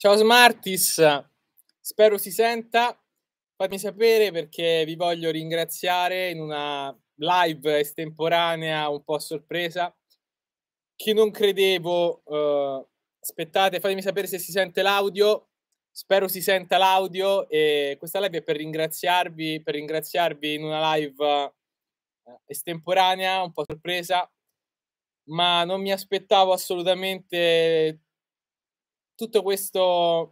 Ciao Smartis, spero si senta. Fatemi sapere perché vi voglio ringraziare in una live estemporanea, un po' sorpresa, che non credevo. Eh, aspettate, fatemi sapere se si sente l'audio. Spero si senta l'audio e questa live è per ringraziarvi, per ringraziarvi in una live eh, estemporanea, un po' sorpresa, ma non mi aspettavo assolutamente tutta questa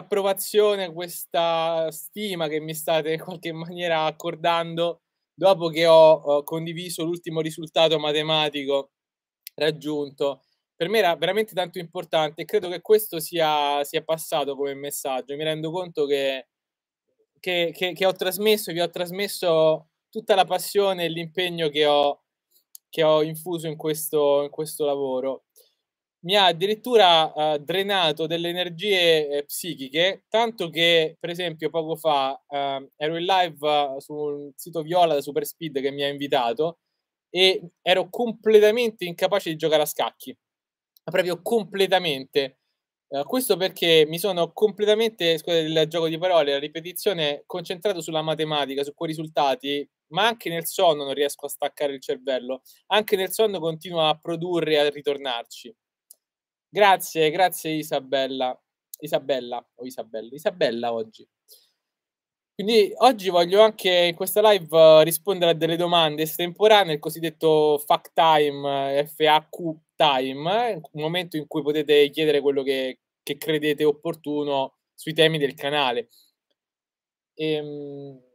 approvazione, questa stima che mi state in qualche maniera accordando dopo che ho eh, condiviso l'ultimo risultato matematico raggiunto. Per me era veramente tanto importante e credo che questo sia, sia passato come messaggio. Mi rendo conto che, che, che, che ho trasmesso, vi ho trasmesso tutta la passione e l'impegno che ho, che ho infuso in questo, in questo lavoro mi ha addirittura uh, drenato delle energie eh, psichiche, tanto che per esempio poco fa uh, ero in live uh, sul sito Viola da Superspeed che mi ha invitato e ero completamente incapace di giocare a scacchi, proprio completamente. Eh, questo perché mi sono completamente, scusate il gioco di parole, la ripetizione, concentrato sulla matematica, su quei risultati, ma anche nel sonno non riesco a staccare il cervello, anche nel sonno continuo a produrre e a ritornarci. Grazie, grazie Isabella. Isabella o Isabella, Isabella oggi. Quindi oggi voglio anche in questa live eh, rispondere a delle domande estemporanee, il cosiddetto fact time, eh, FAQ time, eh, un momento in cui potete chiedere quello che, che credete opportuno sui temi del canale. Ehm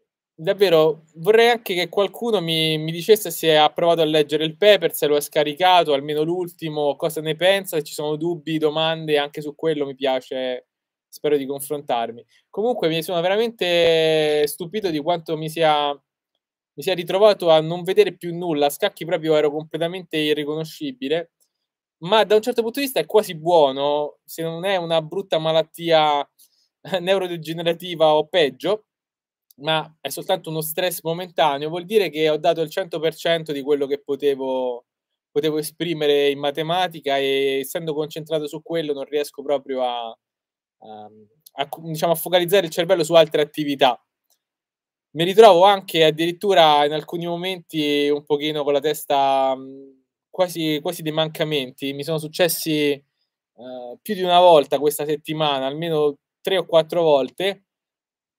davvero vorrei anche che qualcuno mi, mi, dicesse se ha provato a leggere il paper, se lo ha scaricato, almeno l'ultimo, cosa ne pensa, se ci sono dubbi, domande, anche su quello mi piace, spero di confrontarmi. Comunque mi sono veramente stupito di quanto mi sia, mi sia ritrovato a non vedere più nulla, a scacchi proprio ero completamente irriconoscibile, ma da un certo punto di vista è quasi buono, se non è una brutta malattia neurodegenerativa o peggio ma è soltanto uno stress momentaneo, vuol dire che ho dato il 100% di quello che potevo, potevo esprimere in matematica e essendo concentrato su quello non riesco proprio a, ehm, a, a, diciamo, a focalizzare il cervello su altre attività. Mi ritrovo anche addirittura in alcuni momenti un pochino con la testa mhmm, quasi, quasi dei mancamenti. Mi sono successi eh, più di una volta questa settimana, almeno tre o quattro volte,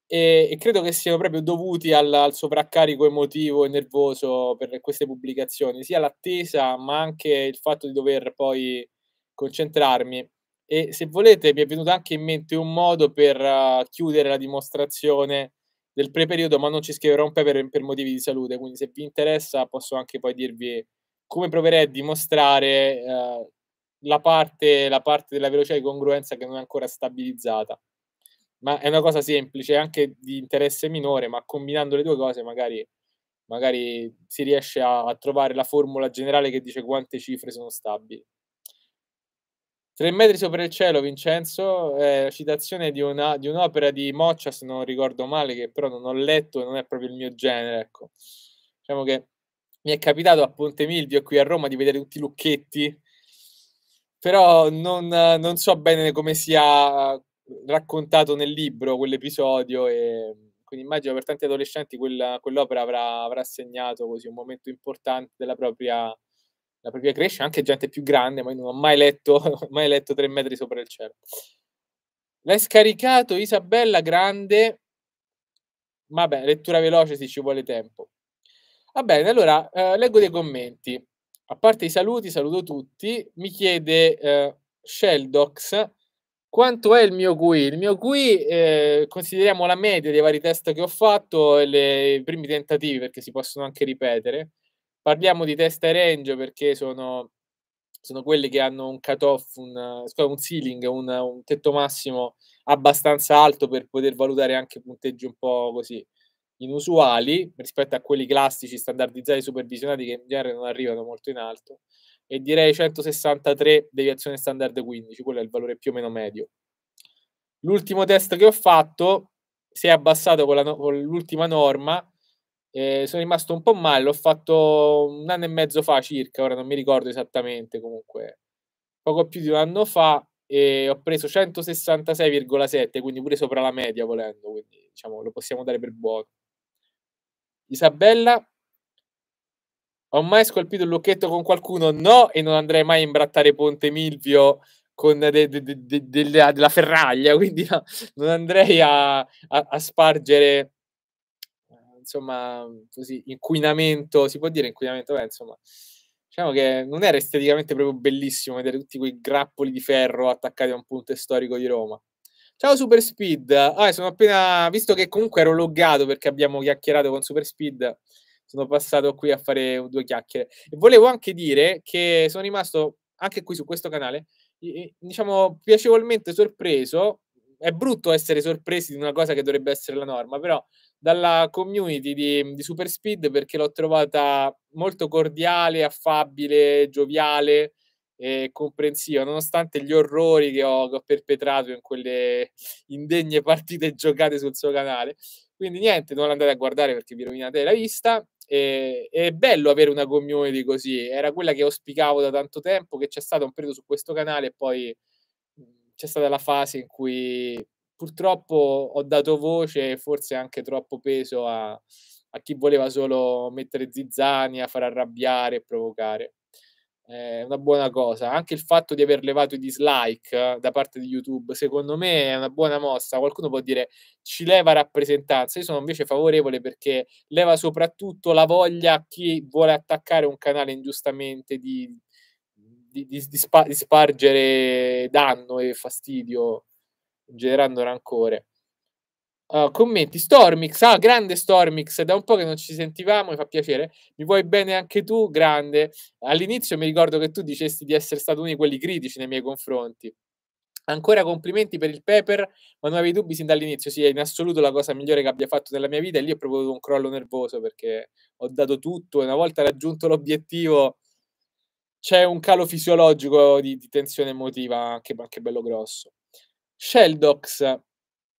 e, e credo che siano proprio dovuti al, al, sovraccarico emotivo e nervoso per queste pubblicazioni, sia l'attesa ma anche il fatto di dover poi concentrarmi. E se volete mi è venuto anche in mente un modo per uh, chiudere la dimostrazione del pre-periodo, ma non ci scriverò un paper per motivi di salute, quindi se vi interessa posso anche poi dirvi come proverei a dimostrare uh, la, parte, la parte della velocità di congruenza che non è ancora stabilizzata ma è una cosa semplice, anche di interesse minore, ma combinando le due cose magari, magari si riesce a, a, trovare la formula generale che dice quante cifre sono stabili. Tre metri sopra il cielo, Vincenzo, è la citazione di, una, di un'opera di Moccia, se non ricordo male, che però non ho letto e non è proprio il mio genere. Ecco. Diciamo che mi è capitato a Ponte Milvio qui a Roma di vedere tutti i lucchetti, però non, non so bene come sia raccontato nel libro quell'episodio e quindi immagino per tanti adolescenti quella, quell'opera avrà, avrà segnato così un momento importante della propria, propria crescita, anche gente più grande, ma io non ho mai letto, mai letto Tre metri sopra il cielo. L'hai scaricato Isabella Grande, ma bene, lettura veloce se ci vuole tempo. Va bene, allora eh, leggo dei commenti. A parte i saluti, saluto tutti. Mi chiede eh, Sheldox, quanto è il mio QI? Il mio QI, eh, consideriamo la media dei vari test che ho fatto e le, i primi tentativi perché si possono anche ripetere. Parliamo di test ai range perché sono, sono quelli che hanno un cut-off, un, un ceiling, un, un, tetto massimo abbastanza alto per poter valutare anche punteggi un po' così inusuali rispetto a quelli classici standardizzati supervisionati che in genere non arrivano molto in alto e direi 163 deviazione standard 15, quello è il valore più o meno medio. L'ultimo test che ho fatto si è abbassato con, no- con l'ultima norma, eh, sono rimasto un po' male, l'ho fatto un anno e mezzo fa circa, ora non mi ricordo esattamente comunque, poco più di un anno fa e ho preso 166,7, quindi pure sopra la media volendo, quindi diciamo lo possiamo dare per buono. Isabella ho mai scolpito il lucchetto con qualcuno? No, e non andrei mai a imbrattare Ponte Milvio con de, de, de, della, della ferraglia, quindi no, non andrei a, a, a spargere eh, insomma, così, inquinamento, si può dire inquinamento, beh, insomma, diciamo che non era esteticamente proprio bellissimo vedere tutti quei grappoli di ferro attaccati a un punto storico di Roma. Ciao Super Speed, ah, sono appena visto che comunque ero loggato perché abbiamo chiacchierato con Super Speed sono passato qui a fare due chiacchiere. E volevo anche dire che sono rimasto anche qui su questo canale, diciamo, piacevolmente sorpreso. È brutto essere sorpresi di una cosa che dovrebbe essere la norma, però dalla community di, di Super Speed perché l'ho trovata molto cordiale, affabile, gioviale e comprensiva, nonostante gli orrori che ho, che ho perpetrato in quelle indegne partite giocate sul suo canale. Quindi niente, non andate a guardare perché vi rovinate la vista. E, è bello avere una community così, era quella che auspicavo da tanto tempo, che c'è stato un periodo su questo canale e poi mhmm, c'è stata la fase in cui purtroppo ho dato voce e forse anche troppo peso a, a chi voleva solo mettere zizzania, far arrabbiare e provocare è una buona cosa. Anche il fatto di aver levato i dislike eh, da parte di YouTube, secondo me è una buona mossa. Qualcuno può dire ci leva rappresentanza. Io sono invece favorevole perché leva soprattutto la voglia a chi vuole attaccare un canale ingiustamente di, di, di, di spargere danno e fastidio, generando rancore. Eh, commenti. Stormix, ah, grande Stormix, da un po' che non ci sentivamo, mi fa piacere. Mi vuoi bene anche tu? Grande. All'inizio mi ricordo che tu dicesti di essere stato uno di quelli critici nei miei confronti. Ancora complimenti per il Pepper, ma non avevi dubbi sin dall'inizio. Sì, è in assoluto la cosa migliore che abbia fatto nella mia vita e lì ho proprio avuto un crollo nervoso perché ho dato tutto e una volta raggiunto l'obiettivo c'è un calo fisiologico di, di tensione emotiva anche, anche bello grosso. Sheldox,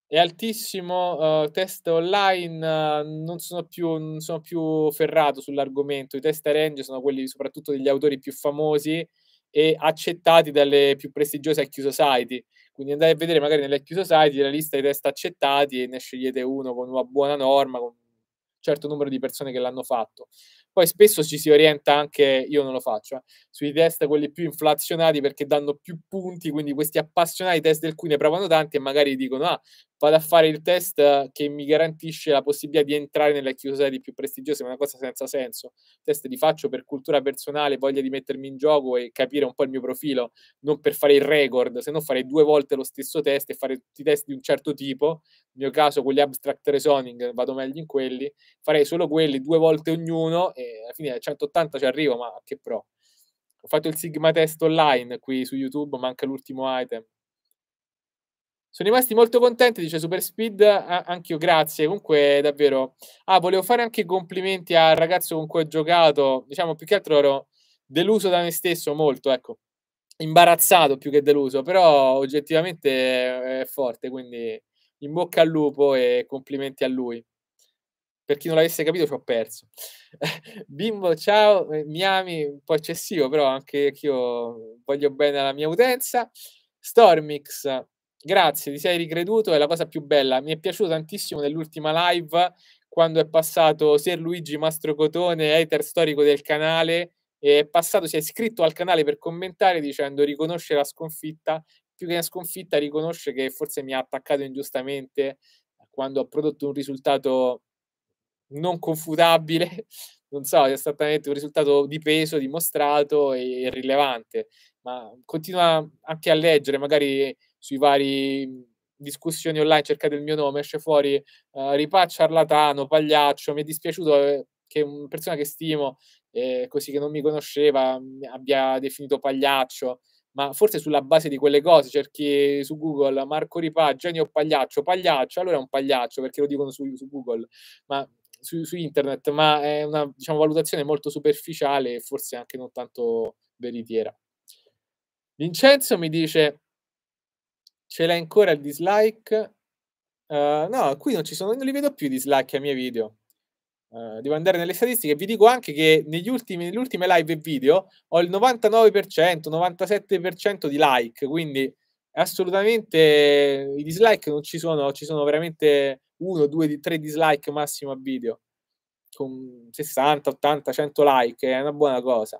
è altissimo, uh, test online uh, non, sono più, non sono più ferrato sull'argomento, i test range sono quelli soprattutto degli autori più famosi e accettati dalle più prestigiose HQ Society, quindi andate a vedere magari nelle HQ Society la lista dei test accettati e ne scegliete uno con una buona norma, con un certo numero di persone che l'hanno fatto. Poi spesso ci si orienta anche, io non lo faccio, eh, sui test quelli più inflazionati perché danno più punti, quindi questi appassionati test del cui ne provano tanti e magari dicono ah, vado a fare il test che mi garantisce la possibilità di entrare nelle chiuse di più prestigiose, ma è una cosa senza senso. Test li faccio per cultura personale, voglia di mettermi in gioco e capire un po' il mio profilo, non per fare il record, se no fare due volte lo stesso test e fare tutti i test di un certo tipo, nel mio caso quelli abstract reasoning vado meglio in quelli, farei solo quelli due volte ognuno e alla fine a 180 ci arrivo, ma che pro. Ho fatto il Sigma test online qui su YouTube, manca l'ultimo item sono rimasti molto contenti, dice Super Speed, ah, anch'io grazie, comunque davvero. Ah, volevo fare anche complimenti al ragazzo con cui ho giocato, diciamo più che altro ero deluso da me stesso molto, ecco, imbarazzato più che deluso, però oggettivamente è forte, quindi in bocca al lupo e complimenti a lui. Per chi non l'avesse capito, ci ho perso. Bimbo, ciao, eh, mi ami, un po' eccessivo, però anche io voglio bene alla mia utenza. Stormix, Grazie, ti sei ricreduto, è la cosa più bella. Mi è piaciuto tantissimo nell'ultima live quando è passato Ser Luigi Mastrocotone, hater storico del canale, è passato, si è iscritto al canale per commentare dicendo riconosce la sconfitta, più che una sconfitta riconosce che forse mi ha attaccato ingiustamente quando ho prodotto un risultato non confutabile, non so, è esattamente un risultato di peso dimostrato e rilevante, ma continua anche a leggere magari sui vari discussioni online, cercate il mio nome, esce fuori uh, ripà ciarlatano, pagliaccio, mi è dispiaciuto eh, che una persona che stimo, eh, così che non mi conosceva, mm, abbia definito pagliaccio, ma forse sulla base di quelle cose, cerchi su Google Marco Ripa, genio pagliaccio, pagliaccio, allora è un pagliaccio perché lo dicono su, su Google, ma su, su, internet, ma è una diciamo, valutazione molto superficiale e forse anche non tanto veritiera. Vincenzo mi dice Ce l'hai ancora il dislike? Uh, no, qui non ci sono, non li vedo più i dislike ai miei video. Uh, devo andare nelle statistiche. Vi dico anche che negli ultimi, nelle ultime live e video ho il 99%, 97% di like, quindi assolutamente i dislike non ci sono, ci sono veramente uno, due, tre dislike massimo a video con 60, 80, 100 like, è una buona cosa.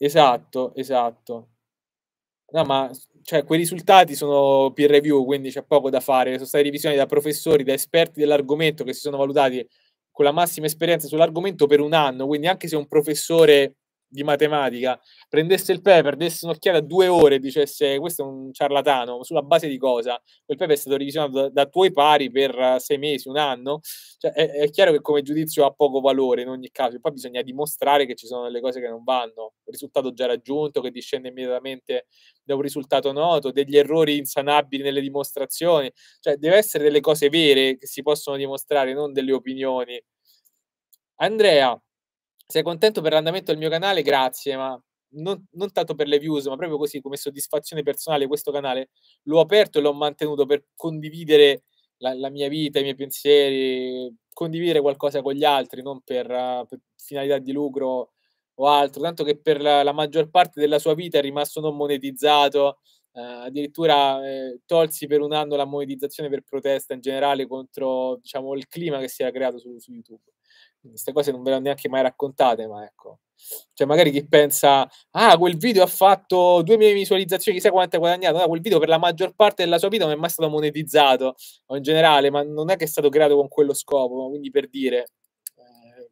Esatto, esatto. No, ma cioè, quei risultati sono peer review, quindi c'è poco da fare. Sono state revisioni da professori, da esperti dell'argomento che si sono valutati con la massima esperienza sull'argomento per un anno. Quindi, anche se un professore di matematica prendesse il Pepe, desse un'occhiata a due ore e dicesse questo è un ciarlatano, sulla base di cosa? Quel Pepe è stato revisionato da, da tuoi pari per eh, sei mesi, un anno, cioè, è, è, chiaro che come giudizio ha poco valore in ogni caso, e poi bisogna dimostrare che ci sono delle cose che non vanno, il risultato già raggiunto che discende immediatamente da un risultato noto, degli errori insanabili nelle dimostrazioni, cioè deve essere delle cose vere che si possono dimostrare, non delle opinioni. Andrea, sei contento per l'andamento del mio canale? Grazie, ma non, non, tanto per le views, ma proprio così come soddisfazione personale questo canale l'ho aperto e l'ho mantenuto per condividere la, la, mia vita, i miei pensieri, condividere qualcosa con gli altri, non per, per finalità di lucro o altro, tanto che per la, la, maggior parte della sua vita è rimasto non monetizzato, eh, addirittura eh, tolsi per un anno la monetizzazione per protesta in generale contro diciamo, il clima che si era creato su, su YouTube queste cose non ve le ho neanche mai raccontate, ma ecco. Cioè, magari chi pensa, ah, quel video ha fatto 2000 visualizzazioni, chissà quanto ha guadagnato. No, quel video per la maggior parte della sua vita non è mai stato monetizzato, o in generale, ma non è che è stato creato con quello scopo. Quindi, per dire, eh,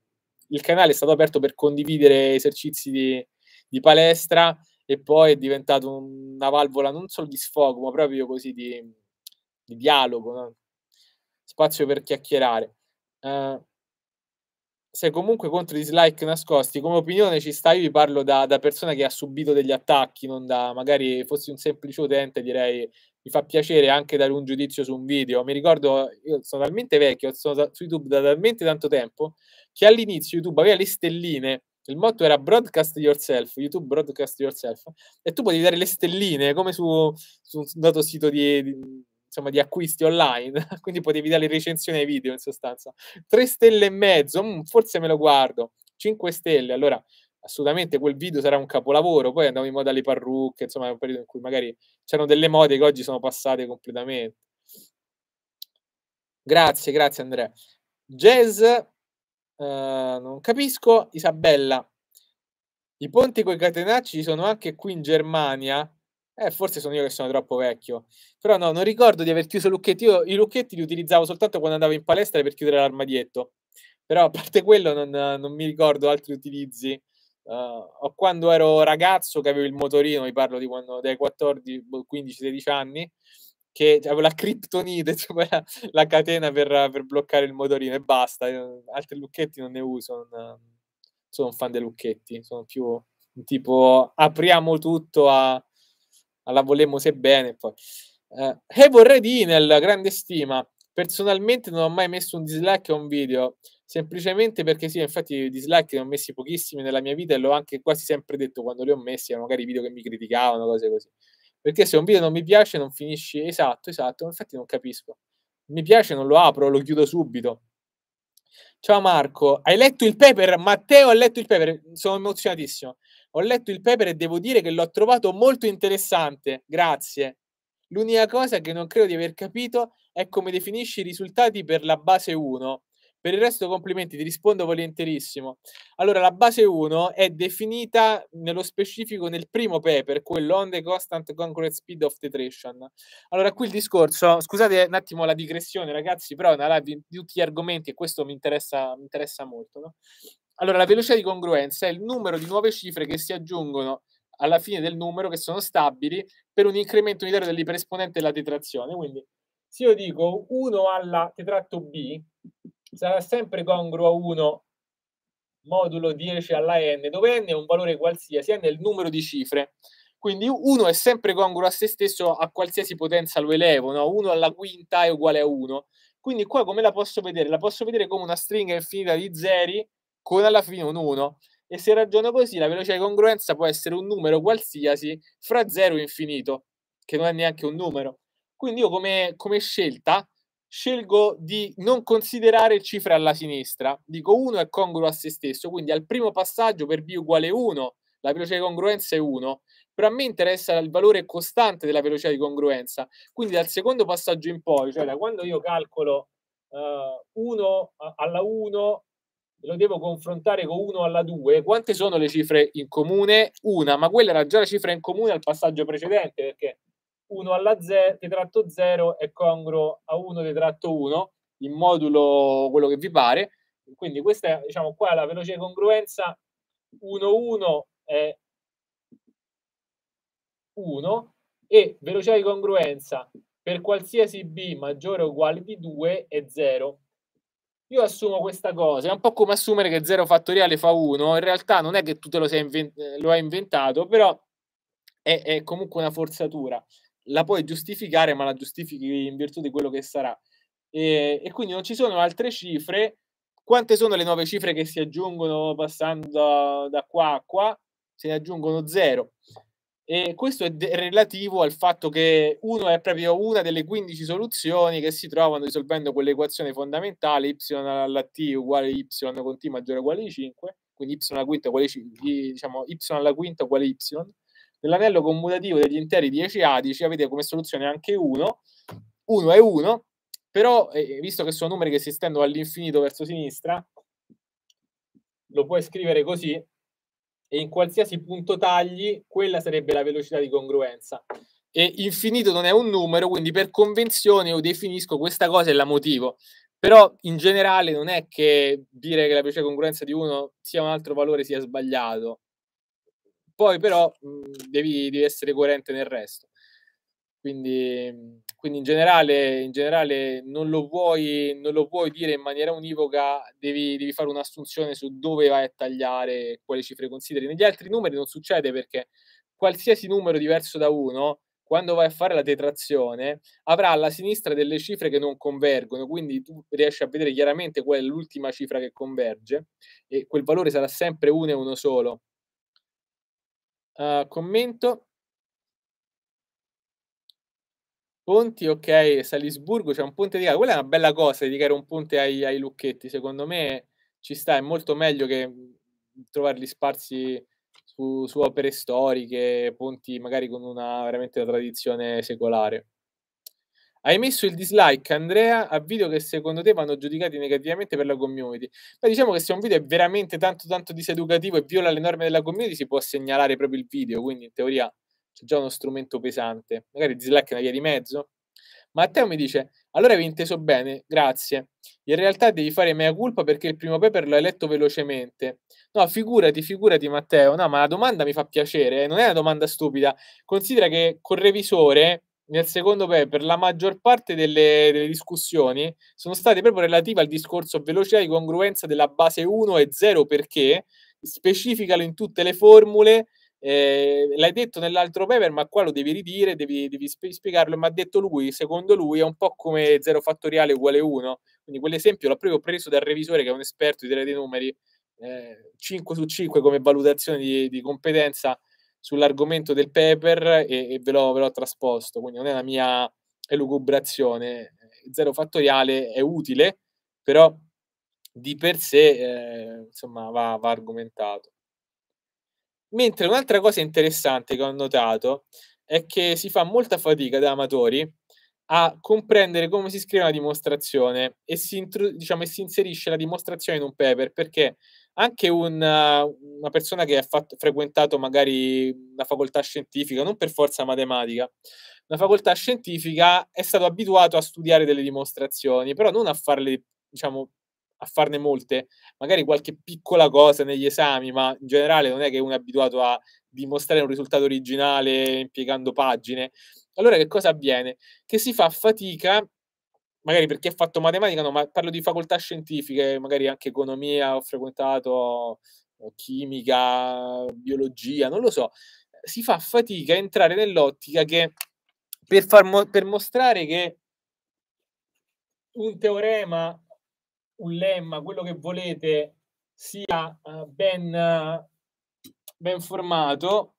il canale è stato aperto per condividere esercizi di, di palestra e poi è diventato una valvola non solo di sfogo, ma proprio così di, di dialogo, no? spazio per chiacchierare. Eh, sei comunque contro i dislike nascosti. Come opinione ci sta, io vi parlo da, da, persona che ha subito degli attacchi, non da magari fossi un semplice utente, direi mi fa piacere anche dare un giudizio su un video. Mi ricordo, io sono talmente vecchio, sono su YouTube da talmente tanto tempo, che all'inizio YouTube aveva le stelline, il motto era broadcast yourself, YouTube broadcast yourself, e tu potevi dare le stelline come su, su un dato sito di, di insomma, di acquisti online, quindi potevi dare recensione ai video in sostanza. 3 stelle e mezzo, mh, mm, forse me lo guardo. 5 stelle, allora assolutamente quel video sarà un capolavoro. Poi andavo in moda alle parrucche, insomma, è un periodo in cui magari c'erano delle mode che oggi sono passate completamente. Grazie, grazie Andrea. Jazz, eh, non capisco. Isabella, i ponti con i catenacci ci sono anche qui in Germania. Eh, forse sono io che sono troppo vecchio. Però no, non ricordo di aver chiuso i lucchetti. Io i lucchetti li utilizzavo soltanto quando andavo in palestra per chiudere l'armadietto. Però a parte quello non, non mi ricordo altri utilizzi. Uh, quando ero ragazzo che avevo il motorino, vi parlo di quando dai 14, 15, 16 anni, che avevo la criptonite, cioè la, la, catena per, per, bloccare il motorino e basta. altri lucchetti non ne uso, non sono un fan dei lucchetti, sono più tipo apriamo tutto a alla volemmo se bene. Poi. Eh, e vorrei dire Dinel, grande stima. Personalmente non ho mai messo un dislike a un video, semplicemente perché sì, infatti i dislike ne ho messi pochissimi nella mia vita e l'ho anche quasi sempre detto quando li ho messi, magari video che mi criticavano, cose così. Perché se un video non mi piace non finisci, esatto, esatto, infatti non capisco. Mi piace non lo apro, lo chiudo subito. Ciao Marco, hai letto il paper? Matteo ha letto il paper, sono emozionatissimo. Ho letto il paper e devo dire che l'ho trovato molto interessante. Grazie. L'unica cosa che non credo di aver capito è come definisci i risultati per la base 1. Per il resto complimenti, ti rispondo volentierissimo. Allora, la base 1 è definita nello specifico nel primo paper, quello on the constant concurrent speed of titration. Allora, qui il discorso, scusate un attimo la digressione ragazzi, però è una live di tutti gli argomenti e questo mi interessa, mi interessa molto. No? Allora, la velocità di congruenza è il numero di nuove cifre che si aggiungono alla fine del numero che sono stabili per un incremento unitario dell'iperesponente della detrazione. Quindi, se io dico 1 alla tetratto b, sarà sempre congruo a 1 modulo 10 alla n, dove n è un valore qualsiasi, n è il numero di cifre. Quindi 1 è sempre congruo a se stesso a qualsiasi potenza lo elevo, 1 alla quinta è uguale a 1. Quindi qua come la posso vedere? La posso vedere come una stringa infinita di zeri con alla fine un 1. E se ragiono così, la velocità di congruenza può essere un numero qualsiasi fra 0 e infinito, che non è neanche un numero. Quindi io come, come scelta scelgo di non considerare cifre alla sinistra. Dico 1 è congruo a se stesso, quindi al primo passaggio per b uguale 1 la velocità di congruenza è 1, però a me interessa il valore costante della velocità di congruenza. Quindi dal secondo passaggio in poi, cioè da quando io calcolo uh, eh, 1 alla 1 lo devo confrontare con 1 alla 2, quante sono le cifre in comune? Una, ma quella era già la cifra in comune al passaggio precedente, perché 1 alla 0, detratto 0 è congruo a 1 detratto 1, in modulo quello che vi pare, quindi questa è, diciamo, qua la veloce congruenza 1, 1 è 1 e velocità di congruenza per qualsiasi b maggiore o uguale di 2 è 0 io assumo questa cosa, è un po' come assumere che 0 fattoriale fa 1, in realtà non è che tu te lo, invent- eh, lo hai inventato, però è, è, comunque una forzatura, la puoi giustificare, ma la giustifichi in virtù di quello che sarà. E, e quindi non ci sono altre cifre. Quante sono le nuove cifre che si aggiungono passando da qua a qua? Se ne aggiungono 0. E questo è de- relativo al fatto che uno è proprio una delle 15 soluzioni che si trovano risolvendo quell'equazione fondamentale y alla t uguale y con t maggiore uguale di 5, quindi y alla quinta uguale, diciamo, y alla quinta uguale y. Nell'anello commutativo degli interi 10adici avete come soluzione anche 1, 1 è 1, però eh, eh, visto che sono numeri che si estendono all'infinito verso sinistra, lo puoi scrivere così, e in qualsiasi punto tagli, quella sarebbe la velocità di congruenza. E infinito non è un numero, quindi per convenzione io definisco questa cosa e la motivo. Però in generale non è che dire che la velocità di congruenza di uno sia un altro valore sia sbagliato. Poi però mh, devi, devi essere coerente nel resto. Quindi, quindi in, generale, in generale, non, lo puoi, non lo puoi dire in maniera univoca, devi, devi, fare un'assunzione su dove vai a tagliare, quali cifre consideri. Negli altri numeri non succede perché qualsiasi numero diverso da uno quando vai a fare la detrazione, avrà alla sinistra delle cifre che non convergono, quindi tu riesci a vedere chiaramente qual è l'ultima cifra che converge e quel valore sarà sempre uno e uno solo. Uh, commento. Ponti, ok, Salisburgo c'è un ponte di gara, quella è una bella cosa dedicare un ponte ai, ai, lucchetti, secondo me ci sta, è molto meglio che trovarli sparsi su, su opere storiche, ponti magari con una veramente una tradizione secolare. Hai messo il dislike, Andrea, a video che secondo te vanno giudicati negativamente per la community. Ma diciamo che se un video è veramente tanto tanto diseducativo e viola le norme della community, si può segnalare proprio il video, quindi in teoria c'è già uno strumento pesante, magari Slack è una via di mezzo. Matteo mi dice, allora hai inteso bene, grazie. In realtà devi fare mea culpa perché il primo paper l'hai letto velocemente. No, figurati, figurati Matteo, no, ma la domanda mi fa piacere, eh, non è una domanda stupida. Considera che col revisore, nel secondo paper, la maggior parte delle, delle discussioni sono state proprio relative al discorso velocità di congruenza della base 1 e 0 perché specificalo in tutte le formule eh, l'hai detto nell'altro paper, ma qua lo devi ridire, devi, devi spiegarlo. Ma ha detto lui, secondo lui, è un po' come 0 fattoriale uguale 1. Quindi quell'esempio l'ho proprio preso dal revisore, che è un esperto di teoria dei numeri, eh, 5 su 5 come valutazione di, di competenza sull'argomento del paper e, e ve, l'ho, ve, l'ho, trasposto. Quindi non è la mia elucubrazione. 0 fattoriale è utile, però di per sé eh, insomma, va, va argomentato. Mentre un'altra cosa interessante che ho notato è che si fa molta fatica da amatori a comprendere come si scrive una dimostrazione e si, intru- diciamo, e si inserisce la dimostrazione in un paper perché anche una, uh, una persona che ha fatto, frequentato magari una facoltà scientifica, non per forza matematica, una facoltà scientifica è stato abituato a studiare delle dimostrazioni, però non a farle diciamo, a farne molte, magari qualche piccola cosa negli esami, ma in generale non è che uno è abituato a dimostrare un risultato originale impiegando pagine. Allora che cosa avviene? Che si fa fatica, magari perché ha fatto matematica, no, ma parlo di facoltà scientifiche, magari anche economia, ho frequentato chimica, biologia, non lo so. Si fa fatica a entrare nell'ottica che per, mo- per mostrare che un teorema un lemma, quello che volete, sia eh, ben, eh, ben formato,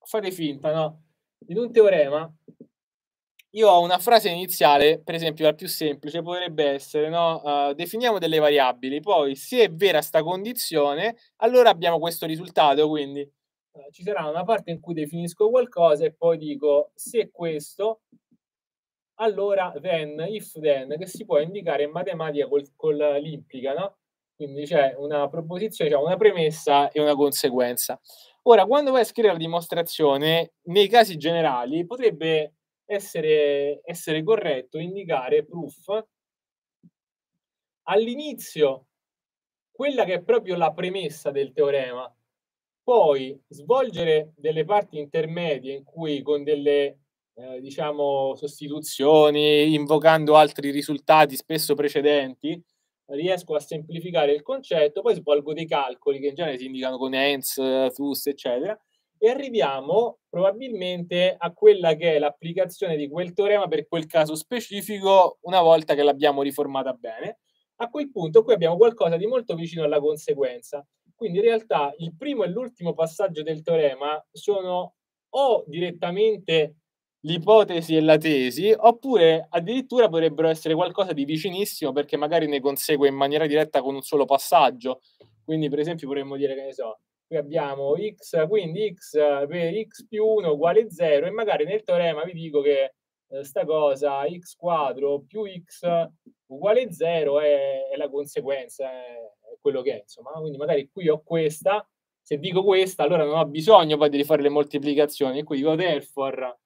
fate finta, no? In un teorema io ho una frase iniziale, per esempio la più semplice potrebbe essere, no? uh, definiamo delle variabili, poi se è vera sta condizione, allora abbiamo questo risultato, quindi uh, ci sarà una parte in cui definisco qualcosa e poi dico se questo allora then, if then, che si può indicare in matematica col, con l'implica, no? Quindi c'è una proposizione, c'è una premessa e una conseguenza. Ora, quando vai a scrivere la dimostrazione, nei casi generali potrebbe essere, essere corretto indicare proof all'inizio quella che è proprio la premessa del teorema, poi svolgere delle parti intermedie in cui con delle eh, diciamo, sostituzioni, invocando altri risultati spesso precedenti, riesco a semplificare il concetto, poi svolgo dei calcoli che in genere si indicano con ENS, FUS, eccetera, e arriviamo probabilmente a quella che è l'applicazione di quel teorema per quel caso specifico una volta che l'abbiamo riformata bene. A quel punto qui abbiamo qualcosa di molto vicino alla conseguenza. Quindi in realtà il primo e l'ultimo passaggio del teorema sono o direttamente l'ipotesi e la tesi, oppure addirittura potrebbero essere qualcosa di vicinissimo perché magari ne consegue in maniera diretta con un solo passaggio. Quindi, per esempio, potremmo dire che ne so, qui abbiamo x, quindi x per x più 1 uguale 0 e magari nel teorema vi dico che eh, sta cosa x quadro più x uguale 0 è, è la conseguenza, è quello che è, insomma. Quindi magari qui ho questa, se dico questa allora non ho bisogno poi di rifare le moltiplicazioni, e qui dico therefore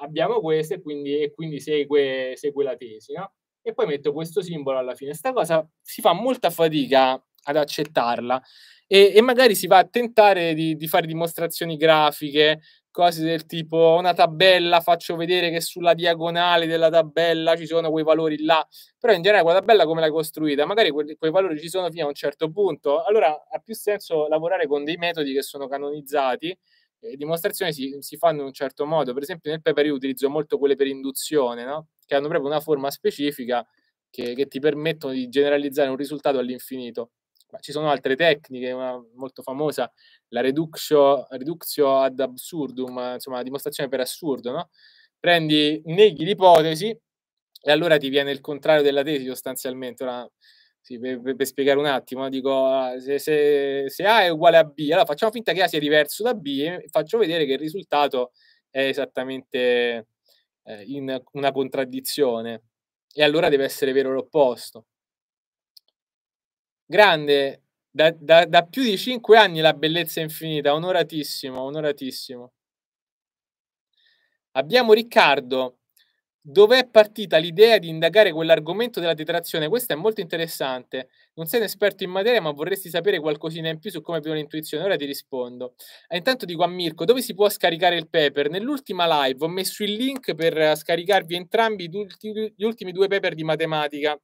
abbiamo queste quindi, e quindi segue, segue la tesi, no? E poi metto questo simbolo alla fine. Questa cosa si fa molta fatica ad accettarla e, e magari si va a tentare di, di fare dimostrazioni grafiche, cose del tipo una tabella, faccio vedere che sulla diagonale della tabella ci sono quei valori là, però in generale quella tabella come l'hai costruita? Magari quei, quei, valori ci sono fino a un certo punto, allora ha più senso lavorare con dei metodi che sono canonizzati eh, dimostrazioni si, si, fanno in un certo modo. Per esempio, nel paper io utilizzo molto quelle per induzione, no? che hanno proprio una forma specifica che, che ti permettono di generalizzare un risultato all'infinito. Ma ci sono altre tecniche, una molto famosa, la reductio, reductio ad absurdum, insomma, la dimostrazione per assurdo, no? Prendi, neghi l'ipotesi e allora ti viene il contrario della tesi sostanzialmente. Ora, sì, per, per, spiegare un attimo, dico ah, se, se, se, A è uguale a B, allora facciamo finta che A sia diverso da B e faccio vedere che il risultato è esattamente eh, in una contraddizione e allora deve essere vero l'opposto. Grande, da, da, da, più di 5 anni la bellezza è infinita, onoratissimo, onoratissimo. Abbiamo Riccardo dov'è partita l'idea di indagare quell'argomento della detrazione? Questa è molto interessante. Non sei un esperto in materia, ma vorresti sapere qualcosina in più su come viene l'intuizione. Ora ti rispondo. E ah, intanto dico a Mirko, dove si può scaricare il paper? Nell'ultima live ho messo il link per scaricarvi entrambi gli ultimi due paper di matematica,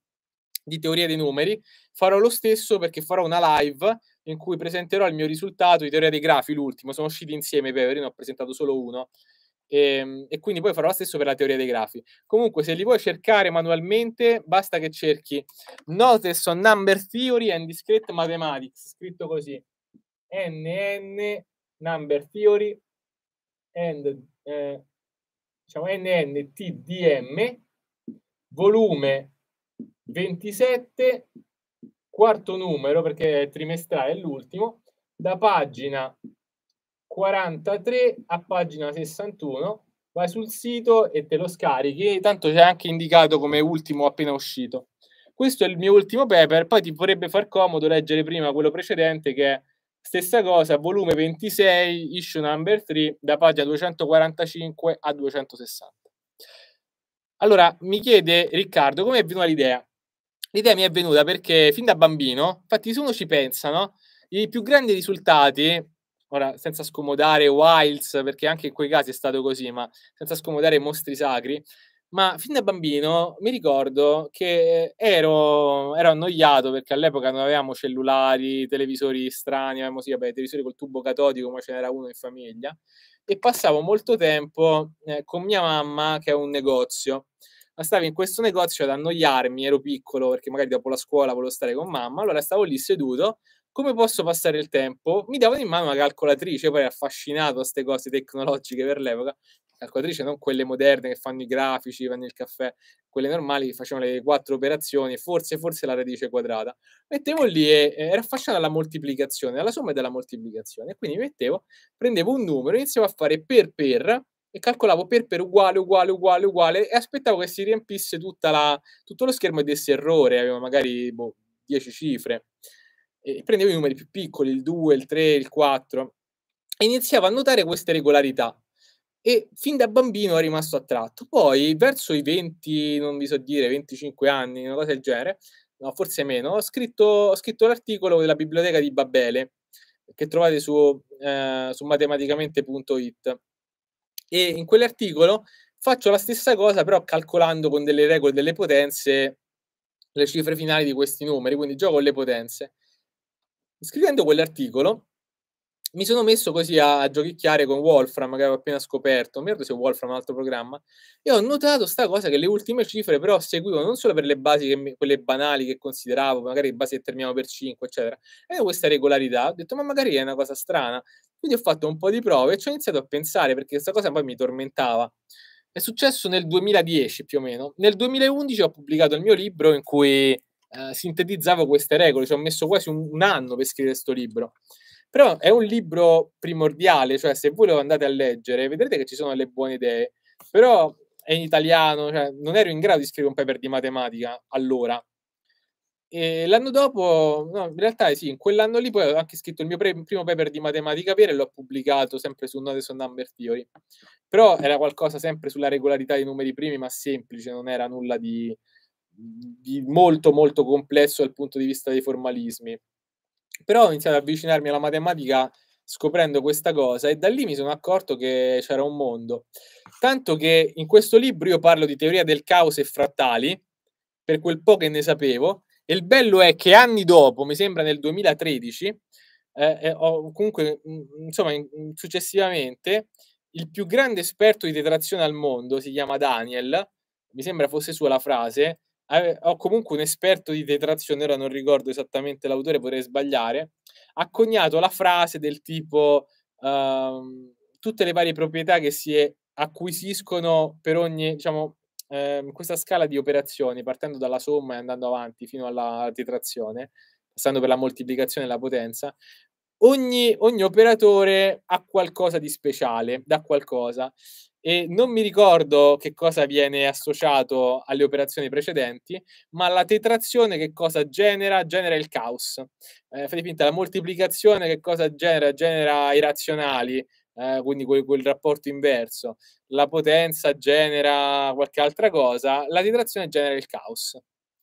di teoria dei numeri. Farò lo stesso perché farò una live in cui presenterò il mio risultato di teoria dei grafi, l'ultimo. Sono usciti insieme i paper, ne ho presentato solo uno e, ehm, e, quindi poi farò lo stesso per la teoria dei grafi. Comunque, se li vuoi cercare manualmente, basta che cerchi Notes on Number Theory and Discrete Mathematics, scritto così, NN Number Theory and eh, diciamo NNTDM, volume 27, quarto numero perché è trimestrale, è l'ultimo, da pagina 43 a pagina 61, vai sul sito e te lo scarichi, tanto c'è anche indicato come ultimo appena uscito. Questo è il mio ultimo paper, poi ti vorrebbe far comodo leggere prima quello precedente che è stessa cosa, volume 26, issue number 3, da pagina 245 a 260. Allora, mi chiede Riccardo, come è venuta l'idea? L'idea mi è venuta perché fin da bambino, infatti se uno ci pensa, no? i più grandi risultati ora senza scomodare Wilds, perché anche in quei casi è stato così, ma senza scomodare mostri sacri, ma fin da bambino mi ricordo che ero, ero, annoiato perché all'epoca non avevamo cellulari, televisori strani, avevamo sì, vabbè, televisori col tubo catodico, ma ce n'era uno in famiglia, e passavo molto tempo eh, con mia mamma che è un negozio. Ma stavo in questo negozio ad annoiarmi, ero piccolo perché magari dopo la scuola volevo stare con mamma, allora stavo lì seduto come posso passare il tempo? Mi davano in mano una calcolatrice, poi affascinato a queste cose tecnologiche per l'epoca. Calcolatrice, non quelle moderne che fanno i grafici, fanno il caffè, quelle normali che facevano le quattro operazioni, forse, forse la radice quadrata. Mettevo lì e era affascinato alla moltiplicazione, alla somma della alla moltiplicazione. Quindi mettevo, prendevo un numero, iniziavo a fare per per e calcolavo per per uguale, uguale, uguale, uguale e aspettavo che si riempisse la, tutto lo schermo e desse errore, avevo magari boh, 10 cifre eh, prendevo i numeri più piccoli, il 2, il 3, il 4, e iniziavo a notare queste regolarità. E fin da bambino è rimasto attratto. Poi, verso i 20, non vi so dire, 25 anni, una cosa del genere, no, forse meno, ho scritto, ho scritto l'articolo della biblioteca di Babele, che trovate su, eh, su matematicamente.it. E in quell'articolo faccio la stessa cosa, però calcolando con delle regole delle potenze le cifre finali di questi numeri, quindi gioco con le potenze. Scrivendo quell'articolo mi sono messo così a, a giochicchiare con Wolfram che avevo appena scoperto, merda se Wolfram è un altro programma, e ho notato sta cosa che le ultime cifre però seguivano non solo per le basi, mi, quelle banali che consideravo, magari le basi che terminavo per 5, eccetera, e questa regolarità, ho detto ma magari è una cosa strana, quindi ho fatto un po' di prove e ci ho iniziato a pensare perché questa cosa poi mi tormentava. È successo nel 2010 più o meno, nel 2011 ho pubblicato il mio libro in cui eh, sintetizzavo queste regole, ci ho messo quasi un, un anno per scrivere questo libro. Però è un libro primordiale, cioè se voi lo andate a leggere vedrete che ci sono le buone idee, però è in italiano, cioè, non ero in grado di scrivere un paper di matematica allora. E l'anno dopo, no, in realtà sì, in quell'anno lì poi ho anche scritto il mio pre- primo paper di matematica vera e l'ho pubblicato sempre su Notice on Number Theory. Però era qualcosa sempre sulla regolarità dei numeri primi, ma semplice, non era nulla di di molto molto complesso dal punto di vista dei formalismi. Però ho iniziato ad avvicinarmi alla matematica scoprendo questa cosa e da lì mi sono accorto che c'era un mondo. Tanto che in questo libro io parlo di teoria del caos e frattali, per quel po' che ne sapevo, e il bello è che anni dopo, mi sembra nel 2013, eh, eh o comunque mm, insomma mm, successivamente, il più grande esperto di detrazione al mondo si chiama Daniel, mi sembra fosse sua la frase, ho comunque un esperto di detrazione, ora non ricordo esattamente l'autore, vorrei sbagliare, ha coniato la frase del tipo ehm, tutte le varie proprietà che si acquisiscono per ogni, diciamo, ehm, questa scala di operazioni, partendo dalla somma e andando avanti fino alla detrazione, passando per la moltiplicazione e la potenza, ogni, ogni operatore ha qualcosa di speciale, da qualcosa. E non mi ricordo che cosa viene associato alle operazioni precedenti, ma la tetrazione che cosa genera? Genera il caos. Eh, fate finta, la moltiplicazione che cosa genera? Genera i razionali, eh, quindi quel, quel, rapporto inverso. La potenza genera qualche altra cosa, la tetrazione genera il caos.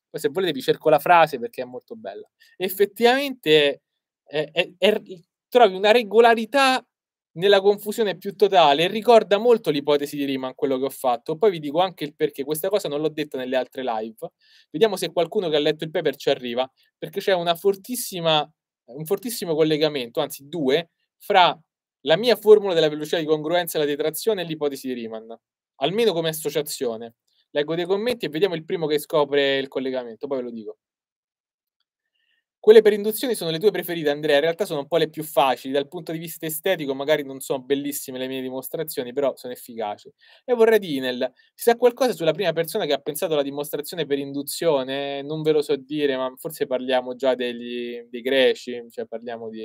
Poi se volete vi cerco la frase perché è molto bella. Effettivamente è, è, trovi una regolarità nella confusione più totale e ricorda molto l'ipotesi di Riemann quello che ho fatto. Poi vi dico anche il perché, questa cosa non l'ho detta nelle altre live. Vediamo se qualcuno che ha letto il paper ci arriva, perché c'è una fortissima, un fortissimo collegamento, anzi due, fra la mia formula della velocità di congruenza e la detrazione e l'ipotesi di Riemann, almeno come associazione. Leggo dei commenti e vediamo il primo che scopre il collegamento, poi ve lo dico. Quelle per induzione sono le tue preferite, Andrea. In realtà sono un po' le più facili. Dal punto di vista estetico, magari non sono bellissime le mie dimostrazioni, però sono efficaci. E vorrei di Inel, si sa qualcosa sulla prima persona che ha pensato alla dimostrazione per induzione? Non ve lo so dire, ma forse parliamo già degli, dei greci, cioè parliamo di...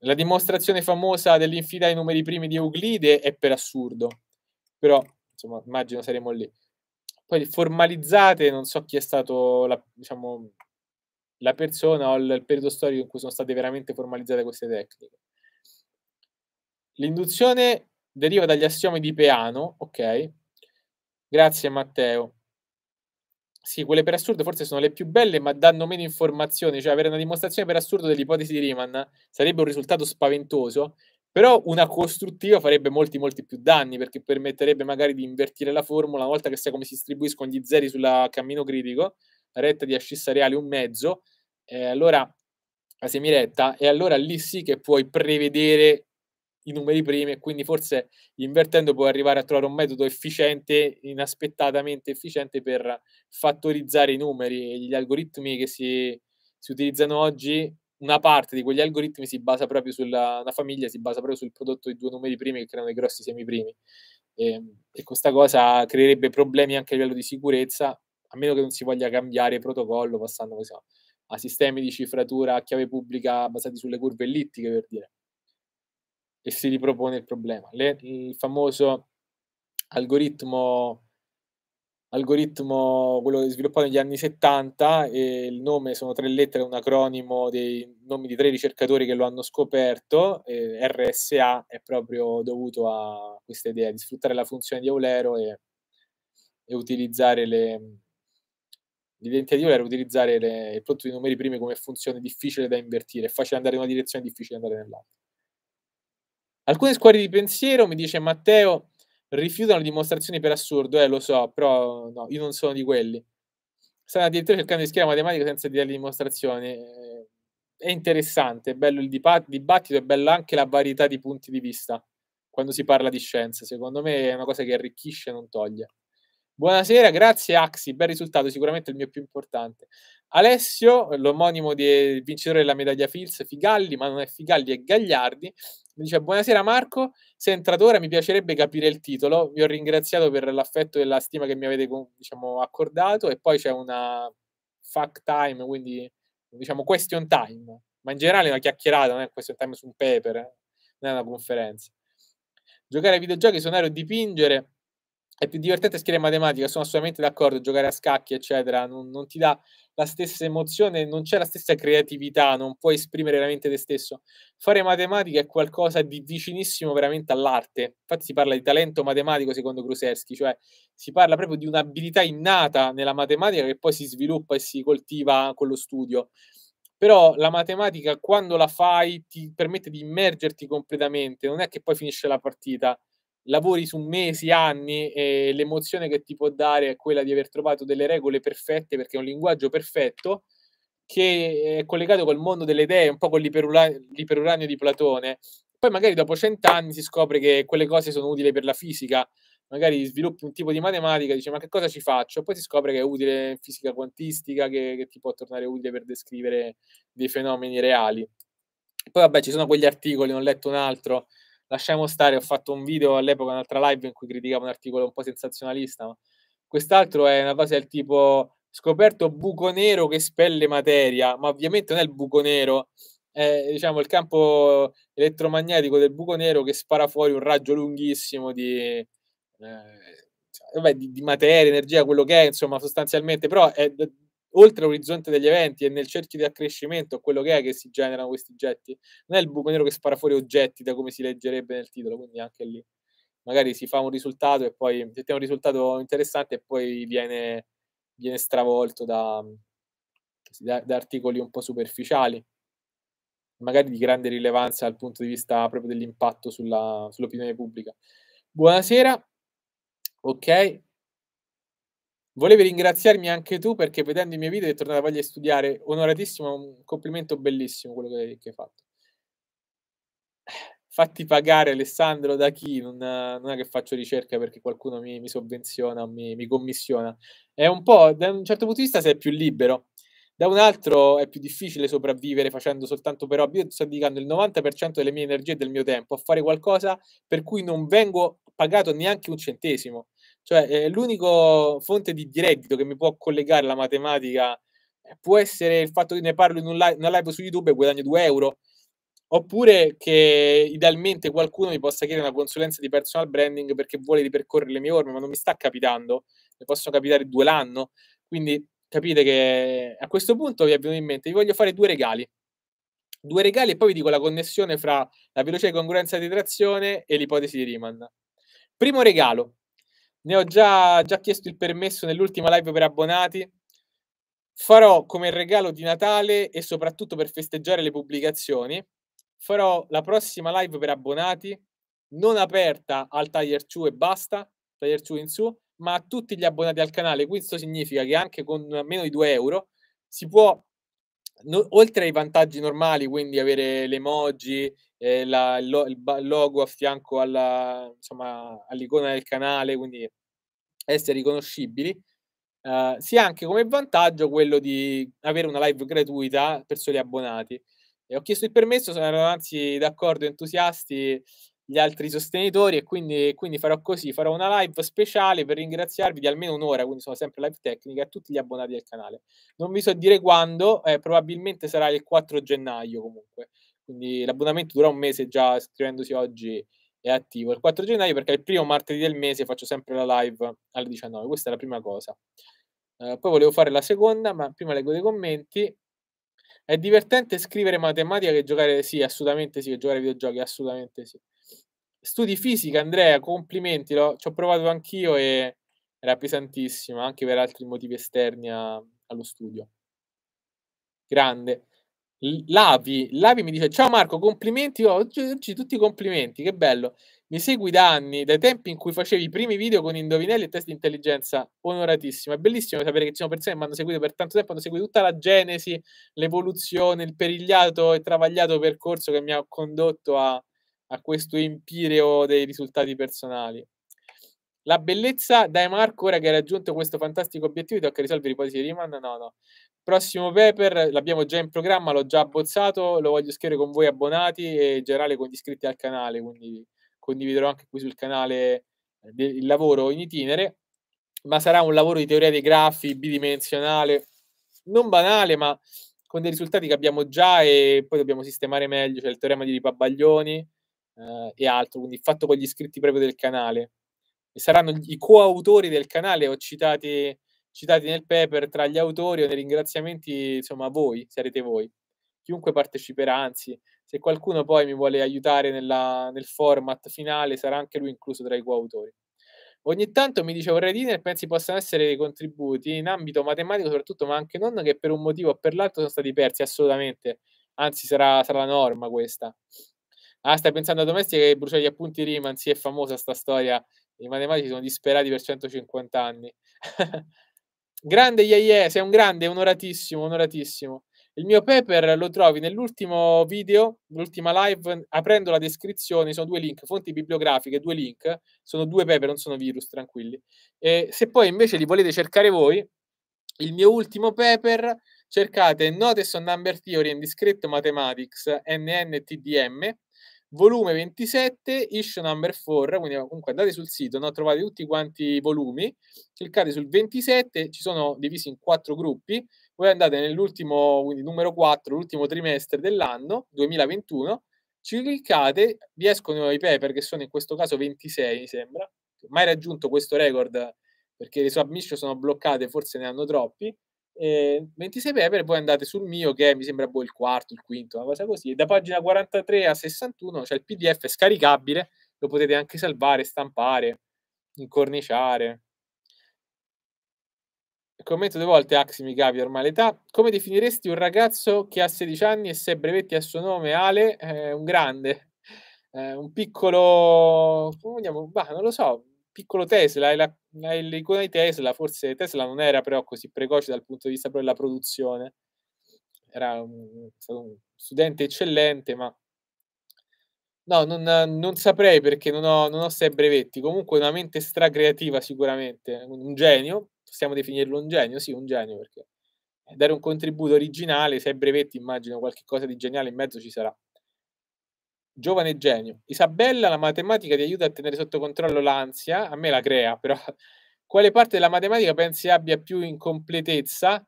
La dimostrazione famosa dell'infinità ai numeri primi di Euclide è per assurdo, però insomma immagino saremo lì. Poi formalizzate, non so chi è stato la, diciamo, la persona o il periodo storico in cui sono state veramente formalizzate queste tecniche. L'induzione deriva dagli assiomi di Peano, ok? Grazie Matteo. Sì, quelle per assurdo forse sono le più belle, ma danno meno informazioni, cioè avere una dimostrazione per assurdo dell'ipotesi di Riemann sarebbe un risultato spaventoso, però una costruttiva farebbe molti molti più danni, perché permetterebbe magari di invertire la formula una volta che sai come si distribuiscono gli zeri sul cammino critico, retta di ascissa reale un mezzo, eh, allora la semiretta, e allora lì sì che puoi prevedere i numeri primi e quindi forse invertendo puoi arrivare a trovare un metodo efficiente, inaspettatamente efficiente per fattorizzare i numeri e gli algoritmi che si, si utilizzano oggi. Una parte di quegli algoritmi si basa proprio sulla famiglia, si basa proprio sul prodotto di due numeri primi che creano i grossi semi primi. E, ehm, e questa cosa creerebbe problemi anche a livello di sicurezza, a meno che non si voglia cambiare protocollo passando così, a sistemi di cifratura a chiave pubblica basati sulle curve ellittiche, per dire. E si ripropone il problema. Le, il famoso algoritmo, algoritmo, quello sviluppato negli anni 70, e il nome sono tre lettere, un acronimo dei nomi di tre ricercatori che lo hanno scoperto, RSA è proprio dovuto a questa idea di sfruttare la funzione di Eulero e, e utilizzare le, L'idea tentativo era utilizzare le, il prodotto di numeri primi come funzione difficile da invertire, è facile andare in una direzione, difficile andare nell'altra. Alcune scuole di pensiero, mi dice Matteo, rifiutano le dimostrazioni per assurdo, eh lo so, però no, io non sono di quelli. Stanno addirittura cercando di schema matematica senza dire dimostrazioni. Eh, è interessante, è bello il dibattito, è bella anche la varietà di punti di vista quando si parla di scienza. Secondo me è una cosa che arricchisce e non toglie. Buonasera, grazie Axi, bel risultato, sicuramente il mio più importante. Alessio, l'omonimo del vincitore della medaglia Fils, Figalli, ma non è Figalli, è Gagliardi, mi dice buonasera Marco, se è entrato ora mi piacerebbe capire il titolo, vi ho ringraziato per l'affetto e la stima che mi avete diciamo, accordato e poi c'è una fact time, quindi diciamo question time, ma in generale è una chiacchierata, non è question time su un paper, eh? non è una conferenza. Giocare ai videogiochi, suonare o dipingere è più divertente scrivere matematica, sono assolutamente d'accordo, giocare a scacchi, eccetera, non, non, ti dà la stessa emozione, non c'è la stessa creatività, non puoi esprimere veramente te stesso. Fare matematica è qualcosa di vicinissimo veramente all'arte. Infatti si parla di talento matematico secondo Krusevski, cioè si parla proprio di un'abilità innata nella matematica che poi si sviluppa e si coltiva con lo studio. Però la matematica, quando la fai, ti permette di immergerti completamente, non è che poi finisce la partita lavori su mesi, anni e l'emozione che ti può dare è quella di aver trovato delle regole perfette perché è un linguaggio perfetto che è collegato col mondo delle idee, un po' con l'iperuranio, di Platone. Poi magari dopo cent'anni si scopre che quelle cose sono utili per la fisica, magari sviluppi un tipo di matematica, dici ma che cosa ci faccio? Poi si scopre che è utile in fisica quantistica, che, che ti può tornare utile per descrivere dei fenomeni reali. Poi vabbè ci sono quegli articoli, ne ho letto un altro, lasciamo stare, ho fatto un video all'epoca, un'altra live in cui criticavo un articolo un po' sensazionalista, ma quest'altro è una frase del tipo scoperto buco nero che spelle materia, ma ovviamente non è il buco nero, è diciamo, il campo elettromagnetico del buco nero che spara fuori un raggio lunghissimo di, eh, cioè, vabbè, di, di materia, energia, quello che è, insomma, sostanzialmente, però è oltre l'orizzonte degli eventi e nel cerchio di accrescimento, quello che è che si generano questi getti, non è il buco nero che spara fuori oggetti da come si leggerebbe nel titolo, quindi anche lì magari si fa un risultato e poi si c'è un risultato interessante e poi viene, viene stravolto da, da, da articoli un po' superficiali magari di grande rilevanza dal punto di vista proprio dell'impatto sulla, sull'opinione pubblica. Buonasera, ok, Volevi ringraziarmi anche tu perché vedendo i miei video hai tornato a voglia di studiare. Onoratissimo, un complimento bellissimo quello che, hai fatto. Fatti pagare Alessandro da chi? Non, non è che faccio ricerca perché qualcuno mi, mi sovvenziona, mi, mi commissiona. È un po', da un certo punto di vista sei più libero. Da un altro è più difficile sopravvivere facendo soltanto per hobby. Io sto dedicando il 90% delle mie energie e del mio tempo a fare qualcosa per cui non vengo pagato neanche un centesimo. Cioè, eh, l'unica fonte di, reddito che mi può collegare alla matematica eh, può essere il fatto che ne parlo in un live, una live su YouTube e guadagno 2 euro, oppure che idealmente qualcuno mi possa chiedere una consulenza di personal branding perché vuole ripercorrere le mie orme, ma non mi sta capitando, ne possono capitare due l'anno. Quindi capite che a questo punto vi abbiamo in mente, vi voglio fare due regali. Due regali e poi vi dico la connessione fra la velocità di congruenza di trazione e l'ipotesi di Riemann. Primo regalo, ne ho già, già chiesto il permesso nell'ultima live per abbonati. Farò come regalo di Natale e soprattutto per festeggiare le pubblicazioni, farò la prossima live per abbonati non aperta al tier 2 e basta, tier 2 in su, ma a tutti gli abbonati al canale. Questo significa che anche con meno di 2 euro si può no, oltre ai vantaggi normali, quindi avere le emoji, eh, la, lo, il logo a fianco alla, insomma, all'icona del canale, quindi essere riconoscibili, eh, si ha anche come vantaggio quello di avere una live gratuita per soli abbonati. E ho chiesto il permesso, sono anzi d'accordo entusiasti gli altri sostenitori e quindi, quindi, farò così, farò una live speciale per ringraziarvi di almeno un'ora, quindi sono sempre live tecnica, a tutti gli abbonati al canale. Non vi so dire quando, eh, probabilmente sarà il 4 gennaio comunque, quindi l'abbonamento dura un mese già, scrivendosi oggi è attivo. Il 4 gennaio perché il primo martedì del mese faccio sempre la live alle 19, questa è la prima cosa. Eh, poi volevo fare la seconda, ma prima leggo dei commenti. È divertente scrivere matematica che giocare, sì, assolutamente sì, che giocare ai videogiochi, assolutamente sì. Studi fisica, Andrea, complimenti, lo, ci ho provato anch'io e era pesantissima, anche per altri motivi esterni a, allo studio. Grande. Lavi, Lavi mi dice, ciao Marco, complimenti, oh, oggi, oggi tutti complimenti, che bello. Mi segui da anni, dai tempi in cui facevi i primi video con indovinelli e test di intelligenza, onoratissimo. È bellissimo sapere che ci sono persone che mi hanno seguito per tanto tempo, hanno seguito tutta la genesi, l'evoluzione, il perigliato e travagliato percorso che mi ha condotto a, a questo empireo dei risultati personali. La bellezza, dai Marco, ora che hai raggiunto questo fantastico obiettivo, tocca risolvere l'ipotesi di Riemann? No, no. Prossimo paper l'abbiamo già in programma, l'ho già abbozzato, lo voglio scrivere con voi abbonati e in generale con gli iscritti al canale, quindi condividerò anche qui sul canale eh, il lavoro in itinere, ma sarà un lavoro di teoria dei grafi bidimensionale, non banale, ma con dei risultati che abbiamo già e poi dobbiamo sistemare meglio, c'è cioè il teorema di Ripabaglioni, eh, e altro, quindi fatto con gli iscritti proprio del canale. E saranno i coautori del canale, ho citati, citati nel paper tra gli autori o nei ringraziamenti, insomma, voi, sarete voi. Chiunque parteciperà, anzi, se qualcuno poi mi vuole aiutare nella, nel format finale, sarà anche lui incluso tra i coautori. Ogni tanto mi dice vorrei dire, pensi possano essere dei contributi in ambito matematico soprattutto, ma anche non che per un motivo o per l'altro sono stati persi assolutamente. Anzi, sarà, sarà la norma questa. Ah, stai pensando a domestica che brucia gli appunti Riemann? Sì, è famosa sta storia. I matematici sono disperati per 150 anni. grande Iaie, yeah, yeah, sei un grande, onoratissimo, onoratissimo. Il mio paper lo trovi nell'ultimo video, l'ultima live, aprendo la descrizione, sono due link, fonti bibliografiche, due link, sono due paper, non sono virus, tranquilli. E se poi invece li volete cercare voi, il mio ultimo paper cercate Notice on Number Theory in Discrete Mathematics, NNTDM, volume 27, issue number 4, quindi eh, comunque andate sul sito, no? trovate tutti quanti i volumi, cliccate sul 27, ci sono divisi in quattro gruppi, voi andate nell'ultimo, quindi numero 4, l'ultimo trimestre dell'anno, 2021, ci cliccate, vi escono i paper che sono in questo caso 26 mi sembra, mai raggiunto questo record perché le submission sono bloccate, forse ne hanno troppi, eh, 26 Paper, poi andate sul mio che è, mi sembra boh, il quarto, il quinto, una cosa così. E da pagina 43 a 61 c'è cioè il PDF scaricabile, lo potete anche salvare, stampare, incorniciare. commento due volte, Axi mi capi ormai l'età. Come definiresti un ragazzo che ha 16 anni e se brevetti a suo nome Ale, eh, un grande, eh, un piccolo, come vogliamo, bah, non lo so, piccolo Tesla, hai, l'icona di Tesla, forse Tesla non era però così precoce dal punto di vista della produzione, era un, stato un studente eccellente, ma no, non, non saprei perché non ho, non ho sei brevetti, comunque una mente stracreativa sicuramente, un genio, possiamo definirlo un genio, sì, un genio perché dare un contributo originale, sei brevetti immagino qualche cosa di geniale in mezzo ci sarà giovane genio. Isabella, la matematica ti aiuta a tenere sotto controllo l'ansia, a me la crea, però quale parte della matematica pensi abbia più incompletezza?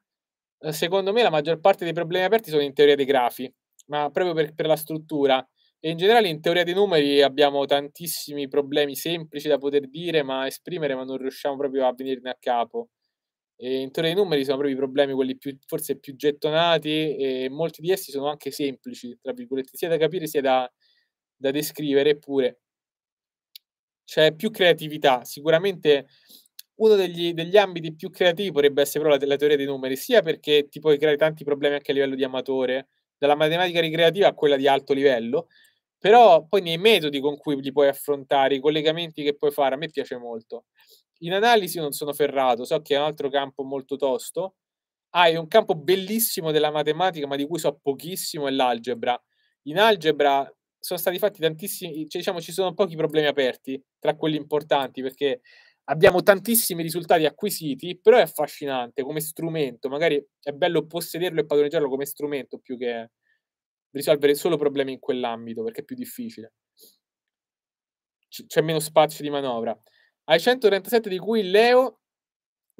Eh, secondo me la maggior parte dei problemi aperti sono in teoria dei grafi, ma proprio per, per la struttura. E in generale in teoria dei numeri abbiamo tantissimi problemi semplici da poter dire, ma esprimere, ma non riusciamo proprio a venirne a capo. E in teoria dei numeri sono proprio i problemi quelli più, forse più gettonati e molti di essi sono anche semplici, tra virgolette, sia da capire sia da, da descrivere, eppure c'è più creatività. Sicuramente uno degli, degli, ambiti più creativi potrebbe essere proprio la, la, teoria dei numeri, sia perché ti puoi creare tanti problemi anche a livello di amatore, dalla matematica ricreativa a quella di alto livello, però poi nei metodi con cui li puoi affrontare, i collegamenti che puoi fare, a me piace molto. In analisi non sono ferrato, so che è un altro campo molto tosto. Hai ah, un campo bellissimo della matematica, ma di cui so pochissimo, è l'algebra. In algebra sono stati fatti tantissimi, cioè, diciamo ci sono pochi problemi aperti tra quelli importanti perché abbiamo tantissimi risultati acquisiti, però è affascinante come strumento, magari è bello possederlo e padroneggiarlo come strumento più che risolvere solo problemi in quell'ambito perché è più difficile. C- c'è meno spazio di manovra. Hai 137 di cui Leo,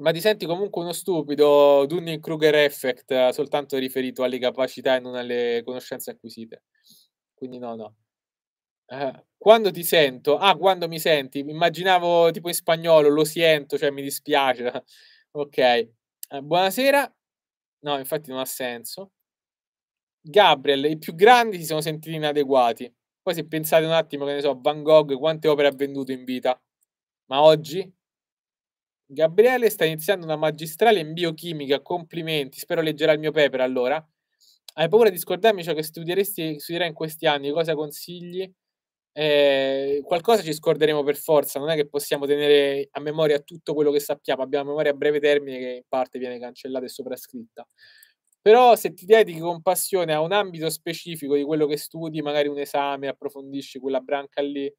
ma ti senti comunque uno stupido Dunning-Kruger effect soltanto riferito alle capacità e non alle conoscenze acquisite quindi no, no. Eh, quando ti sento, ah, quando mi senti, immaginavo tipo in spagnolo, lo sento, cioè mi dispiace. ok, eh, buonasera. No, infatti non ha senso. Gabriel, i più grandi si sono sentiti inadeguati. Poi se pensate un attimo, che ne so, Van Gogh, quante opere ha venduto in vita? Ma oggi? Gabriele sta iniziando una magistrale in biochimica, complimenti, spero leggerà il mio paper allora. Hai paura di scordarmi ciò che studieresti, studierai in questi anni? Cosa consigli? Eh, qualcosa ci scorderemo per forza, non è che possiamo tenere a memoria tutto quello che sappiamo, abbiamo memoria a breve termine che in parte viene cancellata e soprascritta. Però se ti dedichi con passione a un ambito specifico di quello che studi, magari un esame, approfondisci quella branca lì,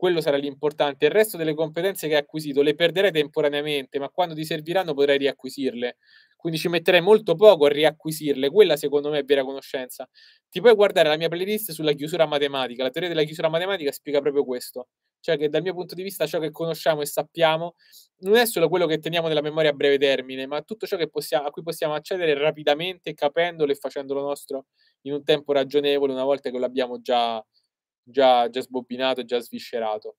quello sarà l'importante. Il resto delle competenze che hai acquisito le perderai temporaneamente, ma quando ti serviranno potrai riacquisirle. Quindi ci metterai molto poco a riacquisirle. Quella secondo me è vera conoscenza. Ti puoi guardare la mia playlist sulla chiusura matematica. La teoria della chiusura matematica spiega proprio questo. Cioè che dal mio punto di vista ciò che conosciamo e sappiamo non è solo quello che teniamo nella memoria a breve termine, ma tutto ciò possiamo, a cui possiamo accedere rapidamente, capendolo e facendolo nostro in un tempo ragionevole una volta che lo abbiamo già già, già sbobbinato, già sviscerato.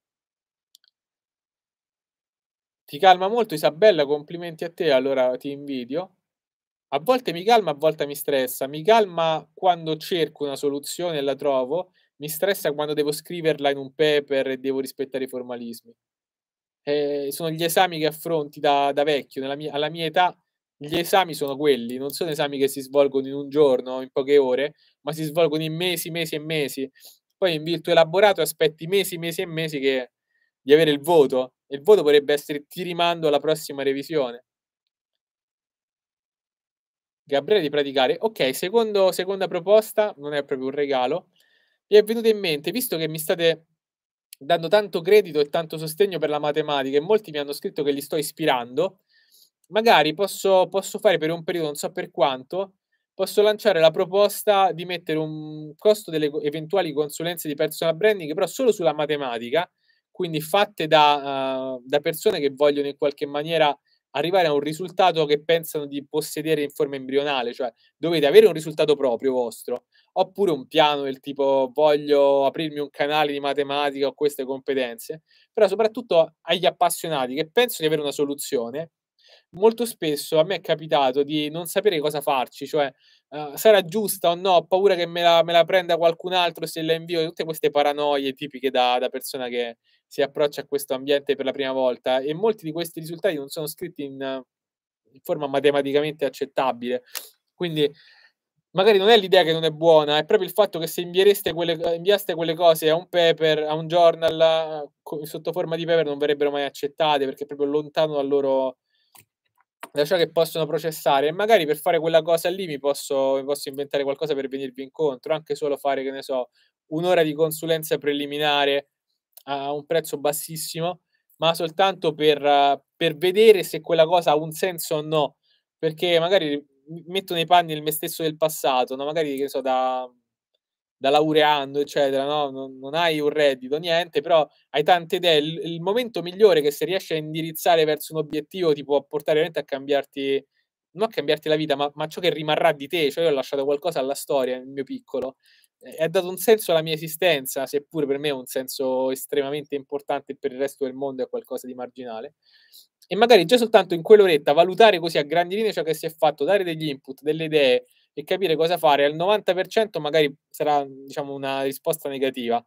Ti calma molto Isabella, complimenti a te, allora ti invidio. A volte mi calma, a volte mi stressa. Mi calma quando cerco una soluzione e la trovo, mi stressa quando devo scriverla in un paper e devo rispettare i formalismi. Eh, sono gli esami che affronti da, da vecchio, mia, alla mia età gli esami sono quelli, non sono esami che si svolgono in un giorno, in poche ore, ma si svolgono in mesi, mesi e mesi. Poi in virtù elaborato aspetti mesi, mesi e mesi che, di avere il voto e il voto potrebbe essere ti rimando alla prossima revisione. Gabriele di praticare. Ok, secondo, seconda proposta, non è proprio un regalo. Mi è venuto in mente, visto che mi state dando tanto credito e tanto sostegno per la matematica e molti mi hanno scritto che li sto ispirando, magari posso, posso fare per un periodo, non so per quanto, posso lanciare la proposta di mettere un costo delle eventuali consulenze di personal branding, però solo sulla matematica, quindi fatte da, uh, da persone che vogliono in qualche maniera arrivare a un risultato che pensano di possedere in forma embrionale, cioè dovete avere un risultato proprio vostro, oppure un piano del tipo voglio aprirmi un canale di matematica, o queste competenze, però soprattutto agli appassionati che pensano di avere una soluzione, molto spesso a me è capitato di non sapere cosa farci, cioè uh, sarà giusta o no, ho paura che me la, me la, prenda qualcun altro se la invio, tutte queste paranoie tipiche da, da, persona che si approccia a questo ambiente per la prima volta e molti di questi risultati non sono scritti in, in forma matematicamente accettabile. Quindi magari non è l'idea che non è buona, è proprio il fatto che se inviereste quelle, inviaste quelle cose a un paper, a un journal, sotto forma di paper, non verrebbero mai accettate perché è proprio lontano dal loro, da ciò che possono processare e magari per fare quella cosa lì mi posso, mi posso inventare qualcosa per venirvi incontro, anche solo fare, che ne so, un'ora di consulenza preliminare a un prezzo bassissimo, ma soltanto per, per vedere se quella cosa ha un senso o no, perché magari metto nei panni il me stesso del passato, no? magari che so, da, da laureando, eccetera, no? non, non, hai un reddito, niente, però hai tante idee. Il, il, momento migliore che se riesci a indirizzare verso un obiettivo ti può portare veramente a cambiarti, non a cambiarti la vita, ma, ma ciò che rimarrà di te. Cioè, io ho lasciato qualcosa alla storia il mio piccolo. Eh, ha dato un senso alla mia esistenza, seppur per me è un senso estremamente importante per il resto del mondo è qualcosa di marginale. E magari già soltanto in quell'oretta valutare così a grandi linee ciò che si è fatto, dare degli input, delle idee, e capire cosa fare, al 90% magari sarà diciamo, una risposta negativa,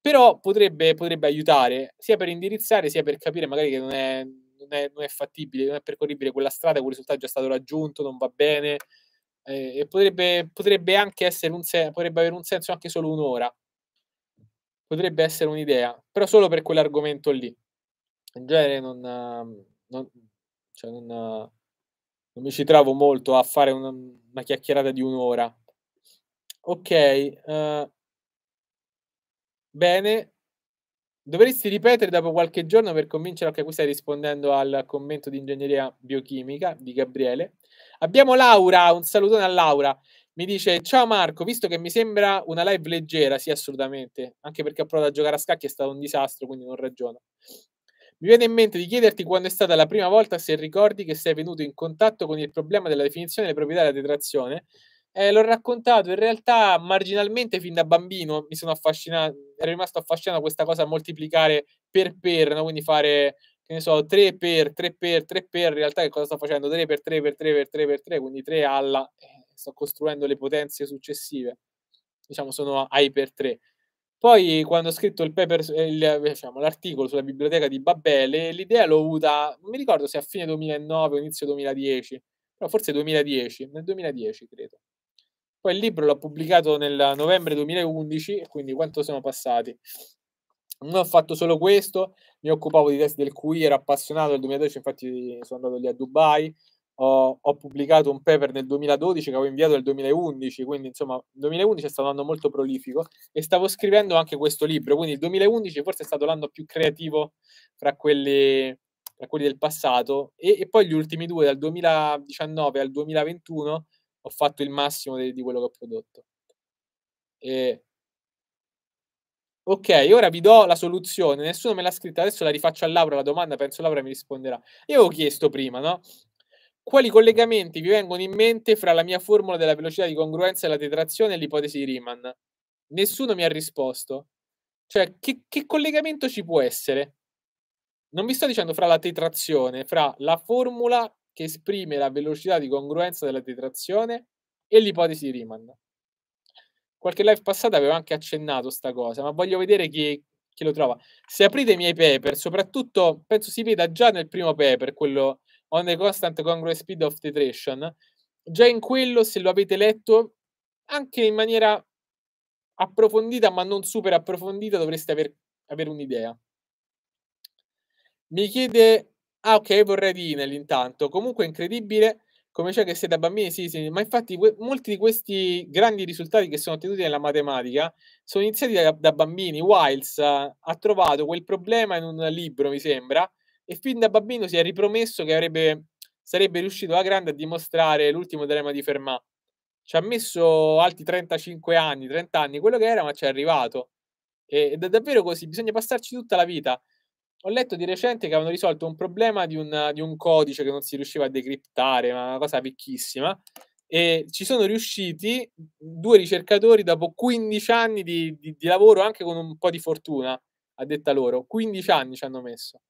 però potrebbe, potrebbe, aiutare sia per indirizzare sia per capire magari che non è, non è, non è fattibile, non è percorribile quella strada, quel risultato è già stato raggiunto, non va bene, eh, e potrebbe, potrebbe anche essere un sen- potrebbe avere un senso anche solo un'ora. Potrebbe essere un'idea, però solo per quell'argomento lì. In genere non, non, cioè non non mi ci trovo molto a fare una, una chiacchierata di un'ora. Ok, uh, bene. Dovresti ripetere dopo qualche giorno per convincere, ok, qui stai rispondendo al commento di ingegneria biochimica di Gabriele. Abbiamo Laura, un salutone a Laura. Mi dice, ciao Marco, visto che mi sembra una live leggera, sì assolutamente, anche perché ho provato a giocare a scacchi è stato un disastro, quindi non ragiono. Mi viene in mente di chiederti quando è stata la prima volta, se ricordi, che sei venuto in contatto con il problema della definizione delle proprietà della detrazione. Eh, l'ho raccontato in realtà marginalmente fin da bambino, mi sono affascinato, ero rimasto affascinato questa cosa moltiplicare per per, no? quindi fare che ne so, 3 per 3 per 3 per, in realtà che cosa sto facendo? 3 per 3 per 3 per 3 per 3, quindi 3 alla, eh, sto costruendo le potenze successive, diciamo sono ai per 3. Poi, quando ho scritto il paper, eh, il, eh, diciamo, l'articolo sulla biblioteca di Babele, l'idea l'ho avuta, non mi ricordo se a fine 2009 o inizio 2010, però forse 2010, nel 2010 credo. Poi il libro l'ho pubblicato nel novembre 2011, quindi quanto sono passati. Non ho fatto solo questo, mi occupavo di test del QI, ero appassionato, nel 2012 infatti sono andato lì a Dubai, ho, ho, pubblicato un paper nel 2012 che avevo inviato nel 2011, quindi insomma il 2011 è stato un anno molto prolifico e stavo scrivendo anche questo libro, quindi il 2011 forse è stato l'anno più creativo fra quelli, fra quelli del passato e, e, poi gli ultimi due, dal 2019 al 2021, ho fatto il massimo di, di quello che ho prodotto. E... Ok, ora vi do la soluzione, nessuno me l'ha scritta, adesso la rifaccio a Laura la domanda, penso Laura mi risponderà. Io avevo chiesto prima, no? Quali collegamenti vi vengono in mente fra la mia formula della velocità di congruenza e la tetrazione e l'ipotesi di Riemann? Nessuno mi ha risposto. Cioè, che, che collegamento ci può essere? Non vi sto dicendo fra la tetrazione, fra la formula che esprime la velocità di congruenza della tetrazione e l'ipotesi di Riemann. Qualche live passata avevo anche accennato sta cosa, ma voglio vedere chi, chi lo trova. Se aprite i miei paper, soprattutto penso si veda già nel primo paper, quello on the constant congruent speed of titration, già in quello, se lo avete letto, anche in maniera approfondita, ma non super approfondita, dovreste aver, avere un'idea. Mi chiede... Ah, ok, vorrei dire nell'intanto. Comunque è incredibile come c'è che siete da bambini, sì, sì, ma infatti molti di questi grandi risultati che sono ottenuti nella matematica sono iniziati da, da bambini. Wiles ha trovato quel problema in un libro, mi sembra, e fin da bambino si è ripromesso che avrebbe, sarebbe riuscito alla grande a dimostrare l'ultimo teorema di Fermat. Ci ha messo altri 35 anni, 30 anni, quello che era, ma ci è arrivato. Ed è davvero così, bisogna passarci tutta la vita. Ho letto di recente che avevano risolto un problema di un, di un codice che non si riusciva a decriptare, ma una cosa vecchissima, e ci sono riusciti due ricercatori dopo 15 anni di, di, di lavoro, anche con un po' di fortuna, a detta loro. 15 anni ci hanno messo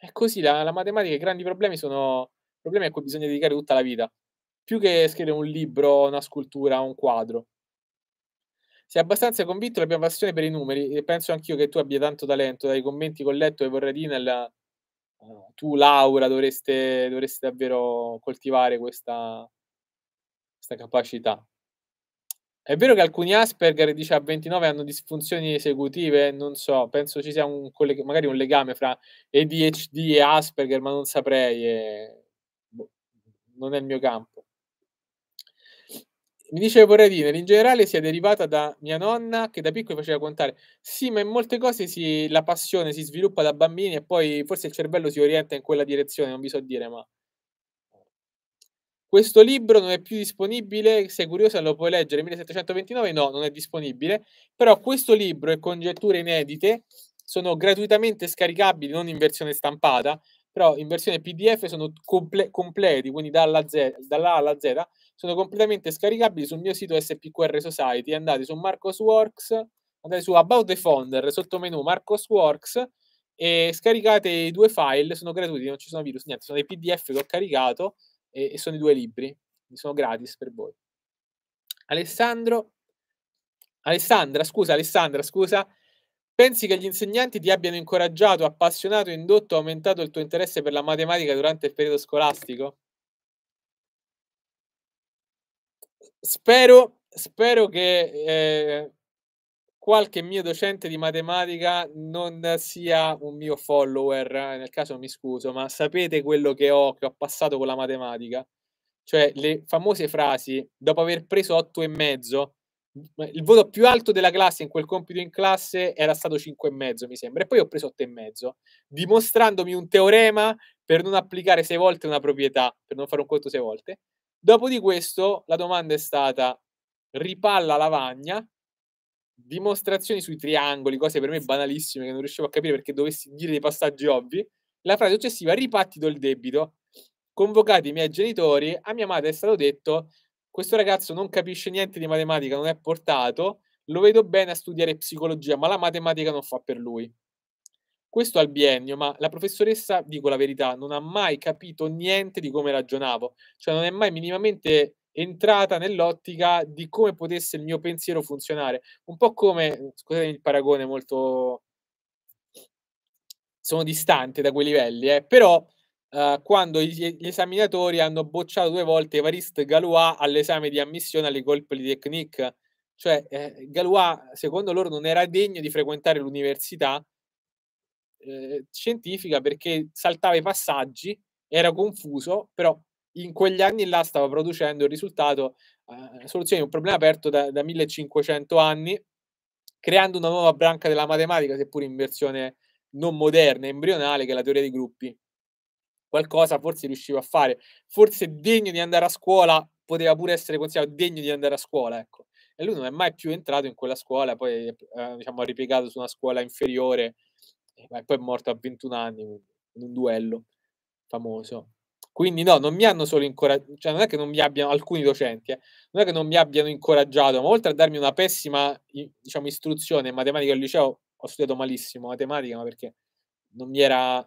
è così, la, la matematica, i grandi problemi sono problemi a cui bisogna dedicare tutta la vita, più che scrivere un libro, una scultura, un quadro. Sei abbastanza convinto della mia passione per i numeri e penso anch'io che tu abbia tanto talento dai commenti che ho letto e vorrei dire nella... Eh, tu Laura dovreste, dovreste davvero coltivare questa, questa capacità. È vero che alcuni Asperger dice a 29 hanno disfunzioni esecutive, non so, penso ci sia un collega- magari un legame fra ADHD e Asperger, ma non saprei, e... Boh, non è il mio campo. Mi dice Porradine, in generale si è derivata da mia nonna che da piccolo faceva contare. Sì, ma in molte cose si, la passione si sviluppa da bambini e poi forse il cervello si orienta in quella direzione, non vi so dire, ma questo libro non è più disponibile, se è curioso lo puoi leggere, 1729 no, non è disponibile, però questo libro e congetture inedite sono gratuitamente scaricabili, non in versione stampata, però in versione PDF sono comple- completi, quindi dalla Z, dall'A alla Z, sono completamente scaricabili sul mio sito SPQR Society. Andate su Marcos Works, andate su About the Founder, sotto menu Marcos Works, e scaricate i due file, sono gratuiti, non ci sono virus, niente, sono dei PDF che ho caricato e, e sono i due libri, sono gratis per voi. Alessandro, Alessandra, scusa, Alessandra, scusa, pensi che gli insegnanti ti abbiano incoraggiato, appassionato, indotto, aumentato il tuo interesse per la matematica durante il periodo scolastico? Spero, spero che eh, qualche mio docente di matematica non sia un mio follower, eh, nel caso mi scuso, ma sapete quello che ho, che ho passato con la matematica? Cioè le famose frasi, dopo aver preso otto e mezzo, il voto più alto della classe in quel compito in classe era stato e mezzo, mi sembra e poi ho preso e mezzo, dimostrandomi un teorema per non applicare 6 volte una proprietà per non fare un conto 6 volte dopo di questo la domanda è stata ripalla lavagna dimostrazioni sui triangoli, cose per me banalissime che non riuscivo a capire perché dovessi dire dei passaggi ovvi. La frase successiva, ripattito il debito. Convocati i miei genitori, a mia madre è stato detto, questo ragazzo non capisce niente di matematica, non è portato, lo vedo bene a studiare psicologia, ma la matematica non fa per lui. Questo al biennio, ma la professoressa, dico la verità, non ha mai capito niente di come ragionavo, cioè non è mai minimamente entrata nell'ottica di come potesse il mio pensiero funzionare. Un po' come, mm, scusate il paragone molto... sono distante da quei livelli, eh, però eh, quando gli, gli, esaminatori hanno bocciato due volte Evariste Galois all'esame di ammissione alle colpe di Technique, cioè eh, Galois secondo loro non era degno di frequentare l'università eh, scientifica perché saltava i passaggi, era confuso, però in quegli anni là stava producendo il risultato, eh, soluzione di un problema aperto da, da, 1500 anni, creando una nuova branca della matematica, seppur in versione non moderna, embrionale, che è la teoria dei gruppi. Qualcosa forse riusciva a fare, forse degno di andare a scuola, poteva pure essere considerato degno di andare a scuola, ecco. E lui non è mai più entrato in quella scuola, poi eh, diciamo, ha ripiegato su una scuola inferiore, e eh, poi è morto a 21 anni in un duello famoso. Quindi no, non mi hanno solo incoraggiato, cioè non è che non mi abbiano, alcuni docenti, eh, non è che non mi abbiano incoraggiato, ma oltre a darmi una pessima diciamo, istruzione in matematica al liceo, ho studiato malissimo matematica, ma perché non mi era...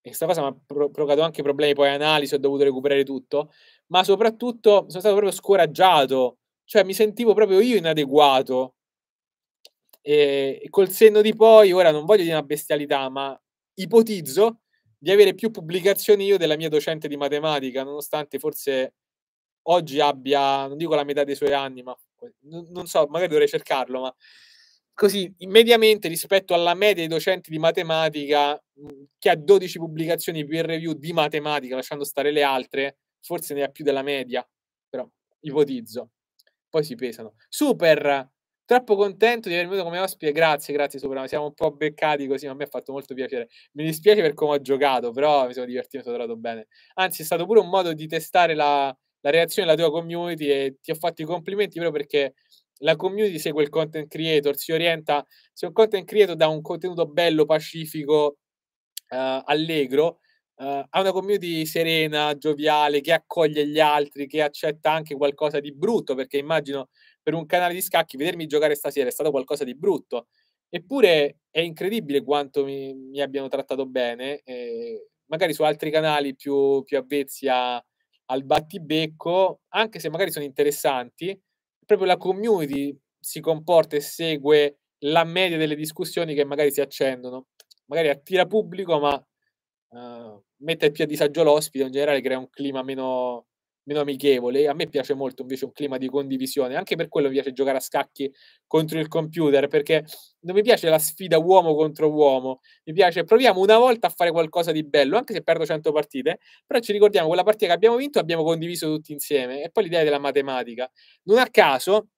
E questa cosa mi ha provocato anche problemi poi analisi, ho dovuto recuperare tutto, ma soprattutto sono stato proprio scoraggiato, cioè mi sentivo proprio io inadeguato. E col senno di poi, ora non voglio dire una bestialità, ma ipotizzo di avere più pubblicazioni io della mia docente di matematica, nonostante forse oggi abbia, non dico la metà dei suoi anni, ma non so, magari dovrei cercarlo, ma così, mediamente rispetto alla media dei docenti di matematica, che ha 12 pubblicazioni peer review di matematica, lasciando stare le altre, forse ne ha più della media, però ipotizzo. Poi si pesano. Super Troppo contento di avermi venuto come ospite, grazie, grazie Supra, siamo un po' beccati così, ma me ha fatto molto piacere. Mi dispiace per come ho giocato, però mi sono divertito, mi sono trovato bene. Anzi, è stato pure un modo di testare la, la reazione della tua community e ti ho fatto i complimenti proprio perché la community segue il content creator, si orienta, se un content creator dà un contenuto bello, pacifico, eh, allegro, eh, ha una community serena, gioviale, che accoglie gli altri, che accetta anche qualcosa di brutto, perché immagino per un canale di scacchi, vedermi giocare stasera è stato qualcosa di brutto. Eppure è incredibile quanto mi, mi abbiano trattato bene, eh, magari su altri canali più, più avvezzi a, al battibecco, anche se magari sono interessanti, proprio la community si comporta e segue la media delle discussioni che magari si accendono. Magari attira pubblico, ma uh, mette più a disagio l'ospite, in generale crea un clima meno, meno amichevole. A me piace molto invece un clima di condivisione, anche per quello mi piace giocare a scacchi contro il computer, perché non mi piace la sfida uomo contro uomo, mi piace proviamo una volta a fare qualcosa di bello, anche se perdo 100 partite, però ci ricordiamo quella partita che abbiamo vinto, abbiamo condiviso tutti insieme, e poi l'idea della matematica. Non a caso,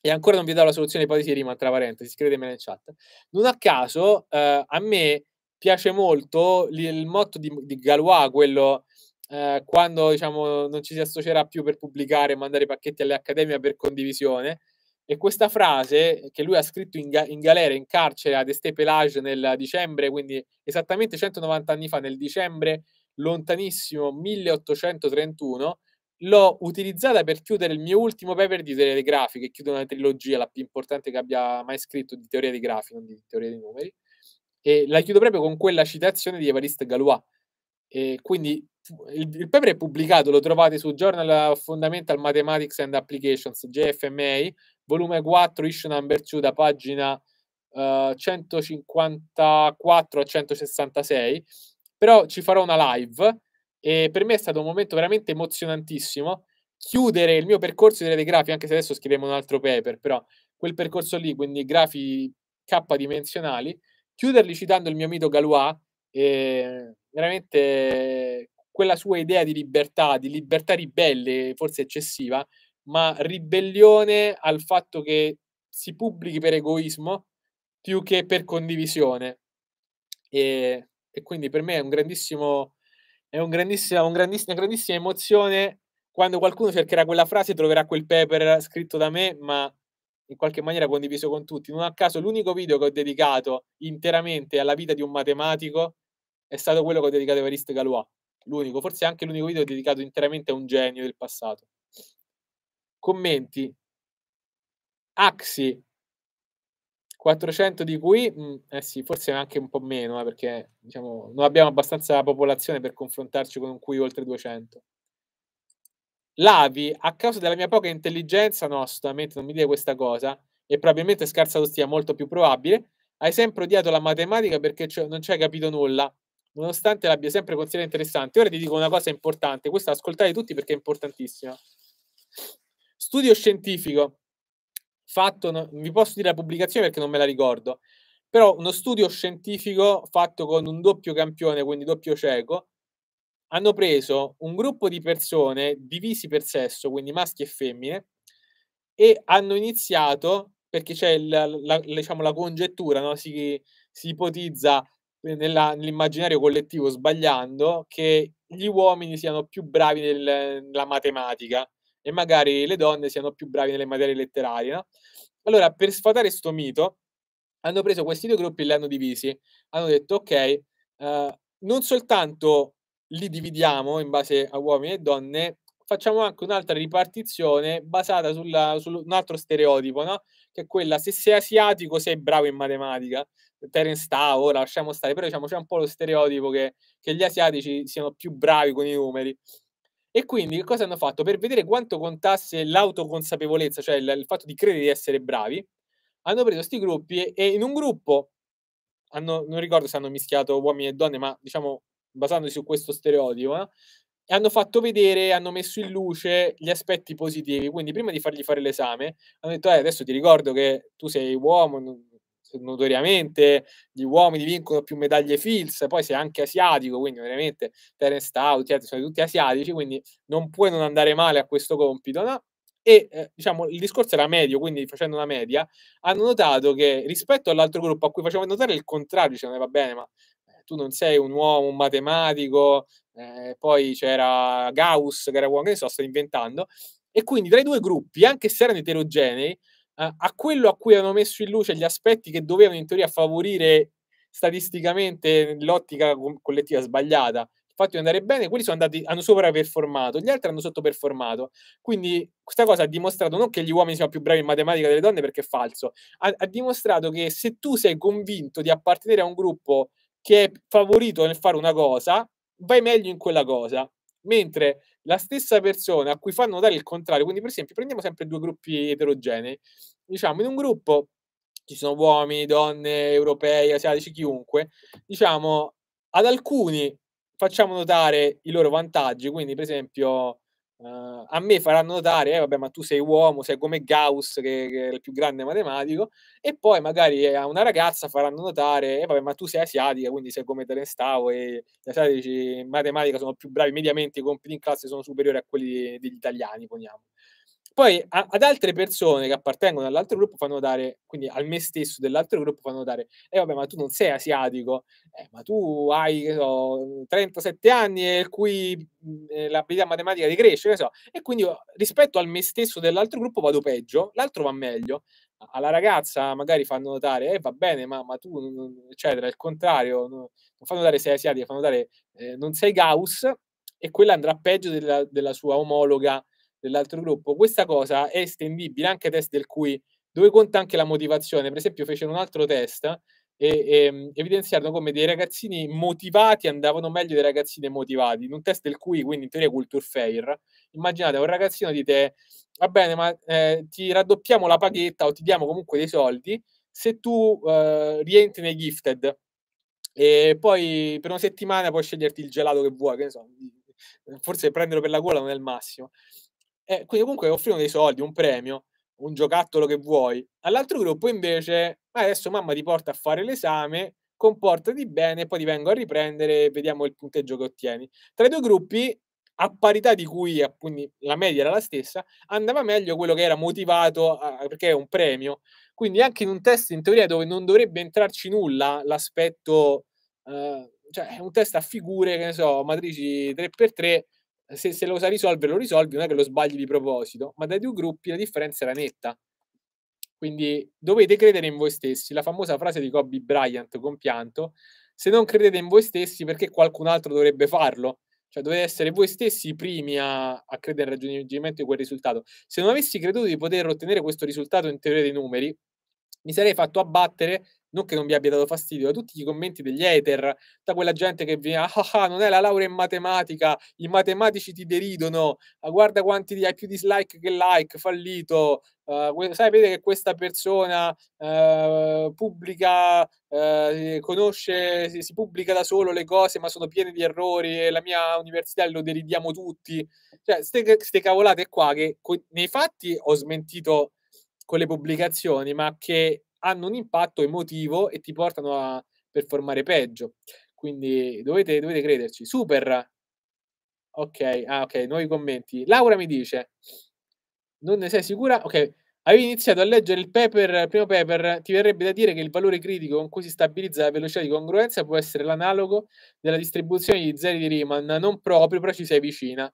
e ancora non vi do la soluzione di ipotesi rima, tra parentesi, scrivetemela nel chat, non a caso eh, a me piace molto il motto di, di Galois, quello eh, quando diciamo, non ci si associerà più per pubblicare e mandare i pacchetti alle accademie per condivisione. E questa frase che lui ha scritto in, ga- in galera, in carcere ad Pelage nel dicembre, quindi esattamente 190 anni fa, nel dicembre lontanissimo 1831, l'ho utilizzata per chiudere il mio ultimo paper di teoria dei grafi, che chiude una trilogia, la più importante che abbia mai scritto di teoria dei grafi, non di teoria dei numeri. E la chiudo proprio con quella citazione di Evariste Galois. E quindi il, il, paper è pubblicato, lo trovate su Journal of Fundamental Mathematics and Applications, JFMA, volume 4, issue number 2, da pagina uh, eh, 154 a 166, però ci farò una live e per me è stato un momento veramente emozionantissimo chiudere il mio percorso di rete grafi, anche se adesso scriviamo un altro paper, però quel percorso lì, quindi grafi k dimensionali, chiuderli citando il mio mito Galois, eh, veramente quella sua idea di libertà, di libertà ribelle, forse eccessiva, ma ribellione al fatto che si pubblichi per egoismo più che per condivisione. E, e quindi per me è un grandissimo, è un grandissima, un grandissima, una grandissima emozione quando qualcuno cercherà quella frase e troverà quel paper scritto da me, ma in qualche maniera condiviso con tutti. Non a caso l'unico video che ho dedicato interamente alla vita di un matematico è stato quello che ho dedicato a Evariste Galois, l'unico, forse anche l'unico video dedicato interamente a un genio del passato. Commenti. Axi 400 di cui, mm, eh sì, forse anche un po' meno, eh, perché diciamo, non abbiamo abbastanza popolazione per confrontarci con un cui oltre 200. Lavi, a causa della mia poca intelligenza, no, assolutamente non mi dire questa cosa, e probabilmente scarsa ostia molto più probabile, hai sempre odiato la matematica perché cioè, non ci hai capito nulla nonostante l'abbia sempre considerato interessante. Ora ti dico una cosa importante, questa ascoltate tutti perché è importantissima. Studio scientifico fatto, no, vi posso dire la pubblicazione perché non me la ricordo, però uno studio scientifico fatto con un doppio campione, quindi doppio cieco, hanno preso un gruppo di persone divisi per sesso, quindi maschi e femmine, e hanno iniziato, perché c'è la, la, diciamo, la congettura, no? si, si ipotizza nella, nell'immaginario collettivo sbagliando che gli uomini siano più bravi nel, nella matematica e magari le donne siano più bravi nelle materie letterarie. No? Allora, per sfatare questo mito, hanno preso questi due gruppi e li hanno divisi. Hanno detto, ok, eh, non soltanto li dividiamo in base a uomini e donne, facciamo anche un'altra ripartizione basata su un altro stereotipo, no? che è quella se sei asiatico sei bravo in matematica, Terence sta ora, oh, lasciamo stare, però diciamo c'è un po' lo stereotipo che, che gli asiatici siano più bravi con i numeri. E quindi che cosa hanno fatto? Per vedere quanto contasse l'autoconsapevolezza, cioè il, il fatto di credere di essere bravi, hanno preso questi gruppi e, e in un gruppo, hanno, non ricordo se hanno mischiato uomini e donne, ma diciamo basandosi su questo stereotipo, eh, e hanno fatto vedere, hanno messo in luce gli aspetti positivi. Quindi prima di fargli fare l'esame, hanno detto, eh, adesso ti ricordo che tu sei uomo, notoriamente, gli uomini vincono più medaglie Fields, poi sei anche asiatico, quindi veramente Terence Stout, sono tutti asiatici, quindi non puoi non andare male a questo compito, no? E eh, diciamo, il discorso era medio, quindi facendo una media, hanno notato che rispetto all'altro gruppo a cui facevano notare il contrario, cioè non eh, va bene, ma eh, tu non sei un uomo, un matematico, eh, poi c'era Gauss, che era uomo, che ne so, sto inventando, e quindi tra i due gruppi, anche se erano eterogenei, eh, a quello a cui hanno messo in luce gli aspetti che dovevano in teoria favorire statisticamente l'ottica collettiva sbagliata, fatti andare bene, quelli sono andati, hanno sovraperformato, gli altri hanno sottoperformato. Quindi questa cosa ha dimostrato non che gli uomini siano più bravi in matematica delle donne, perché è falso, ha, ha dimostrato che se tu sei convinto di appartenere a un gruppo che è favorito nel fare una cosa, vai meglio in quella cosa mentre la stessa persona a cui fanno notare il contrario, quindi per esempio prendiamo sempre due gruppi eterogenei, diciamo in un gruppo ci sono uomini, donne, europei, asiatici, chiunque, diciamo ad alcuni facciamo notare i loro vantaggi, quindi per esempio Uh, a me faranno notare, eh, vabbè, ma tu sei uomo, sei come Gauss, che, che, è il più grande matematico, e poi magari eh, a una ragazza faranno notare, eh, vabbè, ma tu sei asiatica, quindi sei come Terence e gli asiatici in matematica sono più bravi, mediamente i compiti in classe sono superiori a quelli degli italiani, poniamo. Poi a, ad altre persone che appartengono all'altro gruppo fanno dare, quindi al me stesso dell'altro gruppo fanno dare, eh vabbè ma tu non sei asiatico, eh, ma tu hai so, 37 anni e qui eh, l'abilità matematica di crescere, so. e quindi rispetto al me stesso dell'altro gruppo vado peggio, l'altro va meglio. Alla ragazza magari fanno notare, eh va bene, ma, ma tu, eccetera, il contrario, non, non fanno notare sei asiatico, fanno notare eh, non sei Gauss, e quella andrà peggio della, della sua omologa dell'altro gruppo. Questa cosa è estendibile anche a test del cui dove conta anche la motivazione. Per esempio, fecero un altro test e, e ehm, evidenziarono come dei ragazzini motivati andavano meglio dei ragazzini motivati. In un test del cui, quindi in teoria culture fair, immaginate un ragazzino di te, va bene, ma eh, ti raddoppiamo la paghetta o ti diamo comunque dei soldi se tu eh, rientri nei gifted e poi per una settimana puoi sceglierti il gelato che vuoi, che ne so, forse prenderlo per la gola non è il massimo. Eh, quindi comunque offriamo dei soldi, un premio, un giocattolo che vuoi. All'altro gruppo invece, adesso mamma ti porta a fare l'esame, comportati bene, poi ti vengo a riprendere e vediamo il punteggio che ottieni. Tra i due gruppi, a parità di cui appunto, la media era la stessa, andava meglio quello che era motivato a, perché è un premio. Quindi anche in un test in teoria dove non dovrebbe entrarci nulla l'aspetto, eh, cioè un test a figure, che ne so, matrici 3x3, se, se, lo sa risolvere lo risolvi, non è che lo sbagli di proposito, ma dai due gruppi la differenza era netta. Quindi dovete credere in voi stessi, la famosa frase di Kobe Bryant compianto, se non credete in voi stessi perché qualcun altro dovrebbe farlo? Cioè dovete essere voi stessi i primi a, a credere nel raggiungimento di quel risultato. Se non avessi creduto di poter ottenere questo risultato in teoria dei numeri, mi sarei fatto abbattere non che non vi abbia dato fastidio, da tutti i commenti degli hater, da quella gente che viene, ah, ah ah, non è la laurea in matematica, i matematici ti deridono, ah, guarda quanti hai più dislike che like, fallito, uh, sai, vede che questa persona uh, pubblica, uh, conosce, si, si, pubblica da solo le cose, ma sono piene di errori e la mia università lo deridiamo tutti. Cioè, queste cavolate qua che co- nei fatti ho smentito con le pubblicazioni, ma che hanno un impatto emotivo e ti portano a performare peggio. Quindi dovete, dovete crederci. Super. Ok, ah, ok, nuovi commenti. Laura mi dice, non ne sei sicura? Ok, avevi iniziato a leggere il paper, il primo paper, ti verrebbe da dire che il valore critico con cui si stabilizza la velocità di congruenza può essere l'analogo della distribuzione di zeri di Riemann, non proprio, però ci sei vicina.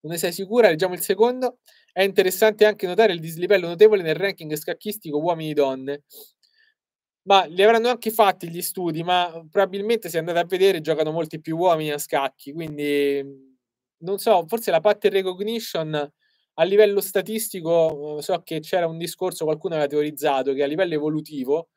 Non ne sei sicura? Leggiamo il secondo. È interessante anche notare il dislivello notevole nel ranking scacchistico uomini-donne. Ma li avranno anche fatti gli studi, ma probabilmente se andate a vedere giocano molti più uomini a scacchi, quindi non so, forse la pattern recognition a livello statistico eh, so che c'era un discorso, qualcuno aveva teorizzato che a livello evolutivo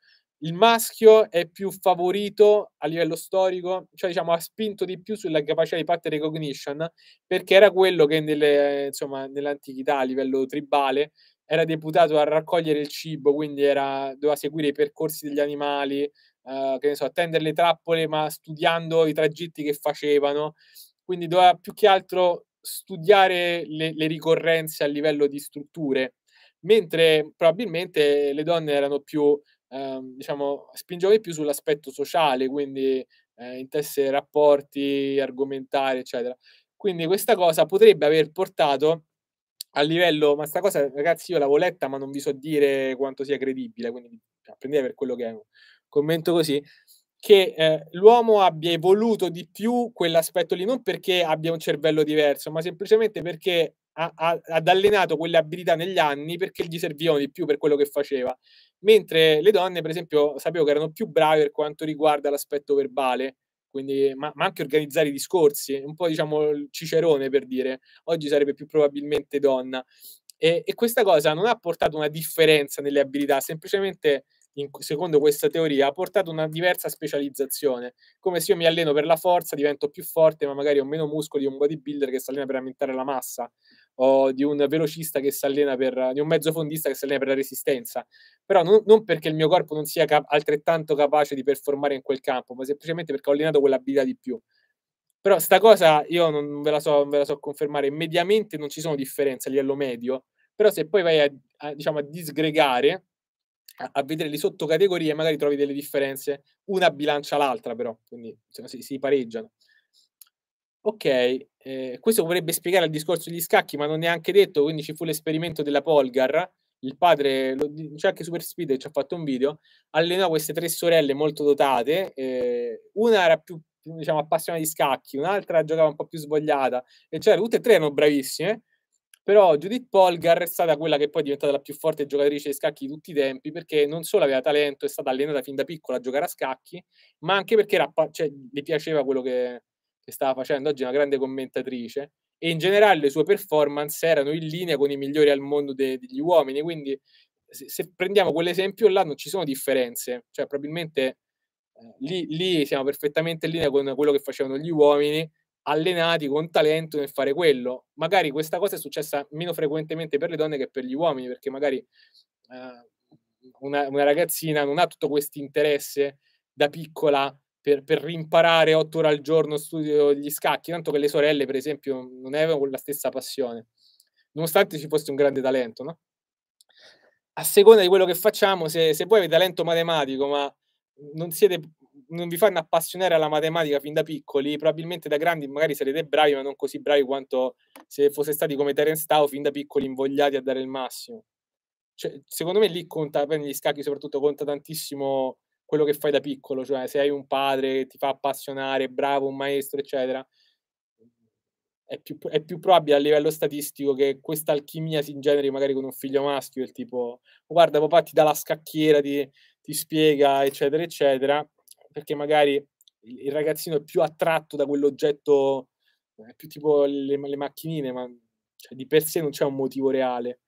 il maschio è più favorito a livello storico, cioè diciamo ha spinto di più sulla capacità di pattern recognition perché era quello che nelle, insomma, nell'antichità a livello tribale era deputato a raccogliere il cibo, quindi era, doveva seguire i percorsi degli animali, eh, che ne so, attendere le trappole ma studiando i tragitti che facevano, quindi doveva più che altro studiare le, le ricorrenze a livello di strutture mentre probabilmente le donne erano più ehm, diciamo, spingevo più sull'aspetto sociale, quindi eh, intessere rapporti, argomentare, eccetera. Quindi questa cosa potrebbe aver portato a livello, ma sta cosa ragazzi io l'avevo letta ma non vi so dire quanto sia credibile, quindi prendete per quello che è un commento così, che eh, l'uomo abbia evoluto di più quell'aspetto lì, non perché abbia un cervello diverso, ma semplicemente perché ha, ha, ad allenato quelle abilità negli anni perché gli servivano di più per quello che faceva. Mentre le donne, per esempio, sapevo che erano più brave per quanto riguarda l'aspetto verbale, quindi, ma, ma, anche organizzare i discorsi, un po' diciamo il cicerone per dire, oggi sarebbe più probabilmente donna. E, e questa cosa non ha portato una differenza nelle abilità, semplicemente in, secondo questa teoria, ha portato una diversa specializzazione. Come se io mi alleno per la forza, divento più forte, ma magari ho meno muscoli di un bodybuilder che si allena per aumentare la massa o di un velocista che si allena per, di un mezzofondista che si allena per la resistenza, però non, non perché il mio corpo non sia cap- altrettanto capace di performare in quel campo, ma semplicemente perché ho allenato quell'abilità di più. Però sta cosa io non ve la so, ve la so confermare, mediamente non ci sono differenze a livello medio, però se poi vai a, a, diciamo, a disgregare, a, vedere le sottocategorie, magari trovi delle differenze, una bilancia l'altra però, quindi insomma, si, si pareggiano. Ok, eh, questo potrebbe spiegare il discorso degli scacchi, ma non è anche detto, quindi ci fu l'esperimento della Polgar, il padre, lo, c'è anche Super Speed che ci ha fatto un video, allenò queste tre sorelle molto dotate, eh, una era più diciamo, appassionata di scacchi, un'altra giocava un po' più svogliata, eccetera, tutte e tre erano bravissime, però Judith Polgar è stata quella che poi è diventata la più forte giocatrice di scacchi di tutti i tempi perché non solo aveva talento, è stata allenata fin da piccola a giocare a scacchi, ma anche perché era, cioè, le piaceva quello che, che stava facendo oggi una grande commentatrice, e in generale le sue performance erano in linea con i migliori al mondo de- degli uomini, quindi se, se prendiamo quell'esempio là non ci sono differenze, cioè probabilmente eh, lì, lì siamo perfettamente in linea con quello che facevano gli uomini, allenati con talento nel fare quello. Magari questa cosa è successa meno frequentemente per le donne che per gli uomini, perché magari eh, una, una, ragazzina non ha tutto questo interesse da piccola per, per, rimparare otto ore al giorno studio gli scacchi, tanto che le sorelle, per esempio, non avevano la stessa passione, nonostante ci fosse un grande talento, no? A seconda di quello che facciamo, se, se voi avete talento matematico, ma non, siete, non vi fanno appassionare alla matematica fin da piccoli, probabilmente da grandi magari sarete bravi, ma non così bravi quanto se fosse stati come Terence Tao fin da piccoli invogliati a dare il massimo. Cioè, secondo me lì conta, per gli scacchi soprattutto, conta tantissimo quello che fai da piccolo, cioè se hai un padre che ti fa appassionare, bravo, un maestro, eccetera, è più, è più probabile a livello statistico che questa alchimia si ingeneri magari con un figlio maschio, il tipo, oh, guarda papà ti dà la scacchiera, ti, ti spiega, eccetera, eccetera, perché magari il ragazzino è più attratto da quell'oggetto, è più tipo le, le macchinine, ma cioè, di per sé non c'è un motivo reale.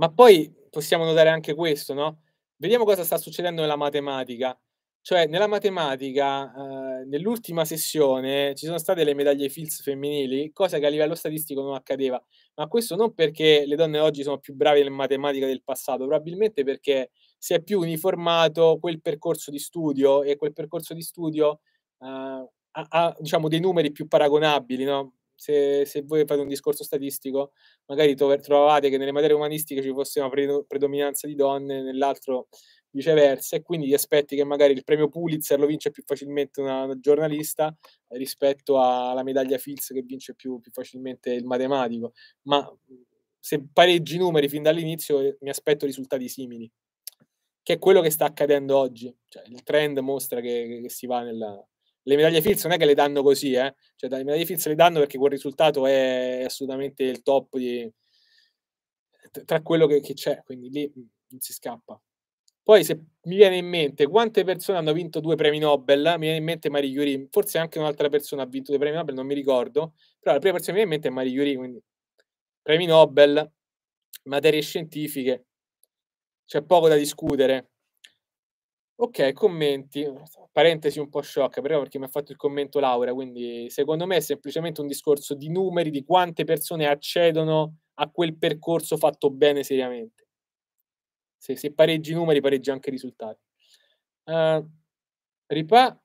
Ma poi possiamo notare anche questo, no? Vediamo cosa sta succedendo nella matematica. Cioè, nella matematica, eh, nell'ultima sessione ci sono state le medaglie Fields femminili, cosa che a livello statistico non accadeva. Ma questo non perché le donne oggi sono più brave nella matematica del passato, probabilmente perché si è più uniformato quel percorso di studio e quel percorso di studio eh, ha, ha diciamo, dei numeri più paragonabili, no? se, se voi fate un discorso statistico, magari trovavate che nelle materie umanistiche ci fosse una pre- predominanza di donne, nell'altro viceversa, e quindi gli aspetti che magari il premio Pulitzer lo vince più facilmente una giornalista eh, rispetto alla medaglia Fils che vince più, più facilmente il matematico. Ma se pareggi i numeri fin dall'inizio, eh, mi aspetto risultati simili, che è quello che sta accadendo oggi. Cioè, il trend mostra che, che si va nella, le medaglie Fils non è che le danno così, eh? cioè le medaglie Fils le danno perché quel risultato è assolutamente il top di, tra quello che, che, c'è, quindi lì mm, non si scappa. Poi se mi viene in mente quante persone hanno vinto due premi Nobel, mi viene in mente Marie Curie, forse anche un'altra persona ha vinto due premi Nobel, non mi ricordo, però la prima persona che mi viene in mente è Marie Curie, quindi premi Nobel, materie scientifiche, c'è poco da discutere. Ok, commenti, parentesi un po' sciocca, però perché mi ha fatto il commento Laura, quindi secondo me è semplicemente un discorso di numeri, di quante persone accedono a quel percorso fatto bene seriamente. Se, se pareggi i numeri, pareggi anche i risultati. Uh, Ripa,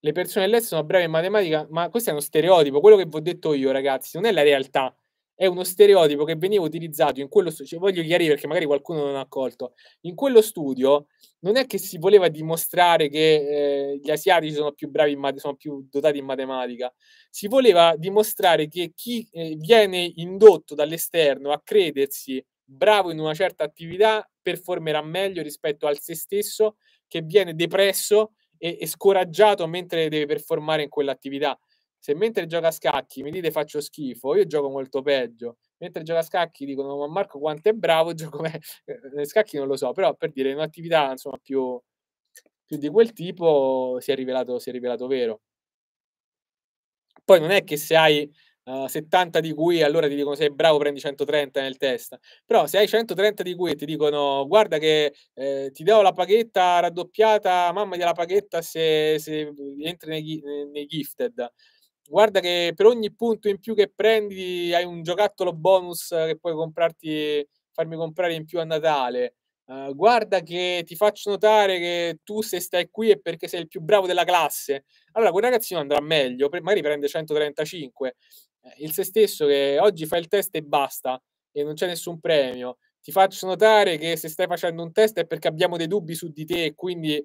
le persone all'estero sono brave in matematica, ma questo è uno stereotipo, quello che vi ho detto io ragazzi, non è la realtà è uno stereotipo che veniva utilizzato in quello studio, cioè, voglio chiarire perché magari qualcuno non ha colto, in quello studio non è che si voleva dimostrare che eh, gli asiatici sono più bravi, in mat- sono più dotati in matematica, si voleva dimostrare che chi eh, viene indotto dall'esterno a credersi bravo in una certa attività performerà meglio rispetto al se stesso che viene depresso e, e scoraggiato mentre deve performare in quell'attività se mentre gioca a scacchi mi dite faccio schifo, io gioco molto peggio. Mentre gioca a scacchi dicono ma Marco quanto è bravo, gioco me. Eh, eh, nei scacchi non lo so, però per dire in un'attività insomma più, più di quel tipo si è rivelato, si è rivelato vero. Poi non è che se hai Uh, eh, 70 di cui allora ti dicono sei bravo prendi 130 nel test però se hai 130 di cui ti dicono guarda che eh, ti do la paghetta raddoppiata mamma di la paghetta se, se entri nei, nei, gifted Guarda che per ogni punto in più che prendi hai un giocattolo bonus che puoi comprarti, farmi comprare in più a Natale. Uh, guarda che ti faccio notare che tu se stai qui è perché sei il più bravo della classe. Allora quel ragazzino andrà meglio, magari prende 135. Eh, il se stesso che oggi fa il test e basta e non c'è nessun premio. Ti faccio notare che se stai facendo un test è perché abbiamo dei dubbi su di te, e quindi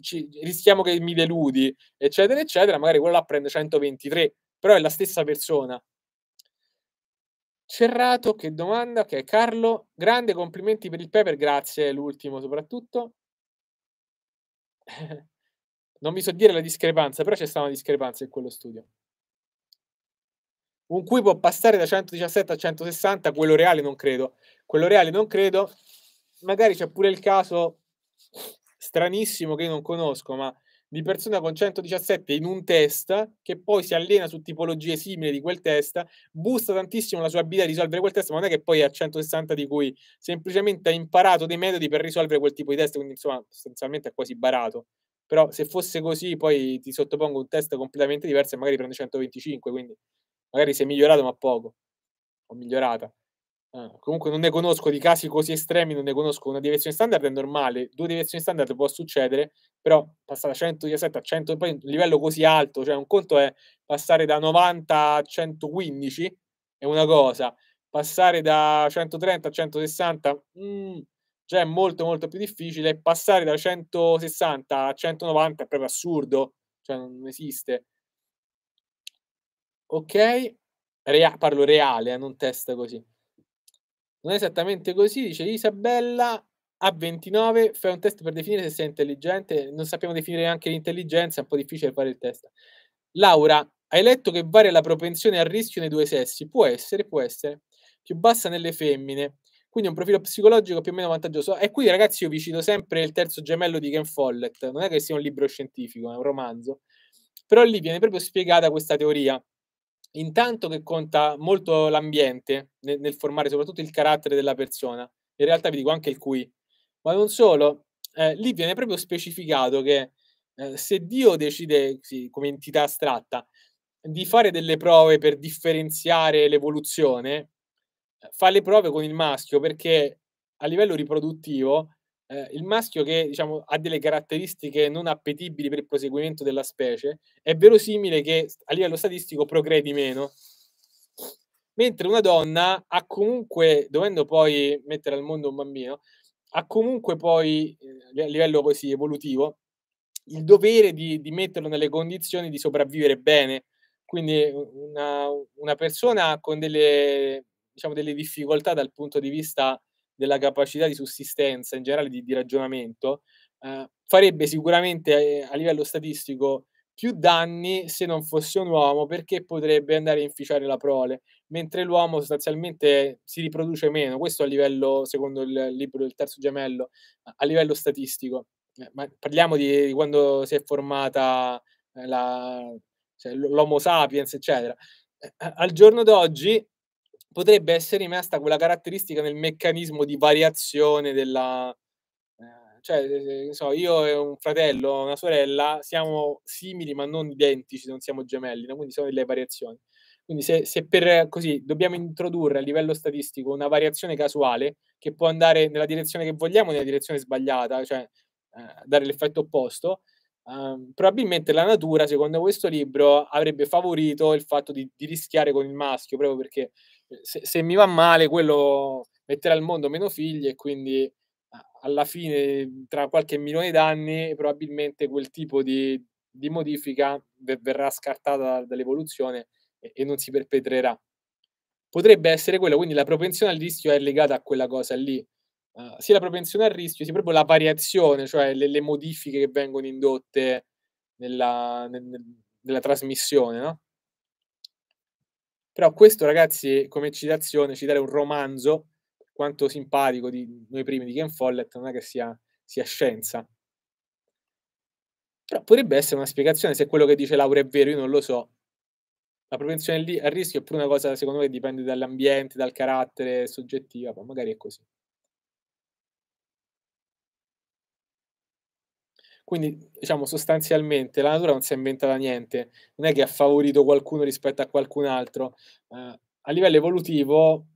ci, rischiamo che mi deludi, eccetera, eccetera, magari quello la prende 123, però è la stessa persona. Cerrato, che domanda, ok, Carlo, grande complimenti per il paper, grazie, l'ultimo soprattutto. non vi so dire la discrepanza, però c'è stata una discrepanza in quello studio. Un cui può passare da 117 a 160, quello reale non credo. Quello reale non credo. Magari c'è pure il caso stranissimo che io non conosco, ma di persona con 117 in un test, che poi si allena su tipologie simili di quel test, busta tantissimo la sua abilità di risolvere quel test, ma non è che poi è a 160 di cui semplicemente ha imparato dei metodi per risolvere quel tipo di test, quindi insomma sostanzialmente è quasi barato. Però se fosse così poi ti sottopongo un test completamente diverso e magari prendo 125, quindi magari si è migliorato ma poco, o migliorata. Eh, comunque non ne conosco di casi così estremi, non ne conosco. Una direzione standard è normale, due direzioni standard può succedere, però passare da 117 a 100, poi un livello così alto, cioè un conto è passare da 90 a 115 è una cosa, passare da 130 a 160 mm, già è molto molto più difficile, passare da 160 a 190 è proprio assurdo, cioè non esiste. Ok, Rea- parlo reale, eh, non testa così non è esattamente così, dice Isabella a 29 fai un test per definire se sei intelligente, non sappiamo definire anche l'intelligenza, è un po' difficile fare il test. Laura, hai letto che varia la propensione al rischio nei due sessi? Può essere, può essere. Più bassa nelle femmine, quindi un profilo psicologico più o meno vantaggioso. E qui ragazzi io vi cito sempre il terzo gemello di Ken Follett, non è che sia un libro scientifico, è un romanzo, però lì viene proprio spiegata questa teoria intanto che conta molto l'ambiente nel, nel, formare soprattutto il carattere della persona, in realtà vi dico anche il cui, ma non solo, eh, lì viene proprio specificato che eh, se Dio decide, sì, come entità astratta, di fare delle prove per differenziare l'evoluzione, eh, fa le prove con il maschio perché a livello riproduttivo eh, il maschio che diciamo, ha delle caratteristiche non appetibili per il proseguimento della specie, è verosimile che a livello statistico progredi meno. Mentre una donna ha comunque, dovendo poi mettere al mondo un bambino, ha comunque poi, eh, a livello così evolutivo, il dovere di, di, metterlo nelle condizioni di sopravvivere bene. Quindi una, una persona con delle, diciamo, delle difficoltà dal punto di vista della capacità di sussistenza, in generale di, di ragionamento, eh, farebbe sicuramente a, eh, a livello statistico più danni se non fosse un uomo perché potrebbe andare a inficiare la prole, mentre l'uomo sostanzialmente si riproduce meno, questo a livello, secondo il libro del terzo gemello, a livello statistico. Eh, ma parliamo di, quando si è formata eh, la, cioè, l'Homo sapiens, eccetera. Al giorno d'oggi potrebbe essere rimasta quella caratteristica nel meccanismo di variazione della... Eh, cioè, eh, eh, so, io e un fratello, una sorella, siamo simili ma non identici, non siamo gemelli, no? quindi sono delle variazioni. Quindi se, se, per così dobbiamo introdurre a livello statistico una variazione casuale che può andare nella direzione che vogliamo, nella direzione sbagliata, cioè eh, dare l'effetto opposto, eh, probabilmente la natura, secondo questo libro, avrebbe favorito il fatto di, di rischiare con il maschio, proprio perché se, se mi va male quello metterà al mondo meno figli e quindi alla fine tra qualche milione d'anni probabilmente quel tipo di, di modifica verrà scartata dall'evoluzione e, e, non si perpetrerà. Potrebbe essere quello, quindi la propensione al rischio è legata a quella cosa lì, uh, ah, sia la propensione al rischio, sia proprio la variazione, cioè le, le modifiche che vengono indotte nella, nel, nella trasmissione, no? Però questo, ragazzi, come citazione, citare un romanzo, quanto simpatico di noi primi di Ken Follett, non è che sia, sia scienza. Però potrebbe essere una spiegazione se quello che dice Laura è vero, io non lo so. La prevenzione al rischio è pure una cosa, secondo me, che dipende dall'ambiente, dal carattere soggettivo magari è così. Quindi, diciamo, sostanzialmente la natura non si è inventata niente, non è che ha favorito qualcuno rispetto a qualcun altro. Eh, a livello evolutivo,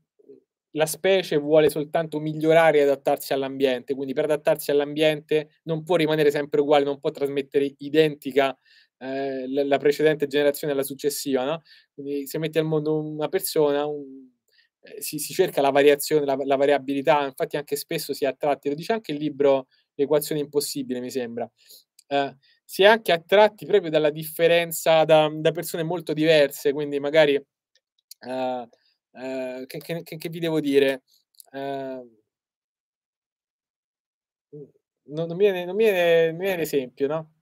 la specie vuole soltanto migliorare e adattarsi all'ambiente, quindi per adattarsi all'ambiente non può rimanere sempre uguale, non può trasmettere identica eh, la precedente generazione alla successiva. No? Quindi se metti al mondo una persona, un, eh, si, si, cerca la variazione, la, la, variabilità, infatti anche spesso si è attratti, lo dice anche il libro l'equazione impossibile, mi sembra. Eh, si è anche attratti proprio dalla differenza da, da persone molto diverse, quindi magari eh, eh, che, che, che, vi devo dire? Eh, non, non viene, non viene, non viene esempio, no?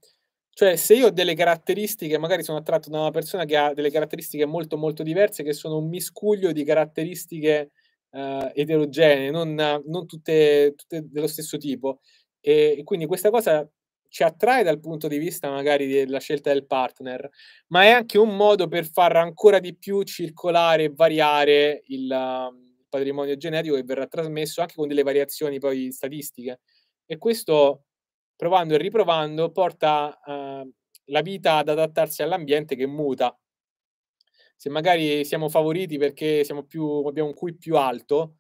Cioè, se io ho delle caratteristiche, magari sono attratto da una persona che ha delle caratteristiche molto, molto diverse, che sono un miscuglio di caratteristiche eh, eterogenee, non, non tutte, tutte, dello stesso tipo. E quindi questa cosa ci attrae dal punto di vista magari della scelta del partner, ma è anche un modo per far ancora di più circolare e variare il um, patrimonio genetico che verrà trasmesso anche con delle variazioni poi statistiche. E questo, provando e riprovando, porta eh, la vita ad adattarsi all'ambiente che muta. Se magari siamo favoriti perché siamo più, abbiamo un QI più alto,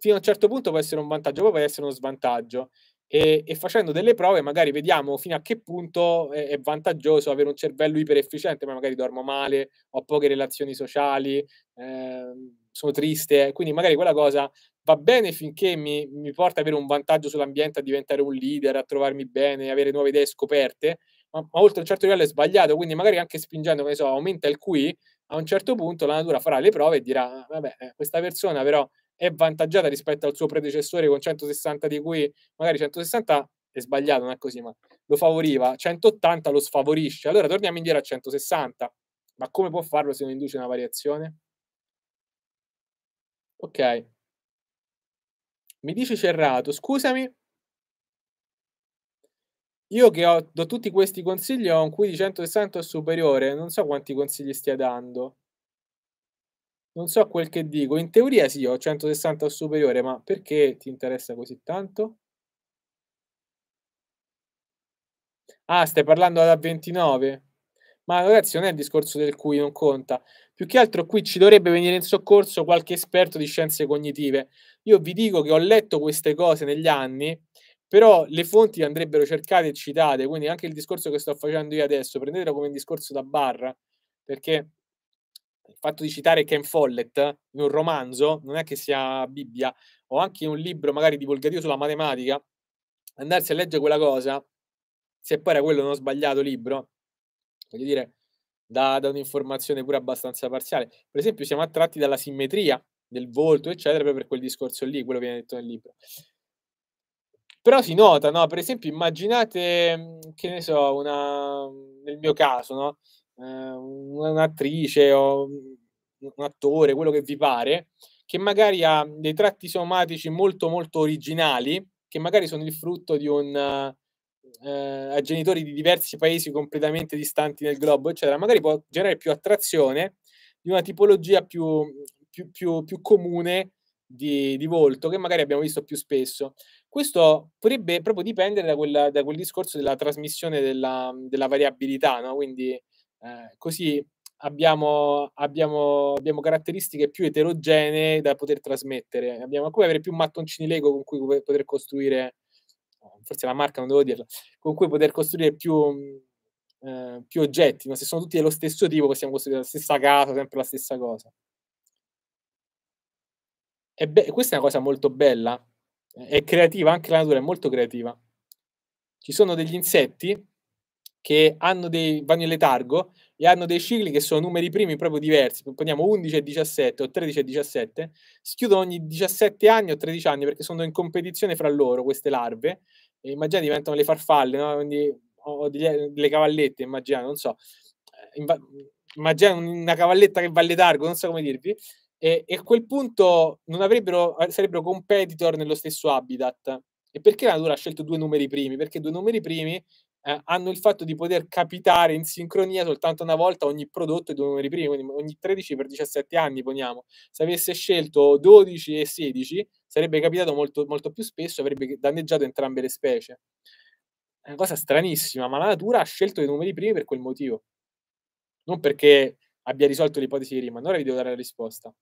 fino a un certo punto può essere un vantaggio, poi può essere uno svantaggio e, e, facendo delle prove magari vediamo fino a che punto è, è, vantaggioso avere un cervello iperefficiente, ma magari dormo male, ho poche relazioni sociali, eh, sono triste, quindi magari quella cosa va bene finché mi, mi porta ad avere un vantaggio sull'ambiente, a diventare un leader, a trovarmi bene, avere nuove idee scoperte, ma, ma oltre un certo livello è sbagliato, quindi magari anche spingendo, che so, aumenta il QI, a un certo punto la natura farà le prove e dirà, ah, vabbè, eh, questa persona però è vantaggiata rispetto al suo predecessore con 160 di cui magari 160 è sbagliato, non è così, ma lo favoriva, 180 lo sfavorisce. Allora torniamo indietro a 160. Ma come può farlo se non induce una variazione? Ok. Mi dice Cerrato, scusami. Io che ho, do tutti questi consigli ho un qui di 160 o superiore, non so quanti consigli stia dando. Non so quel che dico. In teoria sì, ho 160 o superiore, ma perché ti interessa così tanto? Ah, stai parlando alla 29? Ma ragazzi, non è il discorso del cui non conta. Più che altro qui ci dovrebbe venire in soccorso qualche esperto di scienze cognitive. Io vi dico che ho letto queste cose negli anni, però le fonti andrebbero cercate e citate, quindi anche il discorso che sto facendo io adesso, prendetelo come un discorso da barra, perché il fatto di citare Ken Follett in un romanzo non è che sia Bibbia, o anche in un libro magari divulgativo sulla matematica, andarsi a leggere quella cosa, se poi era quello non sbagliato libro, voglio dire, da, da un'informazione pure abbastanza parziale. Per esempio siamo attratti dalla simmetria del volto, eccetera, proprio per quel discorso lì, quello che viene detto nel libro. Però si nota, no? Per esempio, immaginate, mm, che ne so, una, mm, nel mio caso, no? eh, un'attrice o un attore, quello che vi pare, che magari ha dei tratti somatici molto molto originali, che magari sono il frutto di un... Eh, a genitori di diversi paesi completamente distanti nel globo, eccetera, magari può generare più attrazione di una tipologia più, più, più, più comune di, di, volto che magari abbiamo visto più spesso. Questo potrebbe proprio dipendere da, quella, da quel discorso della trasmissione della, della variabilità, no? quindi eh, così abbiamo, abbiamo, abbiamo, caratteristiche più eterogenee da poter trasmettere. Abbiamo come avere più mattoncini Lego con cui poter costruire, oh, forse la marca non devo dirla, con cui poter costruire più, eh, più oggetti. No? Se sono tutti dello stesso tipo possiamo costruire la stessa casa, sempre la stessa cosa. E be- questa è una cosa molto bella, è creativa, anche la natura è molto creativa. Ci sono degli insetti che hanno dei, vanno in letargo e hanno dei cicli che sono numeri primi proprio diversi, poniamo 11 e 17 o 13 e 17, si chiudono ogni 17 anni o 13 anni perché sono in competizione fra loro queste larve, e immaginate diventano le farfalle, no? Quindi, o delle cavallette, immaginate, non so, eh, immaginate una cavalletta che va in letargo, non so come dirvi, e, e a quel punto non avrebbero, eh, sarebbero competitor nello stesso habitat. E perché la natura ha scelto due numeri primi? Perché due numeri primi eh, hanno il fatto di poter capitare in sincronia soltanto una volta ogni prodotto e due numeri primi, quindi ogni 13 per 17 anni, poniamo. Se avesse scelto 12 e 16, sarebbe capitato molto, molto più spesso, avrebbe danneggiato entrambe le specie. È una cosa stranissima, ma la natura ha scelto i numeri primi per quel motivo. Non perché abbia risolto l'ipotesi di Riemann. Ora vi devo dare la risposta.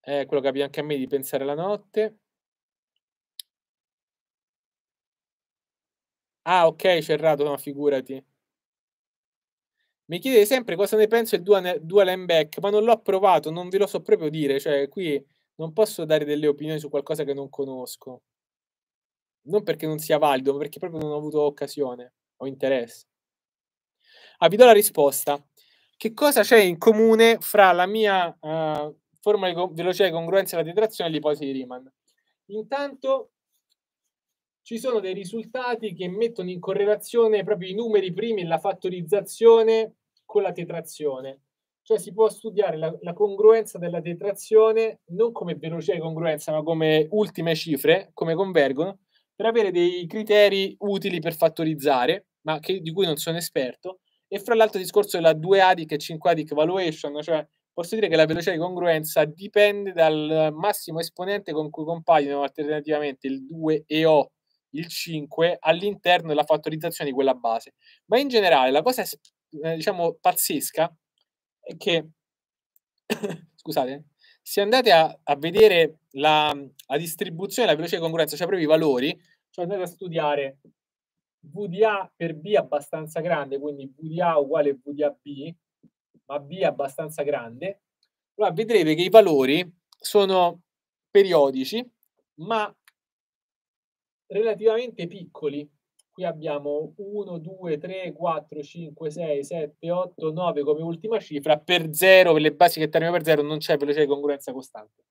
È quello che abbiamo anche a me di pensare la notte. Ah, ok, Cerrato, no, figurati. Mi chiede sempre cosa ne penso del dual, dual back, ma non l'ho provato, non ve lo so proprio dire, cioè qui non posso dare delle opinioni su qualcosa che non conosco. Non perché non sia valido, ma perché proprio non ho avuto occasione o interesse. Ah, vi do la risposta. Che cosa c'è in comune fra la mia uh, forma di velocità di congruenza e la detrazione e l'ipotesi di Riemann? Intanto ci sono dei risultati che mettono in correlazione proprio i numeri primi e la fattorizzazione con la tetrazione. Cioè si può studiare la, la congruenza della tetrazione non come velocità di congruenza, ma come ultime cifre, come convergono, per avere dei criteri utili per fattorizzare, ma che, di cui non sono esperto. E fra l'altro il discorso della 2ADIC e 5ADIC valuation, cioè posso dire che la velocità di congruenza dipende dal massimo esponente con cui compaiono alternativamente il 2 e 8 il 5 all'interno della fattorizzazione di quella base. Ma in generale la cosa, eh, diciamo, pazzesca è che, scusate, se andate a, a vedere la, la, distribuzione, la velocità di concorrenza, cioè proprio i valori, cioè andate a studiare VDA per B abbastanza grande, quindi VDA uguale VDAB, ma B abbastanza grande, allora vedrete che i valori sono periodici, ma relativamente piccoli. Qui abbiamo 1, 2, 3, 4, 5, 6, 7, 8, 9 come ultima cifra, per 0, per le basi che terminano per 0 non c'è velocità di congruenza costante.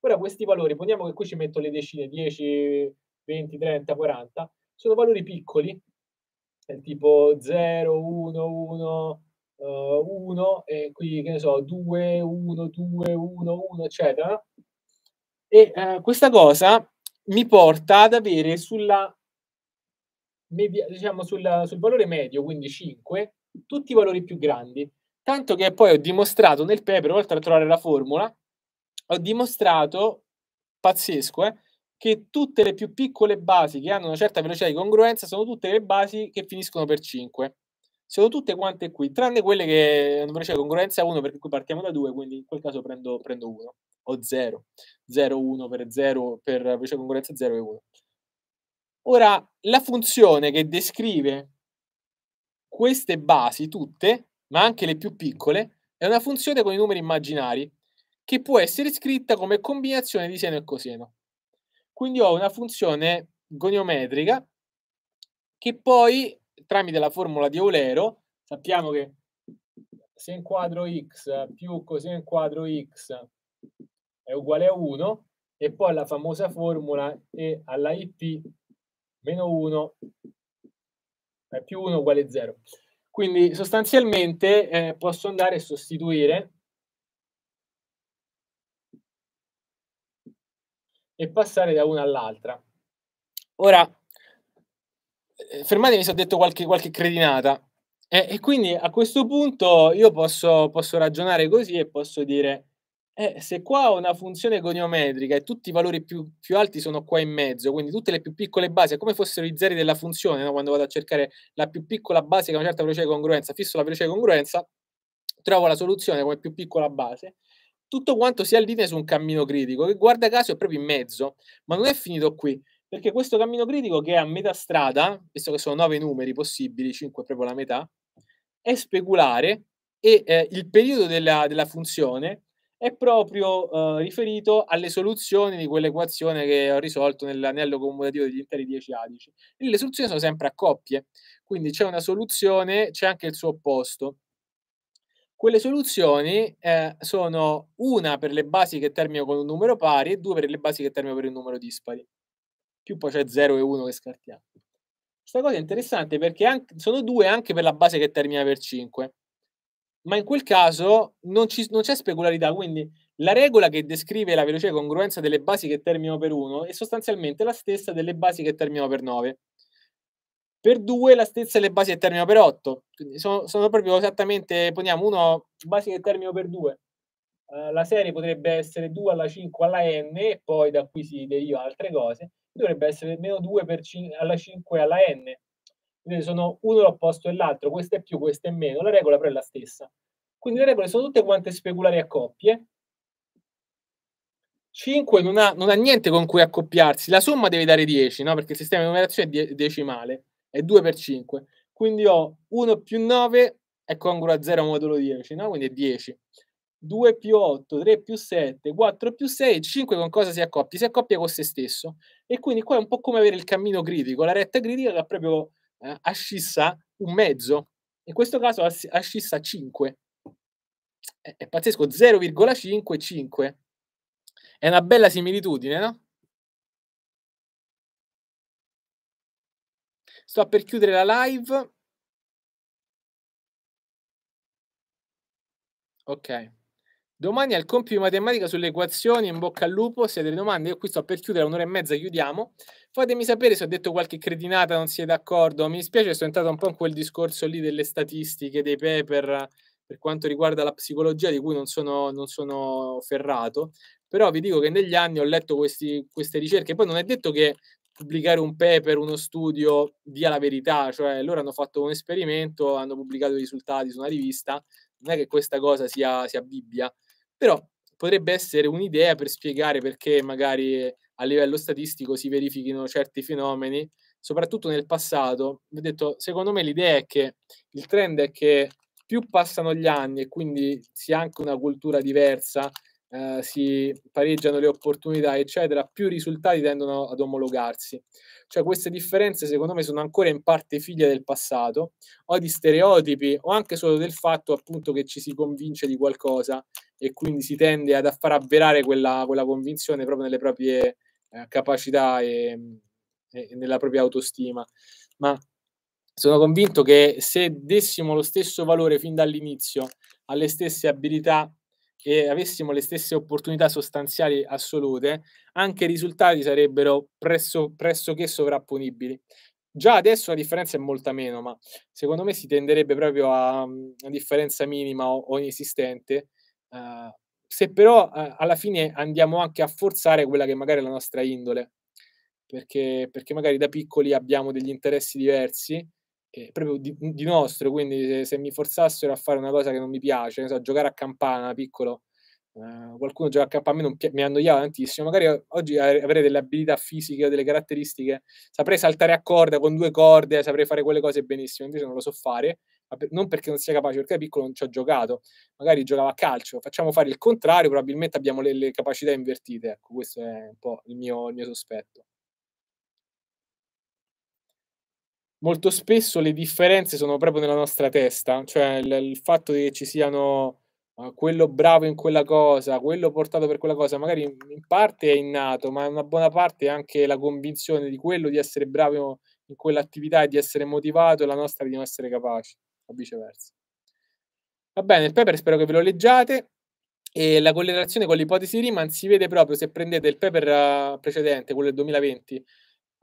Ora questi valori, poniamo che qui ci metto le decine, 10, 20, 30, 40, sono valori piccoli, tipo 0, 1, 1, 1 e qui che ne so 2, 1, 2, 1, 1 eccetera e eh, questa cosa mi porta ad avere sulla media, diciamo sulla, sul valore medio, quindi 5, tutti i valori più grandi. Tanto che poi ho dimostrato nel paper, oltre a trovare la formula, ho dimostrato, pazzesco, eh, che tutte le più piccole basi che hanno una certa velocità di congruenza sono tutte le basi che finiscono per 5. Sono tutte quante qui, tranne quelle che hanno una velocità di congruenza 1, perché qui partiamo da 2, quindi in quel caso prendo 1 o 0. 0-1 per 0 per veloce concorrenza 0 e 1. Ora, la funzione che descrive queste basi, tutte, ma anche le più piccole, è una funzione con i numeri immaginari che può essere scritta come combinazione di seno e coseno. Quindi ho una funzione goniometrica che poi, tramite la formula di Eulero, sappiamo che sen quadro x più coseno quadro x è uguale a 1 e poi la famosa formula E alla IP meno 1 è più 1 uguale 0. Quindi sostanzialmente eh, posso andare a sostituire e passare da una all'altra. Ora, eh, fermatevi se ho detto qualche, qualche cretinata. Eh, e quindi a questo punto io posso, posso ragionare così e posso dire eh, se qua ho una funzione goniometrica e tutti i valori più, più, alti sono qua in mezzo, quindi tutte le più piccole basi, è come fossero i zeri della funzione, no? quando vado a cercare la più piccola base che ha una certa velocità di congruenza, fisso la velocità di congruenza, trovo la soluzione come più piccola base, tutto quanto si allinea su un cammino critico, che guarda caso è proprio in mezzo, ma non è finito qui, perché questo cammino critico che è a metà strada, visto che sono nove numeri possibili, 5 è proprio la metà, è speculare e eh, il periodo della, della funzione è proprio eh, riferito alle soluzioni di quell'equazione che ho risolto nell'anello commutativo degli interi 10 adici. E le soluzioni sono sempre a coppie, quindi c'è una soluzione, c'è anche il suo opposto. Quelle soluzioni eh, sono una per le basi che terminano con un numero pari e due per le basi che terminano per un numero dispari. Più poi c'è 0 e 1 che scartiamo. Questa cosa è interessante perché anche, sono due anche per la base che termina per 5 ma in quel caso non, ci, non c'è specularità, quindi la regola che descrive la velocità e congruenza delle basi che terminano per 1 è sostanzialmente la stessa delle basi che terminano per 9. Per 2 la stessa delle basi che terminano per 8. Quindi sono, sono proprio esattamente, poniamo 1 basi che terminano per 2. Uh, eh, la serie potrebbe essere 2 alla 5 alla n e poi da qui si deriva altre cose. Dovrebbe essere meno 2 5, alla 5 alla n. Vedete, sono uno l'opposto dell'altro, questo è più, questo è meno, la regola però è la stessa. Quindi le regole sono tutte quante speculari a coppie. 5 non ha, non ha niente con cui accoppiarsi, la somma deve dare 10, no? perché il sistema di numerazione è decimale, è 2 per 5. Quindi ho 1 più 9 è congruo a 0 modulo 10, no? quindi è 10. 2 più 8, 3 più 7, 4 più 6, 5 con cosa si accoppia? Si accoppia con se stesso. E quindi qua è un po' come avere il cammino critico, la retta critica che ha proprio eh, ascissa un mezzo, in questo caso ascissa 5. È, è pazzesco, 0,55. È una bella similitudine, no? Sto per chiudere la live. Ok. Domani al compito di matematica sulle equazioni, in bocca al lupo, se avete domande, io qui sto per chiudere, un'ora e mezza chiudiamo. Fatemi sapere se ho detto qualche cretinata, non siete d'accordo. Mi dispiace, sono entrato un po' in quel discorso lì delle statistiche, dei paper, per quanto riguarda la psicologia, di cui non sono, non sono ferrato. Però vi dico che negli anni ho letto questi, queste ricerche, poi non è detto che pubblicare un paper, uno studio dia la verità, cioè loro hanno fatto un esperimento, hanno pubblicato i risultati su una rivista, non è che questa cosa sia, sia Bibbia, però potrebbe essere un'idea per spiegare perché magari a livello statistico si verifichino certi fenomeni, soprattutto nel passato. ho detto, secondo me l'idea è che il trend è che più passano gli anni e quindi si ha anche una cultura diversa, eh, si pareggiano le opportunità, eccetera, più i risultati tendono ad omologarsi. Cioè queste differenze secondo me sono ancora in parte figlie del passato o di stereotipi o anche solo del fatto appunto che ci si convince di qualcosa e quindi si tende ad far avverare quella, quella convinzione proprio nelle proprie eh, capacità e, e, nella propria autostima. Ma sono convinto che se dessimo lo stesso valore fin dall'inizio alle stesse abilità e avessimo le stesse opportunità sostanziali assolute, anche i risultati sarebbero presso, pressoché sovrapponibili. Già adesso la differenza è molta meno, ma secondo me si tenderebbe proprio a una differenza minima o, o inesistente, Ehm, se però uh, alla fine andiamo anche a forzare quella che magari è la nostra indole, perché, perché magari da piccoli abbiamo degli interessi diversi, eh, proprio di, di, nostro, quindi se, se, mi forzassero a fare una cosa che non mi piace, so, giocare a campana da piccolo, uh, qualcuno gioca a campana, a me non, mi annoiava tantissimo, magari oggi avrei delle abilità fisiche o delle caratteristiche, saprei saltare a corda con due corde, saprei fare quelle cose benissimo, invece non lo so fare, non perché non sia capace, perché da piccolo non ci ho giocato, magari giocava a calcio, facciamo fare il contrario, probabilmente abbiamo le, le capacità invertite, ecco, questo è un po' il mio, il mio sospetto. Molto spesso le differenze sono proprio nella nostra testa, cioè il, il fatto che ci siano eh, quello bravo in quella cosa, quello portato per quella cosa, magari in parte è innato, ma una buona parte è anche la convinzione di quello di essere bravo in quell'attività e di essere motivato e la nostra di non essere capaci o viceversa. Va bene, il paper spero che ve lo leggiate. E la correlazione con l'ipotesi Riemann si vede proprio se prendete il paper eh, precedente, quello del 2020,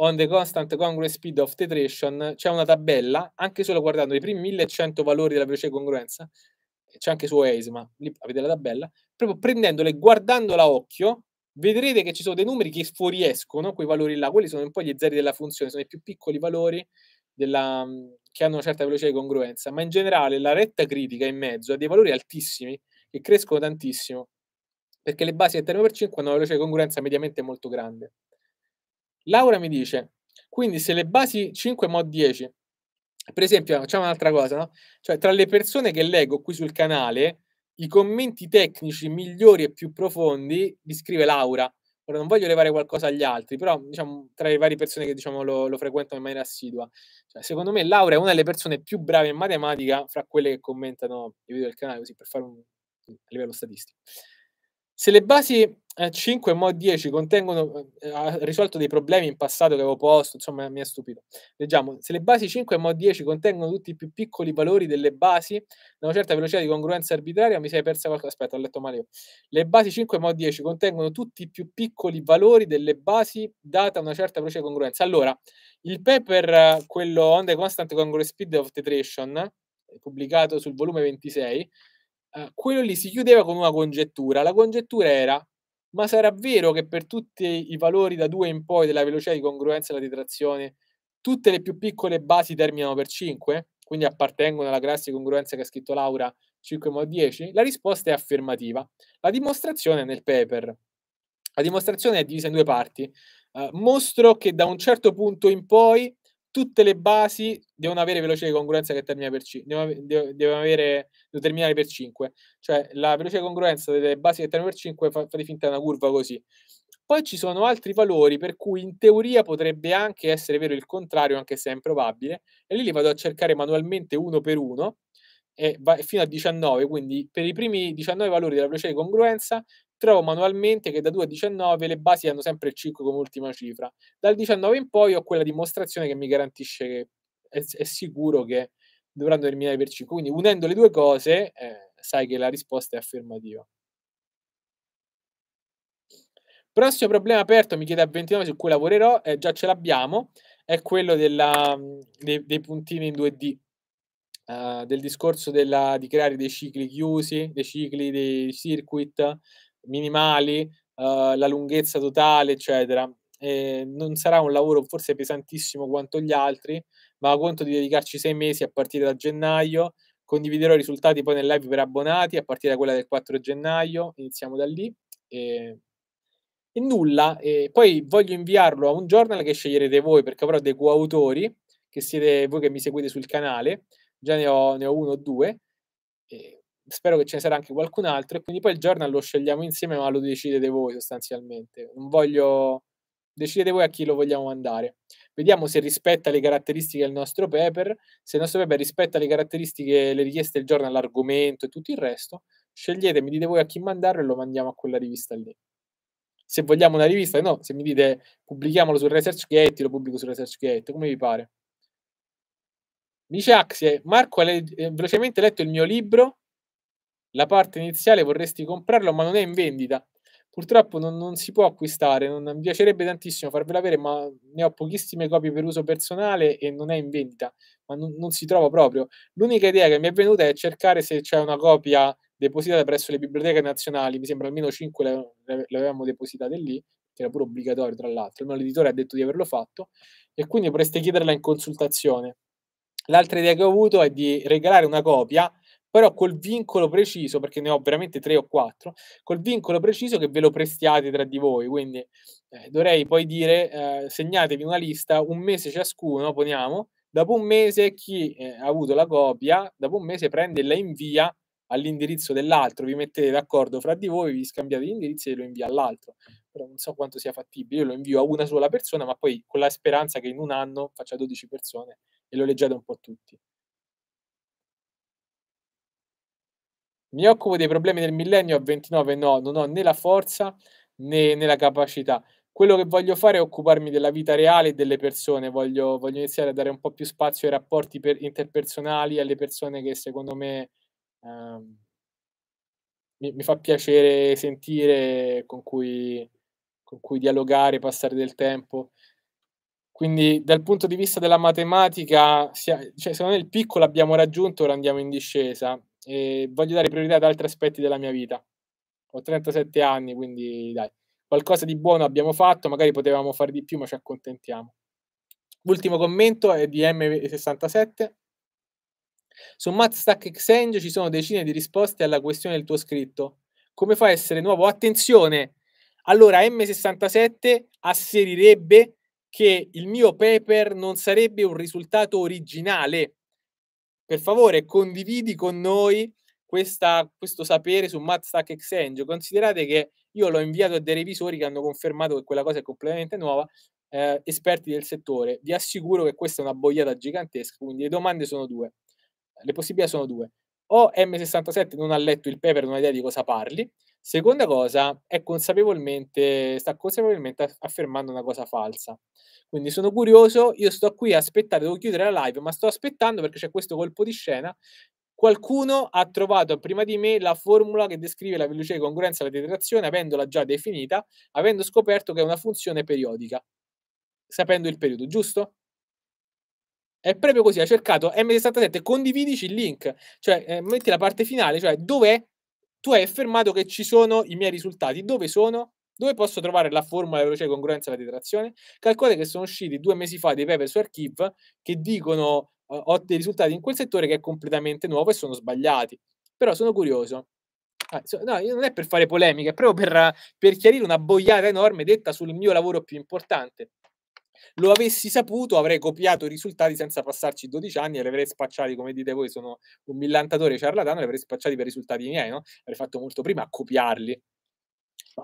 on the constant congruence speed of titration, c'è una tabella, anche solo guardando i primi 1100 valori della velocità di congruenza, c'è anche su Waze, ma lì avete la tabella, proprio prendendola e guardandola a occhio, vedrete che ci sono dei numeri che fuoriescono, quei valori là, quelli sono un po' gli zeri della funzione, sono i più piccoli valori della, mm, che hanno una certa velocità di congruenza, ma in generale la retta critica in mezzo ha dei valori altissimi che crescono tantissimo, perché le basi del termine per 5 hanno una velocità di congruenza mediamente molto grande. Laura mi dice, quindi se le basi 5 mod 10, per esempio, facciamo un'altra cosa, no? cioè tra le persone che leggo qui sul canale, i commenti tecnici migliori e più profondi li scrive Laura, Ora non voglio levare qualcosa agli altri, però diciamo, tra le varie persone che diciamo, lo, lo, frequentano in maniera assidua. Cioè, secondo me Laura è una delle persone più brave in matematica fra quelle che commentano i video del canale, così per fare un a livello statistico. Se le basi eh, 5 e mo 10 contengono, eh, ha risolto dei problemi in passato che avevo posto, insomma mi ha stupito. Leggiamo, se le basi 5 e mo 10 contengono tutti i più piccoli valori delle basi, da una certa velocità di congruenza arbitraria, mi sei persa qualcosa, aspetta, ho letto male io. Le basi 5 e mo 10 contengono tutti i più piccoli valori delle basi data una certa velocità di congruenza. Allora, il paper, quello on the constant congruent speed of titration, pubblicato sul volume 26, eh, quello lì si chiudeva con una congettura. La congettura era, ma sarà vero che per tutti i valori da 2 in poi della velocità di congruenza della detrazione, tutte le più piccole basi terminano per 5? Quindi appartengono alla classe di congruenza che ha scritto Laura 5 mod 10? La risposta è affermativa. La dimostrazione è nel paper. La dimostrazione è divisa in due parti. Eh, mostro che da un certo punto in poi tutte le basi devono avere velocità di congruenza che termina per 5, devono, avere, devono terminare per 5, cioè la velocità di congruenza delle basi che termina per 5 fa, fate finta è una curva così. Poi ci sono altri valori per cui in teoria potrebbe anche essere vero il contrario, anche se è improbabile, e lì li vado a cercare manualmente uno per uno, e va, fino a 19, quindi per i primi 19 valori della velocità di congruenza Trovo manualmente che da 2 a 19 le basi hanno sempre il 5 come ultima cifra. Dal 19 in poi ho quella dimostrazione che mi garantisce che è, è sicuro che dovranno terminare per 5. Quindi unendo le due cose, eh, sai che la risposta è affermativa. Prossimo problema aperto, mi chiede a 29 su cui lavorerò, eh, già ce l'abbiamo, è quello della, dei, dei, puntini in 2D, uh, eh, del discorso della, di creare dei cicli chiusi, dei cicli, dei circuit, minimali, uh, la lunghezza totale, eccetera. E non sarà un lavoro forse pesantissimo quanto gli altri, ma conto di dedicarci sei mesi a partire da gennaio. Condividerò i risultati poi nel live per abbonati a partire da quella del 4 gennaio. Iniziamo da lì. E, e nulla. E poi voglio inviarlo a un journal che sceglierete voi perché avrò dei coautori che siete voi che mi seguite sul canale. Già ne ho, ne ho uno o due. E spero che ce ne sarà anche qualcun altro e quindi poi il journal lo scegliamo insieme ma lo decidete voi sostanzialmente. Non voglio decidete voi a chi lo vogliamo mandare. Vediamo se rispetta le caratteristiche del nostro paper, se il nostro paper rispetta le caratteristiche, le richieste del giorno, l'argomento e tutto il resto, scegliete, mi dite voi a chi mandarlo e lo mandiamo a quella rivista lì. Se vogliamo una rivista, no, se mi dite pubblichiamolo su ResearchGate, lo pubblico su ResearchGate, come vi pare. dice Axie, Marco ha eh, velocemente letto il mio libro la parte iniziale vorresti comprarlo, ma non è in vendita. Purtroppo non, non si può acquistare, non, mi piacerebbe tantissimo farvela avere, ma ne ho pochissime copie per uso personale e non è in vendita, ma non, non si trova proprio. L'unica idea che mi è venuta è cercare se c'è una copia depositata presso le biblioteche nazionali, mi sembra almeno 5 le, le avevamo depositate lì, che era pure obbligatorio tra l'altro, almeno l'editore ha detto di averlo fatto, e quindi potreste chiederla in consultazione. L'altra idea che ho avuto è di regalare una copia però col vincolo preciso, perché ne ho veramente tre o quattro, col vincolo preciso che ve lo prestiate tra di voi, quindi eh, dovrei poi dire eh, segnatevi una lista, un mese ciascuno, poniamo, dopo un mese chi eh, ha avuto la copia, dopo un mese prende e la invia all'indirizzo dell'altro, vi mettete d'accordo fra di voi, vi scambiate l'indirizzo e lo invia all'altro. Però non so quanto sia fattibile, io lo invio a una sola persona, ma poi con la speranza che in un anno faccia 12 persone e lo leggiate un po' tutti. Mi occupo dei problemi del millennio a 29 no, non ho né la forza né, né la capacità. Quello che voglio fare è occuparmi della vita reale e delle persone, voglio, voglio iniziare a dare un po' più spazio ai rapporti per, interpersonali, alle persone che secondo me ehm, mi, mi, fa piacere sentire, con cui, con cui dialogare, passare del tempo. Quindi dal punto di vista della matematica, cioè, secondo me il piccolo abbiamo raggiunto, ora andiamo in discesa e voglio dare priorità ad altri aspetti della mia vita. Ho 37 anni, quindi dai, qualcosa di buono abbiamo fatto, magari potevamo fare di più, ma ci accontentiamo. L'ultimo commento è di M67. Su Matstack Exchange ci sono decine di risposte alla questione del tuo scritto. Come fa a essere nuovo? Attenzione! Allora, M67 asserirebbe che il mio paper non sarebbe un risultato originale, per favore, condividi con noi questa, questo sapere su Matstack Exchange. Considerate che io l'ho inviato a dei revisori che hanno confermato che quella cosa è completamente nuova, eh, esperti del settore. Vi assicuro che questa è una boiata gigantesca, quindi le domande sono due. Le possibilità sono due. O M67 non ha letto il paper, non ha idea di cosa parli, Seconda cosa, consapevolmente, sta consapevolmente affermando una cosa falsa. Quindi sono curioso, io sto qui a aspettare, devo chiudere la live, ma sto aspettando perché c'è questo colpo di scena. Qualcuno ha trovato prima di me la formula che descrive la velocità di congruenza della detrazione, avendola già definita, avendo scoperto che è una funzione periodica, sapendo il periodo, giusto? È proprio così, ha cercato M67, condividici il link, cioè eh, metti la parte finale, cioè dov'è tu hai affermato che ci sono i miei risultati. Dove sono? Dove posso trovare la formula velocità di congruenza alla detrazione? Calcolate che sono usciti due mesi fa dei paper su Archive che dicono uh, ho dei risultati in quel settore che è completamente nuovo e sono sbagliati. Però sono curioso. Ah, no, non è per fare polemica, è proprio per, per chiarire una boiata enorme detta sul mio lavoro più importante. Lo avessi saputo, avrei copiato i risultati senza passarci 12 anni e li avrei spacciati, come dite voi, sono un millantatore ciarlatano, li avrei spacciati per i risultati miei, no? Avrei fatto molto prima a copiarli.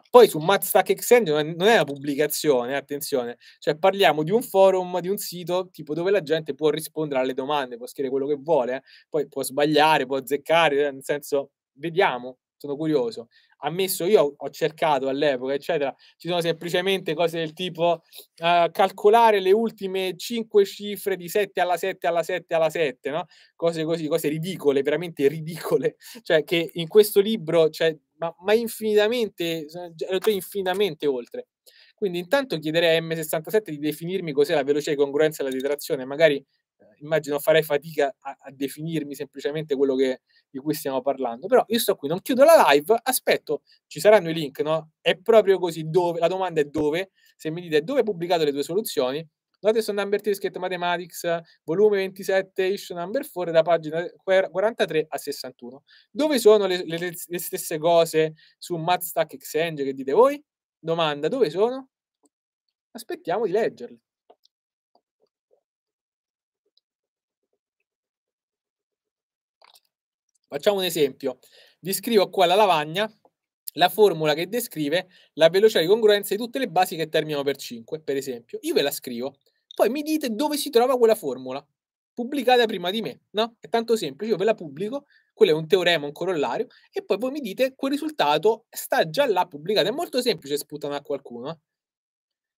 Poi su Matstack Exchange non è una pubblicazione, eh, attenzione, cioè parliamo di un forum, di un sito tipo dove la gente può rispondere alle domande, può scrivere quello che vuole, eh. poi può sbagliare, può azzeccare, eh, nel senso, vediamo, sono curioso ammesso io ho cercato all'epoca, eccetera, ci sono semplicemente cose del tipo uh, calcolare le ultime cinque cifre di 7 alla 7 alla 7 alla 7, no? cose così, cose ridicole, veramente ridicole, cioè che in questo libro, cioè, ma, ma infinitamente, infinitamente oltre. Quindi intanto chiederei a M67 di definirmi cos'è la velocità di congruenza della detrazione, magari eh, immagino farei fatica a, a definirmi semplicemente quello che, di cui stiamo parlando, però io sto qui, non chiudo la live, aspetto, ci saranno i link, no? È proprio così, dove, la domanda è dove, se mi dite dove hai pubblicato le tue soluzioni, notice on number trisket mathematics, volume 27, issue number 4, da pagina 43 a 61. Dove sono le, le, le stesse cose su MathStack Exchange che dite voi? Domanda, dove sono? Aspettiamo di leggerle. Facciamo un esempio. Vi scrivo qua alla lavagna la formula che descrive la velocità di congruenza di tutte le basi che terminano per 5, per esempio. Io ve la scrivo, poi mi dite dove si trova quella formula. Pubblicata prima di me, no? È tanto semplice, io ve la pubblico, quello è un teorema, un corollario, e poi voi mi dite quel risultato sta già là pubblicato. È molto semplice sputare a qualcuno. Eh?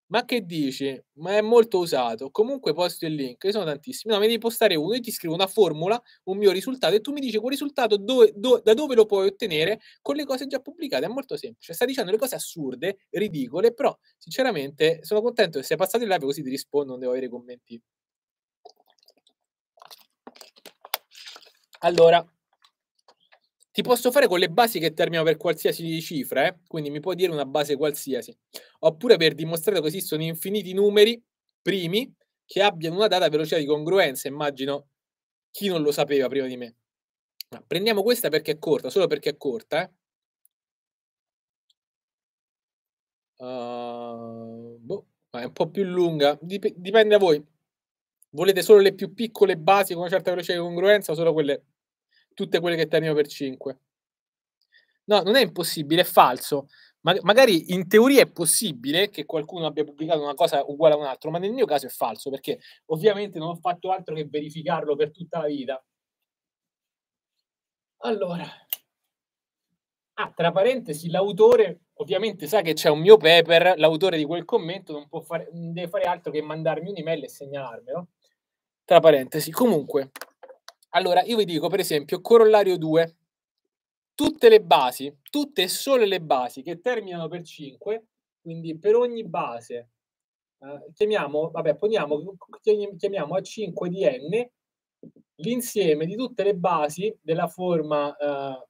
Ma che dici? Ma è molto usato. Comunque posto il link, sono tantissimi. No, mi devi postare uno, io ti scrivo una formula, un mio risultato e tu mi dici quel risultato dove, do, da dove lo puoi ottenere con le cose già pubblicate. È molto semplice. Sta dicendo le cose assurde, ridicole, però sinceramente sono contento che sei passato in live così ti rispondo, non devo avere commenti. Allora, ti posso fare con le basi che terminano per qualsiasi cifra, eh? quindi mi puoi dire una base qualsiasi. Oppure per dimostrare che esistono infiniti numeri primi che abbiano una data velocità di congruenza. Immagino chi non lo sapeva prima di me. Ma prendiamo questa perché è corta, solo perché è corta. Eh? Uh, boh, è un po' più lunga. Dip- dipende da voi. Volete solo le più piccole basi con una certa velocità di congruenza o solo quelle tutte quelle che terminano per 5. No, non è impossibile, è falso. Ma- magari in teoria è possibile che qualcuno abbia pubblicato una cosa uguale a un altro, ma nel mio caso è falso, perché ovviamente non ho fatto altro che verificarlo per tutta la vita. Allora, ah, tra parentesi, l'autore ovviamente sa che c'è un mio paper, l'autore di quel commento non, può fare, non deve fare altro che mandarmi un'email e segnalarmelo. Tra parentesi, comunque, allora, io vi dico, per esempio, corollario 2. Tutte le basi, tutte e solo le basi che terminano per 5, quindi per ogni base, eh, chiamiamo, vabbè, poniamo, chiamiamo a 5 di n l'insieme di tutte le basi della forma eh,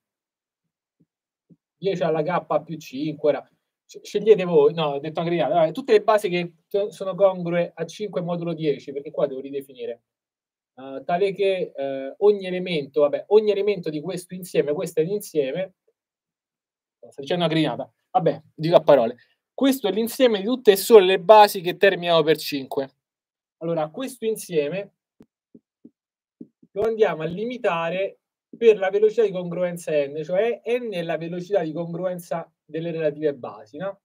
10 alla k più 5, ora scegliete voi, no, ho detto anche allora, tutte le basi che sono congrue a 5 modulo 10, perché qua devo ridefinire. Ah, tale che uh, ogni elemento, vabbè, ogni elemento di questo insieme, questo è l'insieme, sto dicendo una grinata, vabbè, dico a parole, questo è l'insieme di tutte e solo le basi che terminano per 5. Allora, questo insieme lo andiamo a limitare per la velocità di congruenza n, cioè n è la velocità di congruenza delle relative basi, no?